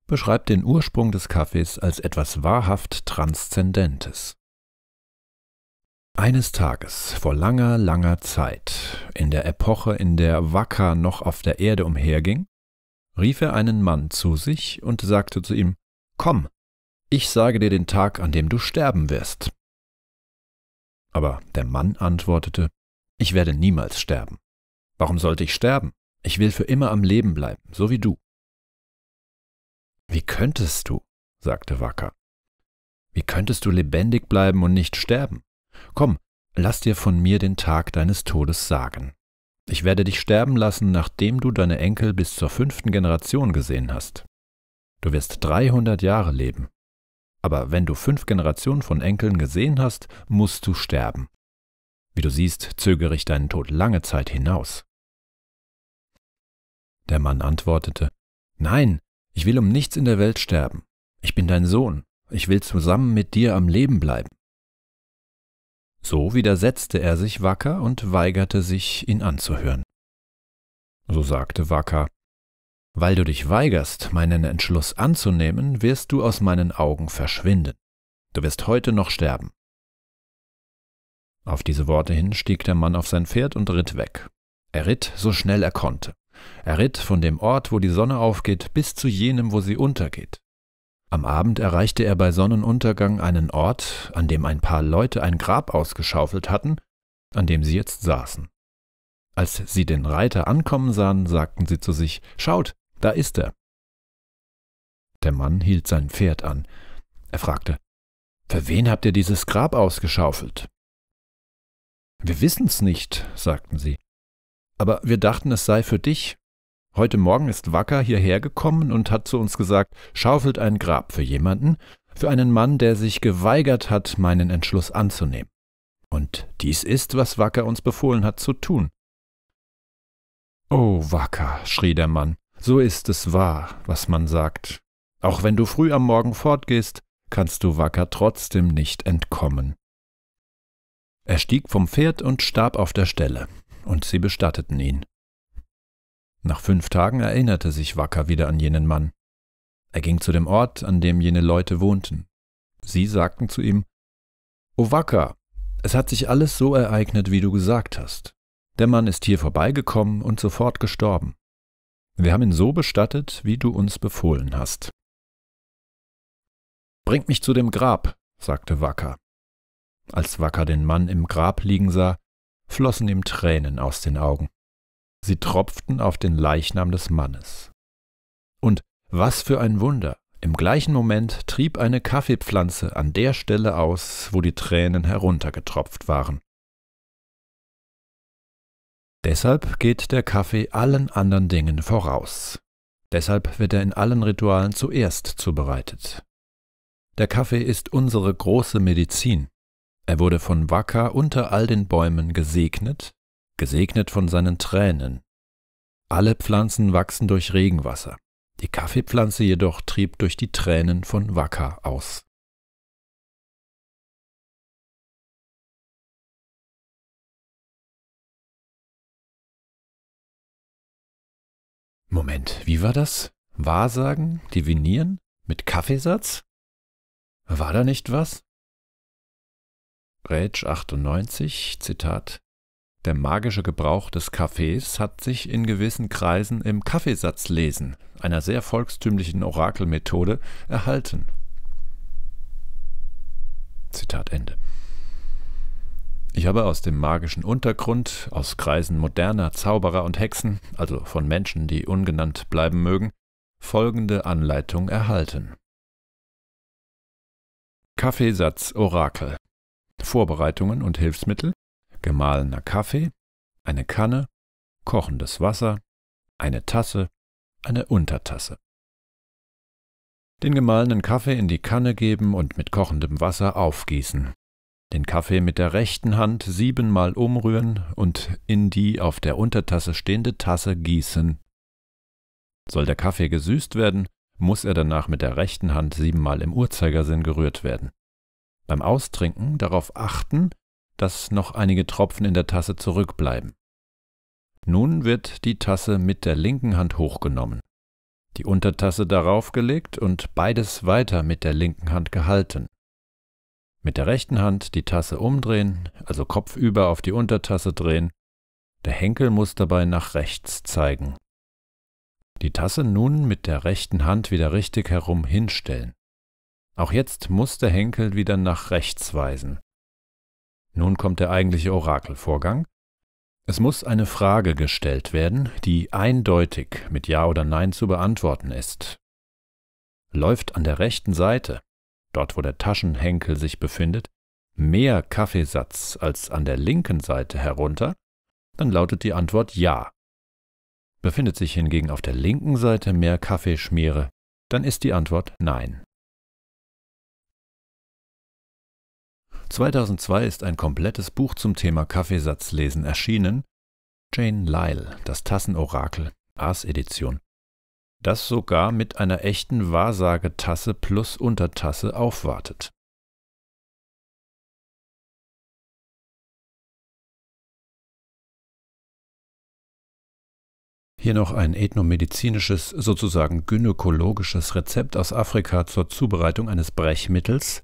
beschreibt den Ursprung des Kaffees als etwas wahrhaft Transzendentes. Eines Tages, vor langer, langer Zeit, in der Epoche, in der Wacker noch auf der Erde umherging, rief er einen Mann zu sich und sagte zu ihm, Komm, ich sage dir den Tag, an dem du sterben wirst. Aber der Mann antwortete, Ich werde niemals sterben. Warum sollte ich sterben? Ich will für immer am Leben bleiben, so wie du. Wie könntest du, sagte Wacker, wie könntest du lebendig bleiben und nicht sterben? Komm, lass dir von mir den Tag deines Todes sagen. Ich werde dich sterben lassen, nachdem du deine Enkel bis zur fünften Generation gesehen hast. Du wirst 300 Jahre leben. Aber wenn du fünf Generationen von Enkeln gesehen hast, musst du sterben. Wie du siehst, zögere ich deinen Tod lange Zeit hinaus. Der Mann antwortete, Nein, ich will um nichts in der Welt sterben. Ich bin dein Sohn. Ich will zusammen mit dir am Leben bleiben. So widersetzte er sich Wacker und weigerte sich, ihn anzuhören. So sagte Wacker, Weil du dich weigerst, meinen Entschluss anzunehmen, wirst du aus meinen Augen verschwinden. Du wirst heute noch sterben. Auf diese Worte hin stieg der Mann auf sein Pferd und ritt weg. Er ritt so schnell er konnte. Er ritt von dem Ort, wo die Sonne aufgeht, bis zu jenem, wo sie untergeht. Am Abend erreichte er bei Sonnenuntergang einen Ort, an dem ein paar Leute ein Grab ausgeschaufelt hatten, an dem sie jetzt saßen. Als sie den Reiter ankommen sahen, sagten sie zu sich Schaut, da ist er. Der Mann hielt sein Pferd an. Er fragte Für wen habt ihr dieses Grab ausgeschaufelt? Wir wissen's nicht, sagten sie, aber wir dachten, es sei für dich, Heute Morgen ist Wacker hierher gekommen und hat zu uns gesagt, schaufelt ein Grab für jemanden, für einen Mann, der sich geweigert hat, meinen Entschluss anzunehmen. Und dies ist, was Wacker uns befohlen hat zu tun. Oh, Wacker, schrie der Mann, so ist es wahr, was man sagt. Auch wenn du früh am Morgen fortgehst, kannst du Wacker trotzdem nicht entkommen. Er stieg vom Pferd und starb auf der Stelle, und sie bestatteten ihn. Nach fünf Tagen erinnerte sich Wacker wieder an jenen Mann. Er ging zu dem Ort, an dem jene Leute wohnten. Sie sagten zu ihm, O Wacker, es hat sich alles so ereignet, wie du gesagt hast. Der Mann ist hier vorbeigekommen und sofort gestorben. Wir haben ihn so bestattet, wie du uns befohlen hast. Bringt mich zu dem Grab, sagte Wacker. Als Wacker den Mann im Grab liegen sah, flossen ihm Tränen aus den Augen sie tropften auf den Leichnam des Mannes. Und was für ein Wunder! Im gleichen Moment trieb eine Kaffeepflanze an der Stelle aus, wo die Tränen heruntergetropft waren. Deshalb geht der Kaffee allen anderen Dingen voraus. Deshalb wird er in allen Ritualen zuerst zubereitet. Der Kaffee ist unsere große Medizin. Er wurde von Waka unter all den Bäumen gesegnet gesegnet von seinen Tränen. Alle Pflanzen wachsen durch Regenwasser, die Kaffeepflanze jedoch trieb durch die Tränen von Waka aus. Moment, wie war das? Wahrsagen? Divinieren? Mit Kaffeesatz? War da nicht was? Rage 98, Zitat. Der magische Gebrauch des Kaffees hat sich in gewissen Kreisen im Kaffeesatzlesen, einer sehr volkstümlichen Orakelmethode, erhalten. Zitat Ende. Ich habe aus dem magischen Untergrund, aus Kreisen moderner Zauberer und Hexen, also von Menschen, die ungenannt bleiben mögen, folgende Anleitung erhalten. Kaffeesatz Orakel Vorbereitungen und Hilfsmittel gemahlener Kaffee, eine Kanne, kochendes Wasser, eine Tasse, eine Untertasse. Den gemahlenen Kaffee in die Kanne geben und mit kochendem Wasser aufgießen. Den Kaffee mit der rechten Hand siebenmal umrühren und in die auf der Untertasse stehende Tasse gießen. Soll der Kaffee gesüßt werden, muss er danach mit der rechten Hand siebenmal im Uhrzeigersinn gerührt werden. Beim Austrinken darauf achten, dass noch einige Tropfen in der Tasse zurückbleiben. Nun wird die Tasse mit der linken Hand hochgenommen, die Untertasse darauf gelegt und beides weiter mit der linken Hand gehalten. Mit der rechten Hand die Tasse umdrehen, also kopfüber auf die Untertasse drehen. Der Henkel muss dabei nach rechts zeigen. Die Tasse nun mit der rechten Hand wieder richtig herum hinstellen. Auch jetzt muss der Henkel wieder nach rechts weisen. Nun kommt der eigentliche Orakelvorgang. Es muss eine Frage gestellt werden, die eindeutig mit Ja oder Nein zu beantworten ist. Läuft an der rechten Seite, dort wo der Taschenhenkel sich befindet, mehr Kaffeesatz als an der linken Seite herunter, dann lautet die Antwort Ja. Befindet sich hingegen auf der linken Seite mehr Kaffeeschmiere, dann ist die Antwort Nein. 2002 ist ein komplettes Buch zum Thema Kaffeesatzlesen erschienen. Jane Lyle, das Tassenorakel, Aas-Edition. Das sogar mit einer echten Wahrsagetasse plus Untertasse aufwartet. Hier noch ein ethnomedizinisches, sozusagen gynäkologisches Rezept aus Afrika zur Zubereitung eines Brechmittels,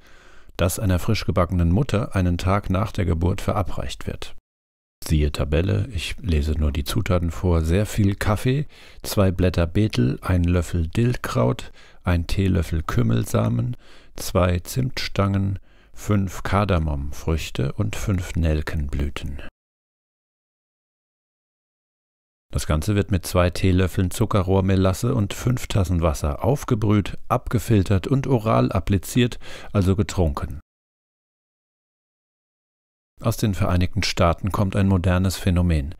das einer frischgebackenen Mutter einen Tag nach der Geburt verabreicht wird. Siehe Tabelle, ich lese nur die Zutaten vor, sehr viel Kaffee, zwei Blätter Betel, ein Löffel Dillkraut, ein Teelöffel Kümmelsamen, zwei Zimtstangen, fünf Kardamomfrüchte und fünf Nelkenblüten. Das Ganze wird mit zwei Teelöffeln Zuckerrohrmelasse und fünf Tassen Wasser aufgebrüht, abgefiltert und oral appliziert, also getrunken. Aus den Vereinigten Staaten kommt ein modernes Phänomen.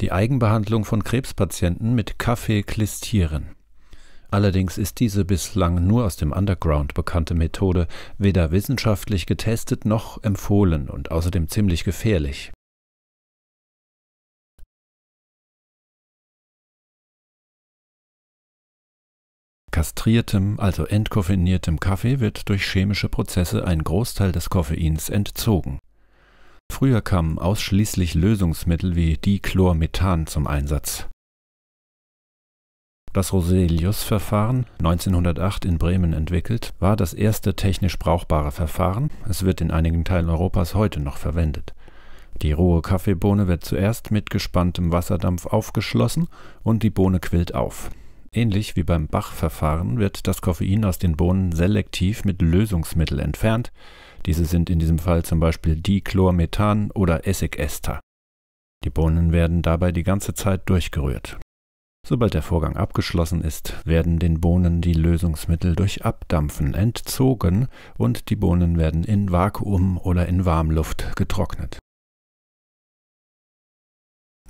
Die Eigenbehandlung von Krebspatienten mit Kaffee klistieren. Allerdings ist diese bislang nur aus dem Underground bekannte Methode weder wissenschaftlich getestet noch empfohlen und außerdem ziemlich gefährlich. Kastriertem, also entkoffiniertem Kaffee wird durch chemische Prozesse ein Großteil des Koffeins entzogen. Früher kamen ausschließlich Lösungsmittel wie Dichlormethan zum Einsatz. Das Roselius-Verfahren, 1908 in Bremen entwickelt, war das erste technisch brauchbare Verfahren. Es wird in einigen Teilen Europas heute noch verwendet. Die rohe Kaffeebohne wird zuerst mit gespanntem Wasserdampf aufgeschlossen und die Bohne quillt auf. Ähnlich wie beim Bach-Verfahren wird das Koffein aus den Bohnen selektiv mit Lösungsmittel entfernt. Diese sind in diesem Fall zum Beispiel Dichlormethan oder Essigester. Die Bohnen werden dabei die ganze Zeit durchgerührt. Sobald der Vorgang abgeschlossen ist, werden den Bohnen die Lösungsmittel durch Abdampfen entzogen und die Bohnen werden in Vakuum oder in Warmluft getrocknet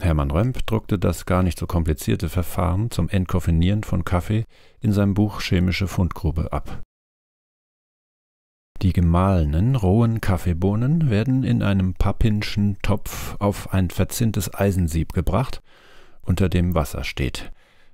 Hermann Römp druckte das gar nicht so komplizierte Verfahren zum Entkoffinieren von Kaffee in seinem Buch Chemische Fundgrube ab. Die gemahlenen, rohen Kaffeebohnen werden in einem pappinschen Topf auf ein verzinntes Eisensieb gebracht, unter dem Wasser steht.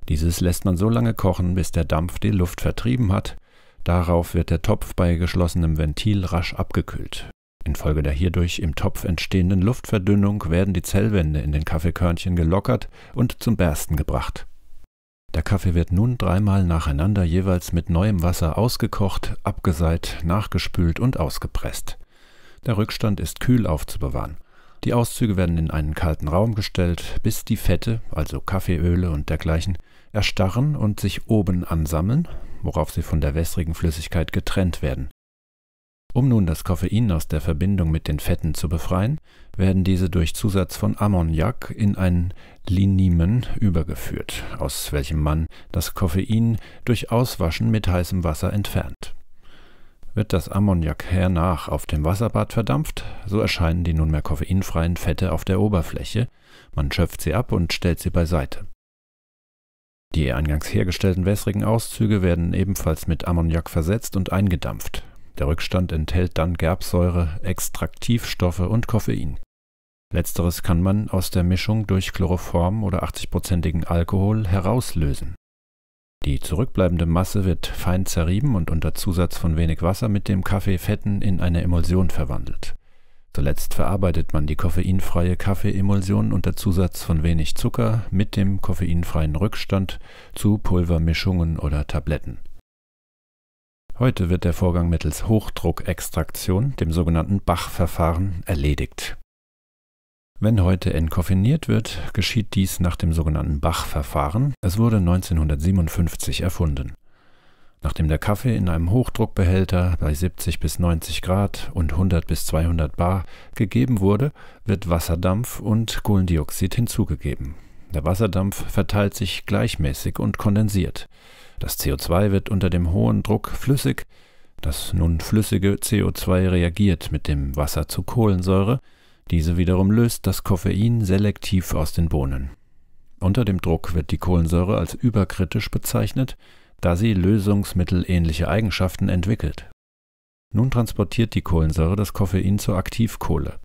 Dieses lässt man so lange kochen, bis der Dampf die Luft vertrieben hat. Darauf wird der Topf bei geschlossenem Ventil rasch abgekühlt. Infolge der hierdurch im Topf entstehenden Luftverdünnung werden die Zellwände in den Kaffeekörnchen gelockert und zum Bersten gebracht. Der Kaffee wird nun dreimal nacheinander jeweils mit neuem Wasser ausgekocht, abgeseit, nachgespült und ausgepresst. Der Rückstand ist kühl aufzubewahren. Die Auszüge werden in einen kalten Raum gestellt, bis die Fette, also Kaffeeöle und dergleichen, erstarren und sich oben ansammeln, worauf sie von der wässrigen Flüssigkeit getrennt werden. Um nun das Koffein aus der Verbindung mit den Fetten zu befreien, werden diese durch Zusatz von Ammoniak in ein Linimen übergeführt, aus welchem man das Koffein durch Auswaschen mit heißem Wasser entfernt. Wird das Ammoniak hernach auf dem Wasserbad verdampft, so erscheinen die nunmehr koffeinfreien Fette auf der Oberfläche, man schöpft sie ab und stellt sie beiseite. Die eingangs hergestellten wässrigen Auszüge werden ebenfalls mit Ammoniak versetzt und eingedampft, der Rückstand enthält dann Gerbsäure, Extraktivstoffe und Koffein. Letzteres kann man aus der Mischung durch Chloroform oder 80-prozentigen Alkohol herauslösen. Die zurückbleibende Masse wird fein zerrieben und unter Zusatz von wenig Wasser mit dem Kaffeefetten in eine Emulsion verwandelt. Zuletzt verarbeitet man die koffeinfreie Kaffeeemulsion unter Zusatz von wenig Zucker mit dem koffeinfreien Rückstand zu Pulvermischungen oder Tabletten. Heute wird der Vorgang mittels Hochdruckextraktion, dem sogenannten Bach-Verfahren, erledigt. Wenn heute entkoffiniert wird, geschieht dies nach dem sogenannten Bach-Verfahren. Es wurde 1957 erfunden. Nachdem der Kaffee in einem Hochdruckbehälter bei 70 bis 90 Grad und 100 bis 200 Bar gegeben wurde, wird Wasserdampf und Kohlendioxid hinzugegeben. Der Wasserdampf verteilt sich gleichmäßig und kondensiert. Das CO2 wird unter dem hohen Druck flüssig. Das nun flüssige CO2 reagiert mit dem Wasser zu Kohlensäure. Diese wiederum löst das Koffein selektiv aus den Bohnen. Unter dem Druck wird die Kohlensäure als überkritisch bezeichnet, da sie lösungsmittelähnliche Eigenschaften entwickelt. Nun transportiert die Kohlensäure das Koffein zur Aktivkohle.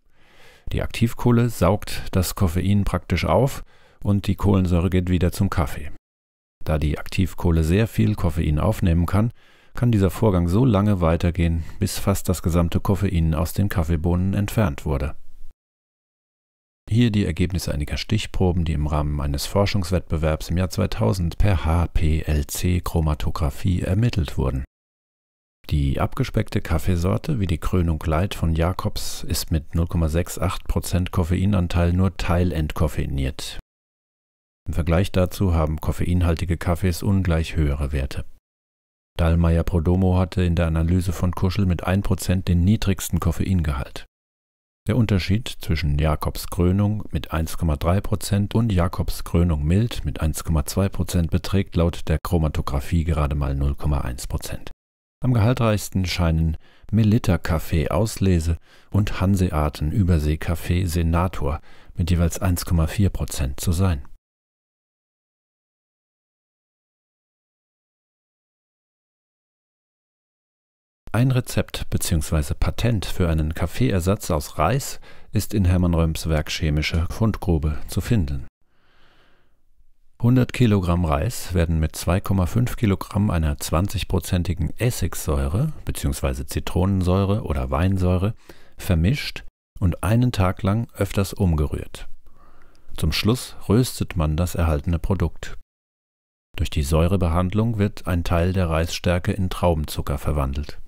Die Aktivkohle saugt das Koffein praktisch auf und die Kohlensäure geht wieder zum Kaffee. Da die Aktivkohle sehr viel Koffein aufnehmen kann, kann dieser Vorgang so lange weitergehen, bis fast das gesamte Koffein aus den Kaffeebohnen entfernt wurde. Hier die Ergebnisse einiger Stichproben, die im Rahmen eines Forschungswettbewerbs im Jahr 2000 per HPLC-Chromatographie ermittelt wurden. Die abgespeckte Kaffeesorte wie die Krönung Light von Jacobs ist mit 0,68% Koffeinanteil nur teilentkoffeiniert, im Vergleich dazu haben koffeinhaltige Kaffees ungleich höhere Werte. Dallmayr Prodomo hatte in der Analyse von Kuschel mit 1% den niedrigsten Koffeingehalt. Der Unterschied zwischen Jakobs Krönung mit 1,3% und Jakobs Krönung mild mit 1,2% beträgt laut der Chromatographie gerade mal 0,1%. Am gehaltreichsten scheinen Melitta Kaffee Auslese und Hanseaten Übersee Kaffee Senator mit jeweils 1,4% zu sein. Ein Rezept bzw. Patent für einen Kaffeeersatz aus Reis ist in Hermann Röms Werk Chemische Fundgrube zu finden. 100 Kilogramm Reis werden mit 2,5 Kilogramm einer 20-prozentigen Essigsäure bzw. Zitronensäure oder Weinsäure vermischt und einen Tag lang öfters umgerührt. Zum Schluss röstet man das erhaltene Produkt. Durch die Säurebehandlung wird ein Teil der Reisstärke in Traubenzucker verwandelt.